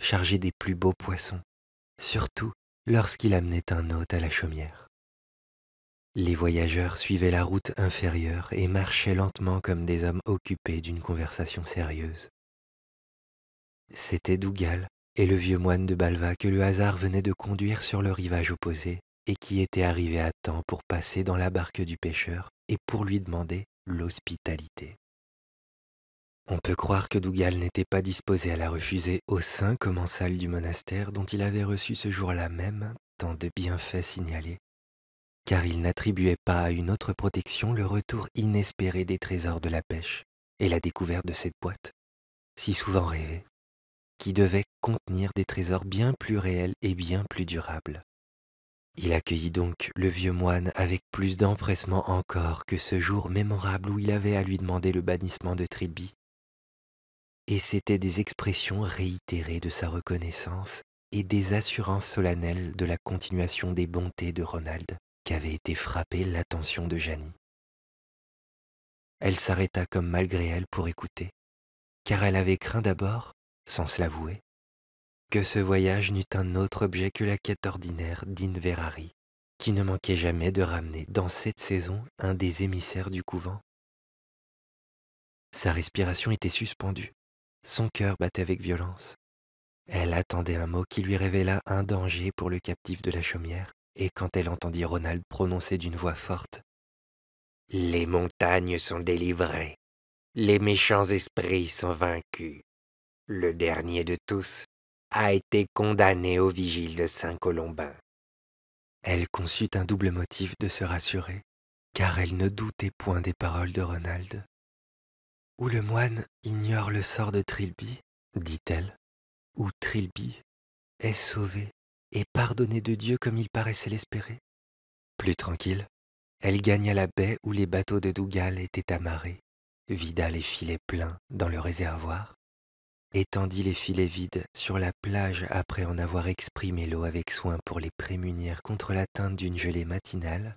chargé des plus beaux poissons, surtout lorsqu'il amenait un hôte à la chaumière. Les voyageurs suivaient la route inférieure et marchaient lentement comme des hommes occupés d'une conversation sérieuse. C'était Dougal et le vieux moine de Balva que le hasard venait de conduire sur le rivage opposé et qui était arrivé à temps pour passer dans la barque du pêcheur et pour lui demander l'hospitalité. On peut croire que Dougal n'était pas disposé à la refuser au sein comme en salle du monastère dont il avait reçu ce jour-là même tant de bienfaits signalés, car il n'attribuait pas à une autre protection le retour inespéré des trésors de la pêche et la découverte de cette boîte, si souvent rêvée qui devait contenir des trésors bien plus réels et bien plus durables. Il accueillit donc le vieux moine avec plus d'empressement encore que ce jour mémorable où il avait à lui demander le bannissement de Triby, Et c'étaient des expressions réitérées de sa reconnaissance et des assurances solennelles de la continuation des bontés de Ronald qu'avait été frappées l'attention de Janie. Elle s'arrêta comme malgré elle pour écouter, car elle avait craint d'abord sans se l'avouer, que ce voyage n'eût un autre objet que la quête ordinaire d'Inverari, qui ne manquait jamais de ramener dans cette saison un des émissaires du couvent. Sa respiration était suspendue, son cœur battait avec violence. Elle attendait un mot qui lui révéla un danger pour le captif de la chaumière, et quand elle entendit Ronald prononcer d'une voix forte Les montagnes sont délivrées, les méchants esprits sont vaincus le dernier de tous, a été condamné au vigile de Saint-Colombin. Elle conçut un double motif de se rassurer, car elle ne doutait point des paroles de Ronald. Ou le moine ignore le sort de Trilby, dit-elle, ou Trilby est sauvé et pardonné de Dieu comme il paraissait l'espérer. Plus tranquille, elle gagna la baie où les bateaux de Dougal étaient amarrés, vida les filets pleins dans le réservoir, étendit les filets vides sur la plage après en avoir exprimé l'eau avec soin pour les prémunir contre l'atteinte d'une gelée matinale,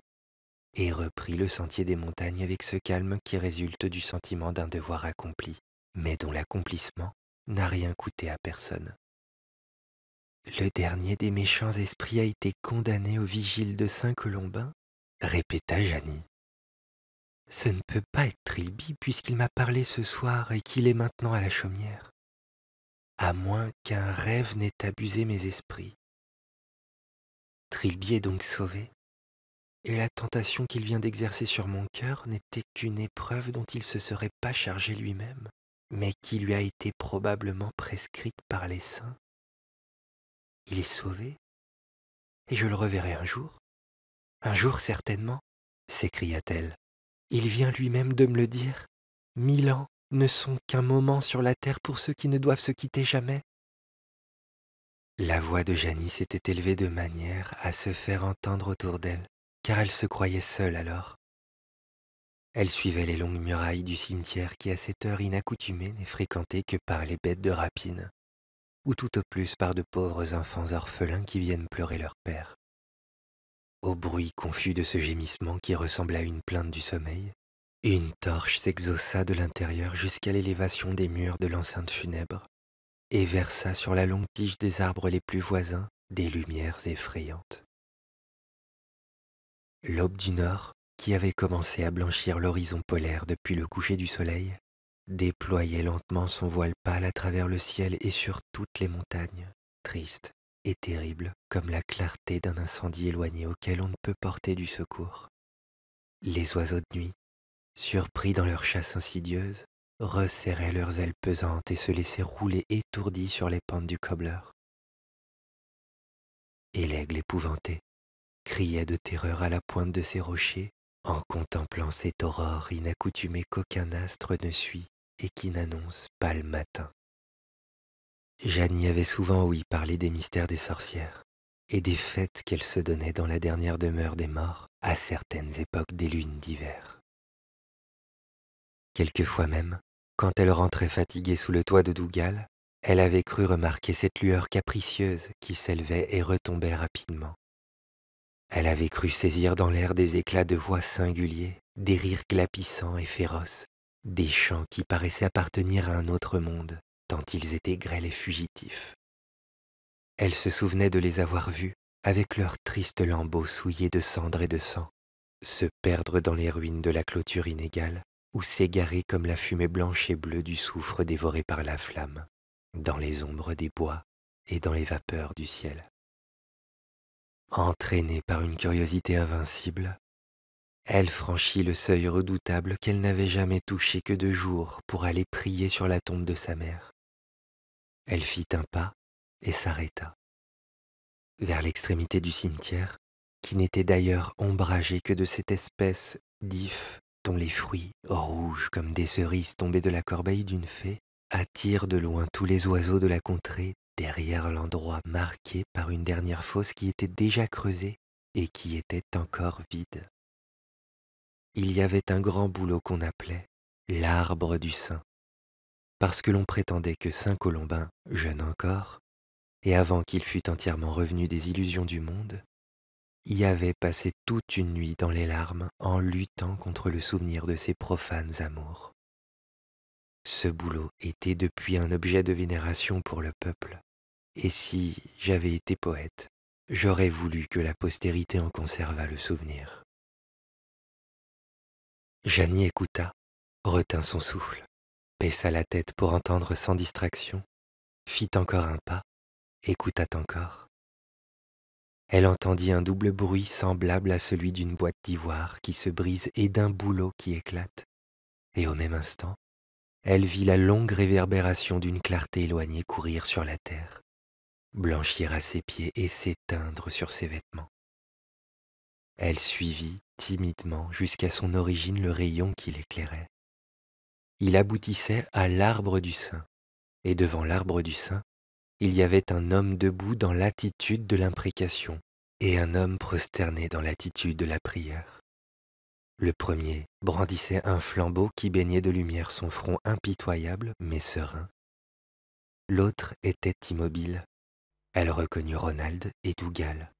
et reprit le sentier des montagnes avec ce calme qui résulte du sentiment d'un devoir accompli, mais dont l'accomplissement n'a rien coûté à personne. Le dernier des méchants esprits a été condamné au vigile de Saint-Colombin, répéta Janie. Ce ne peut pas être Trilby puisqu'il m'a parlé ce soir et qu'il est maintenant à la chaumière à moins qu'un rêve n'ait abusé mes esprits. Trilby est donc sauvé, et la tentation qu'il vient d'exercer sur mon cœur n'était qu'une épreuve dont il se serait pas chargé lui-même, mais qui lui a été probablement prescrite par les saints. Il est sauvé, et je le reverrai un jour. Un jour certainement, s'écria-t-elle. Il vient lui-même de me le dire. Mille ans, ne sont qu'un moment sur la terre pour ceux qui ne doivent se quitter jamais. La voix de Janie s'était élevée de manière à se faire entendre autour d'elle, car elle se croyait seule alors. Elle suivait les longues murailles du cimetière qui à cette heure inaccoutumée n'est fréquentée que par les bêtes de rapine, ou tout au plus par de pauvres enfants orphelins qui viennent pleurer leur père. Au bruit confus de ce gémissement qui ressemble à une plainte du sommeil, une torche s'exhaussa de l'intérieur jusqu'à l'élévation des murs de l'enceinte funèbre et versa sur la longue tige des arbres les plus voisins des lumières effrayantes. L'aube du nord, qui avait commencé à blanchir l'horizon polaire depuis le coucher du soleil, déployait lentement son voile pâle à travers le ciel et sur toutes les montagnes, triste et terrible comme la clarté d'un incendie éloigné auquel on ne peut porter du secours. Les oiseaux de nuit surpris dans leur chasse insidieuse, resserraient leurs ailes pesantes et se laissaient rouler étourdis sur les pentes du cobbler. Et l'aigle épouvanté criait de terreur à la pointe de ses rochers en contemplant cette aurore inaccoutumée qu'aucun astre ne suit et qui n'annonce pas le matin. y avait souvent ouï parler des mystères des sorcières et des fêtes qu'elles se donnaient dans la dernière demeure des morts à certaines époques des lunes d'hiver. Quelquefois même, quand elle rentrait fatiguée sous le toit de Dougal, elle avait cru remarquer cette lueur capricieuse qui s'élevait et retombait rapidement. Elle avait cru saisir dans l'air des éclats de voix singuliers, des rires glapissants et féroces, des chants qui paraissaient appartenir à un autre monde, tant ils étaient grêles et fugitifs. Elle se souvenait de les avoir vus, avec leurs tristes lambeaux souillés de cendres et de sang, se perdre dans les ruines de la clôture inégale, ou s'égarer comme la fumée blanche et bleue du soufre dévoré par la flamme, dans les ombres des bois et dans les vapeurs du ciel. Entraînée par une curiosité invincible, elle franchit le seuil redoutable qu'elle n'avait jamais touché que de jour pour aller prier sur la tombe de sa mère. Elle fit un pas et s'arrêta. Vers l'extrémité du cimetière, qui n'était d'ailleurs ombragé que de cette espèce d'if dont les fruits, rouges comme des cerises tombées de la corbeille d'une fée, attirent de loin tous les oiseaux de la contrée derrière l'endroit marqué par une dernière fosse qui était déjà creusée et qui était encore vide. Il y avait un grand boulot qu'on appelait l'arbre du saint, parce que l'on prétendait que Saint Colombin, jeune encore, et avant qu'il fût entièrement revenu des illusions du monde, y avait passé toute une nuit dans les larmes en luttant contre le souvenir de ses profanes amours. Ce boulot était depuis un objet de vénération pour le peuple, et si j'avais été poète, j'aurais voulu que la postérité en conservât le souvenir. Janie écouta, retint son souffle, baissa la tête pour entendre sans distraction, fit encore un pas, écouta encore. Elle entendit un double bruit semblable à celui d'une boîte d'ivoire qui se brise et d'un bouleau qui éclate. Et au même instant, elle vit la longue réverbération d'une clarté éloignée courir sur la terre, blanchir à ses pieds et s'éteindre sur ses vêtements. Elle suivit timidement jusqu'à son origine le rayon qui l'éclairait. Il aboutissait à l'arbre du sein, et devant l'arbre du sein, il y avait un homme debout dans l'attitude de l'imprécation et un homme prosterné dans l'attitude de la prière. Le premier brandissait un flambeau qui baignait de lumière son front impitoyable mais serein. L'autre était immobile. Elle reconnut Ronald et Dougal.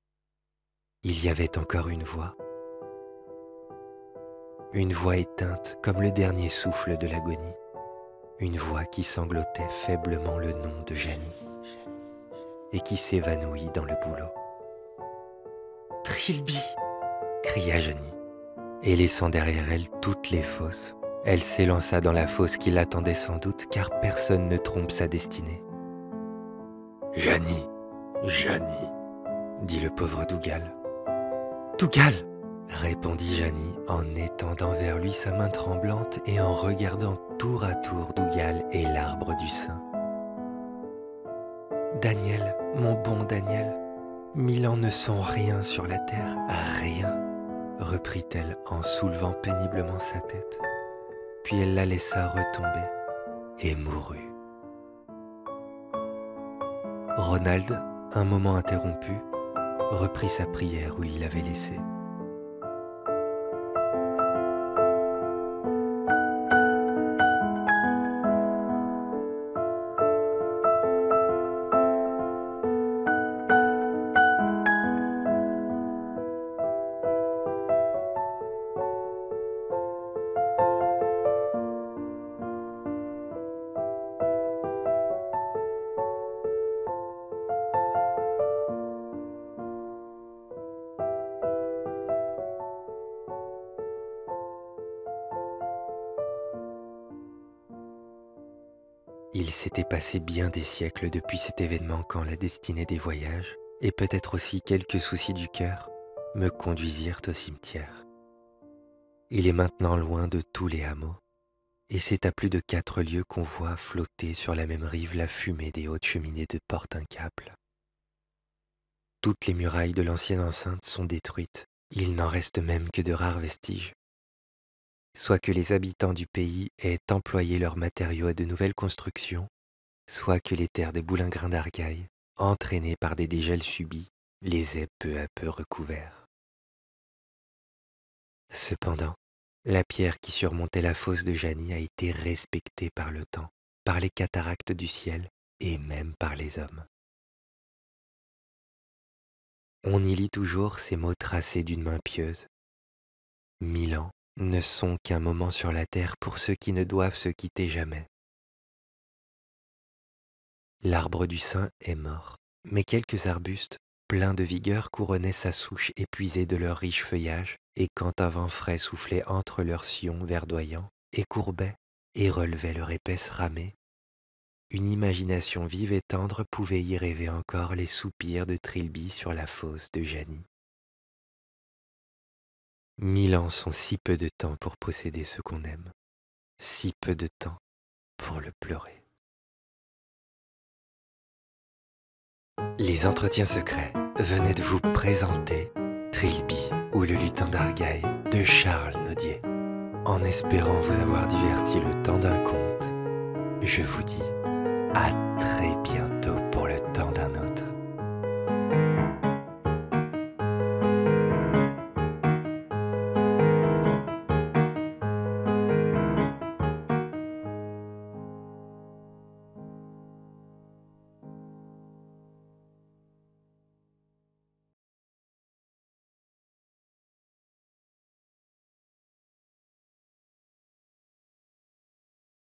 Il y avait encore une voix. Une voix éteinte comme le dernier souffle de l'agonie une voix qui sanglotait faiblement le nom de Janie et qui s'évanouit dans le boulot. Trilby cria Janie, et laissant derrière elle toutes les fosses, elle s'élança dans la fosse qui l'attendait sans doute, car personne ne trompe sa destinée. Janie, Janie, dit le pauvre Dougal. Dougal répondit Janie en étendant vers lui sa main tremblante et en regardant tour à tour Dougal et l'arbre du sein. Daniel, mon bon Daniel, mille ans ne sont rien sur la terre, rien, reprit-elle en soulevant péniblement sa tête. Puis elle la laissa retomber et mourut. Ronald, un moment interrompu, reprit sa prière où il l'avait laissée. passé bien des siècles depuis cet événement quand la destinée des voyages, et peut-être aussi quelques soucis du cœur, me conduisirent au cimetière. Il est maintenant loin de tous les hameaux, et c'est à plus de quatre lieues qu'on voit flotter sur la même rive la fumée des hautes cheminées de Portincable. Toutes les murailles de l'ancienne enceinte sont détruites, il n'en reste même que de rares vestiges. Soit que les habitants du pays aient employé leurs matériaux à de nouvelles constructions, soit que les terres des boulingrins d'Argaille, entraînées par des dégels subis, les aient peu à peu recouverts. Cependant, la pierre qui surmontait la fosse de Janie a été respectée par le temps, par les cataractes du ciel et même par les hommes. On y lit toujours ces mots tracés d'une main pieuse. Mille ans ne sont qu'un moment sur la terre pour ceux qui ne doivent se quitter jamais. L'arbre du sein est mort, mais quelques arbustes, pleins de vigueur, couronnaient sa souche épuisée de leur riche feuillage, et quand un vent frais soufflait entre leurs sillons verdoyants, et courbait et relevait leur épaisse ramée, une imagination vive et tendre pouvait y rêver encore les soupirs de Trilby sur la fosse de Janie. Mille ans sont si peu de temps pour posséder ce qu'on aime, si peu de temps pour le pleurer. Les entretiens secrets venaient de vous présenter Trilby ou le lutin d'Argaï de Charles Nodier. En espérant vous avoir diverti le temps d'un conte, je vous dis à très bientôt pour le temps d'un autre.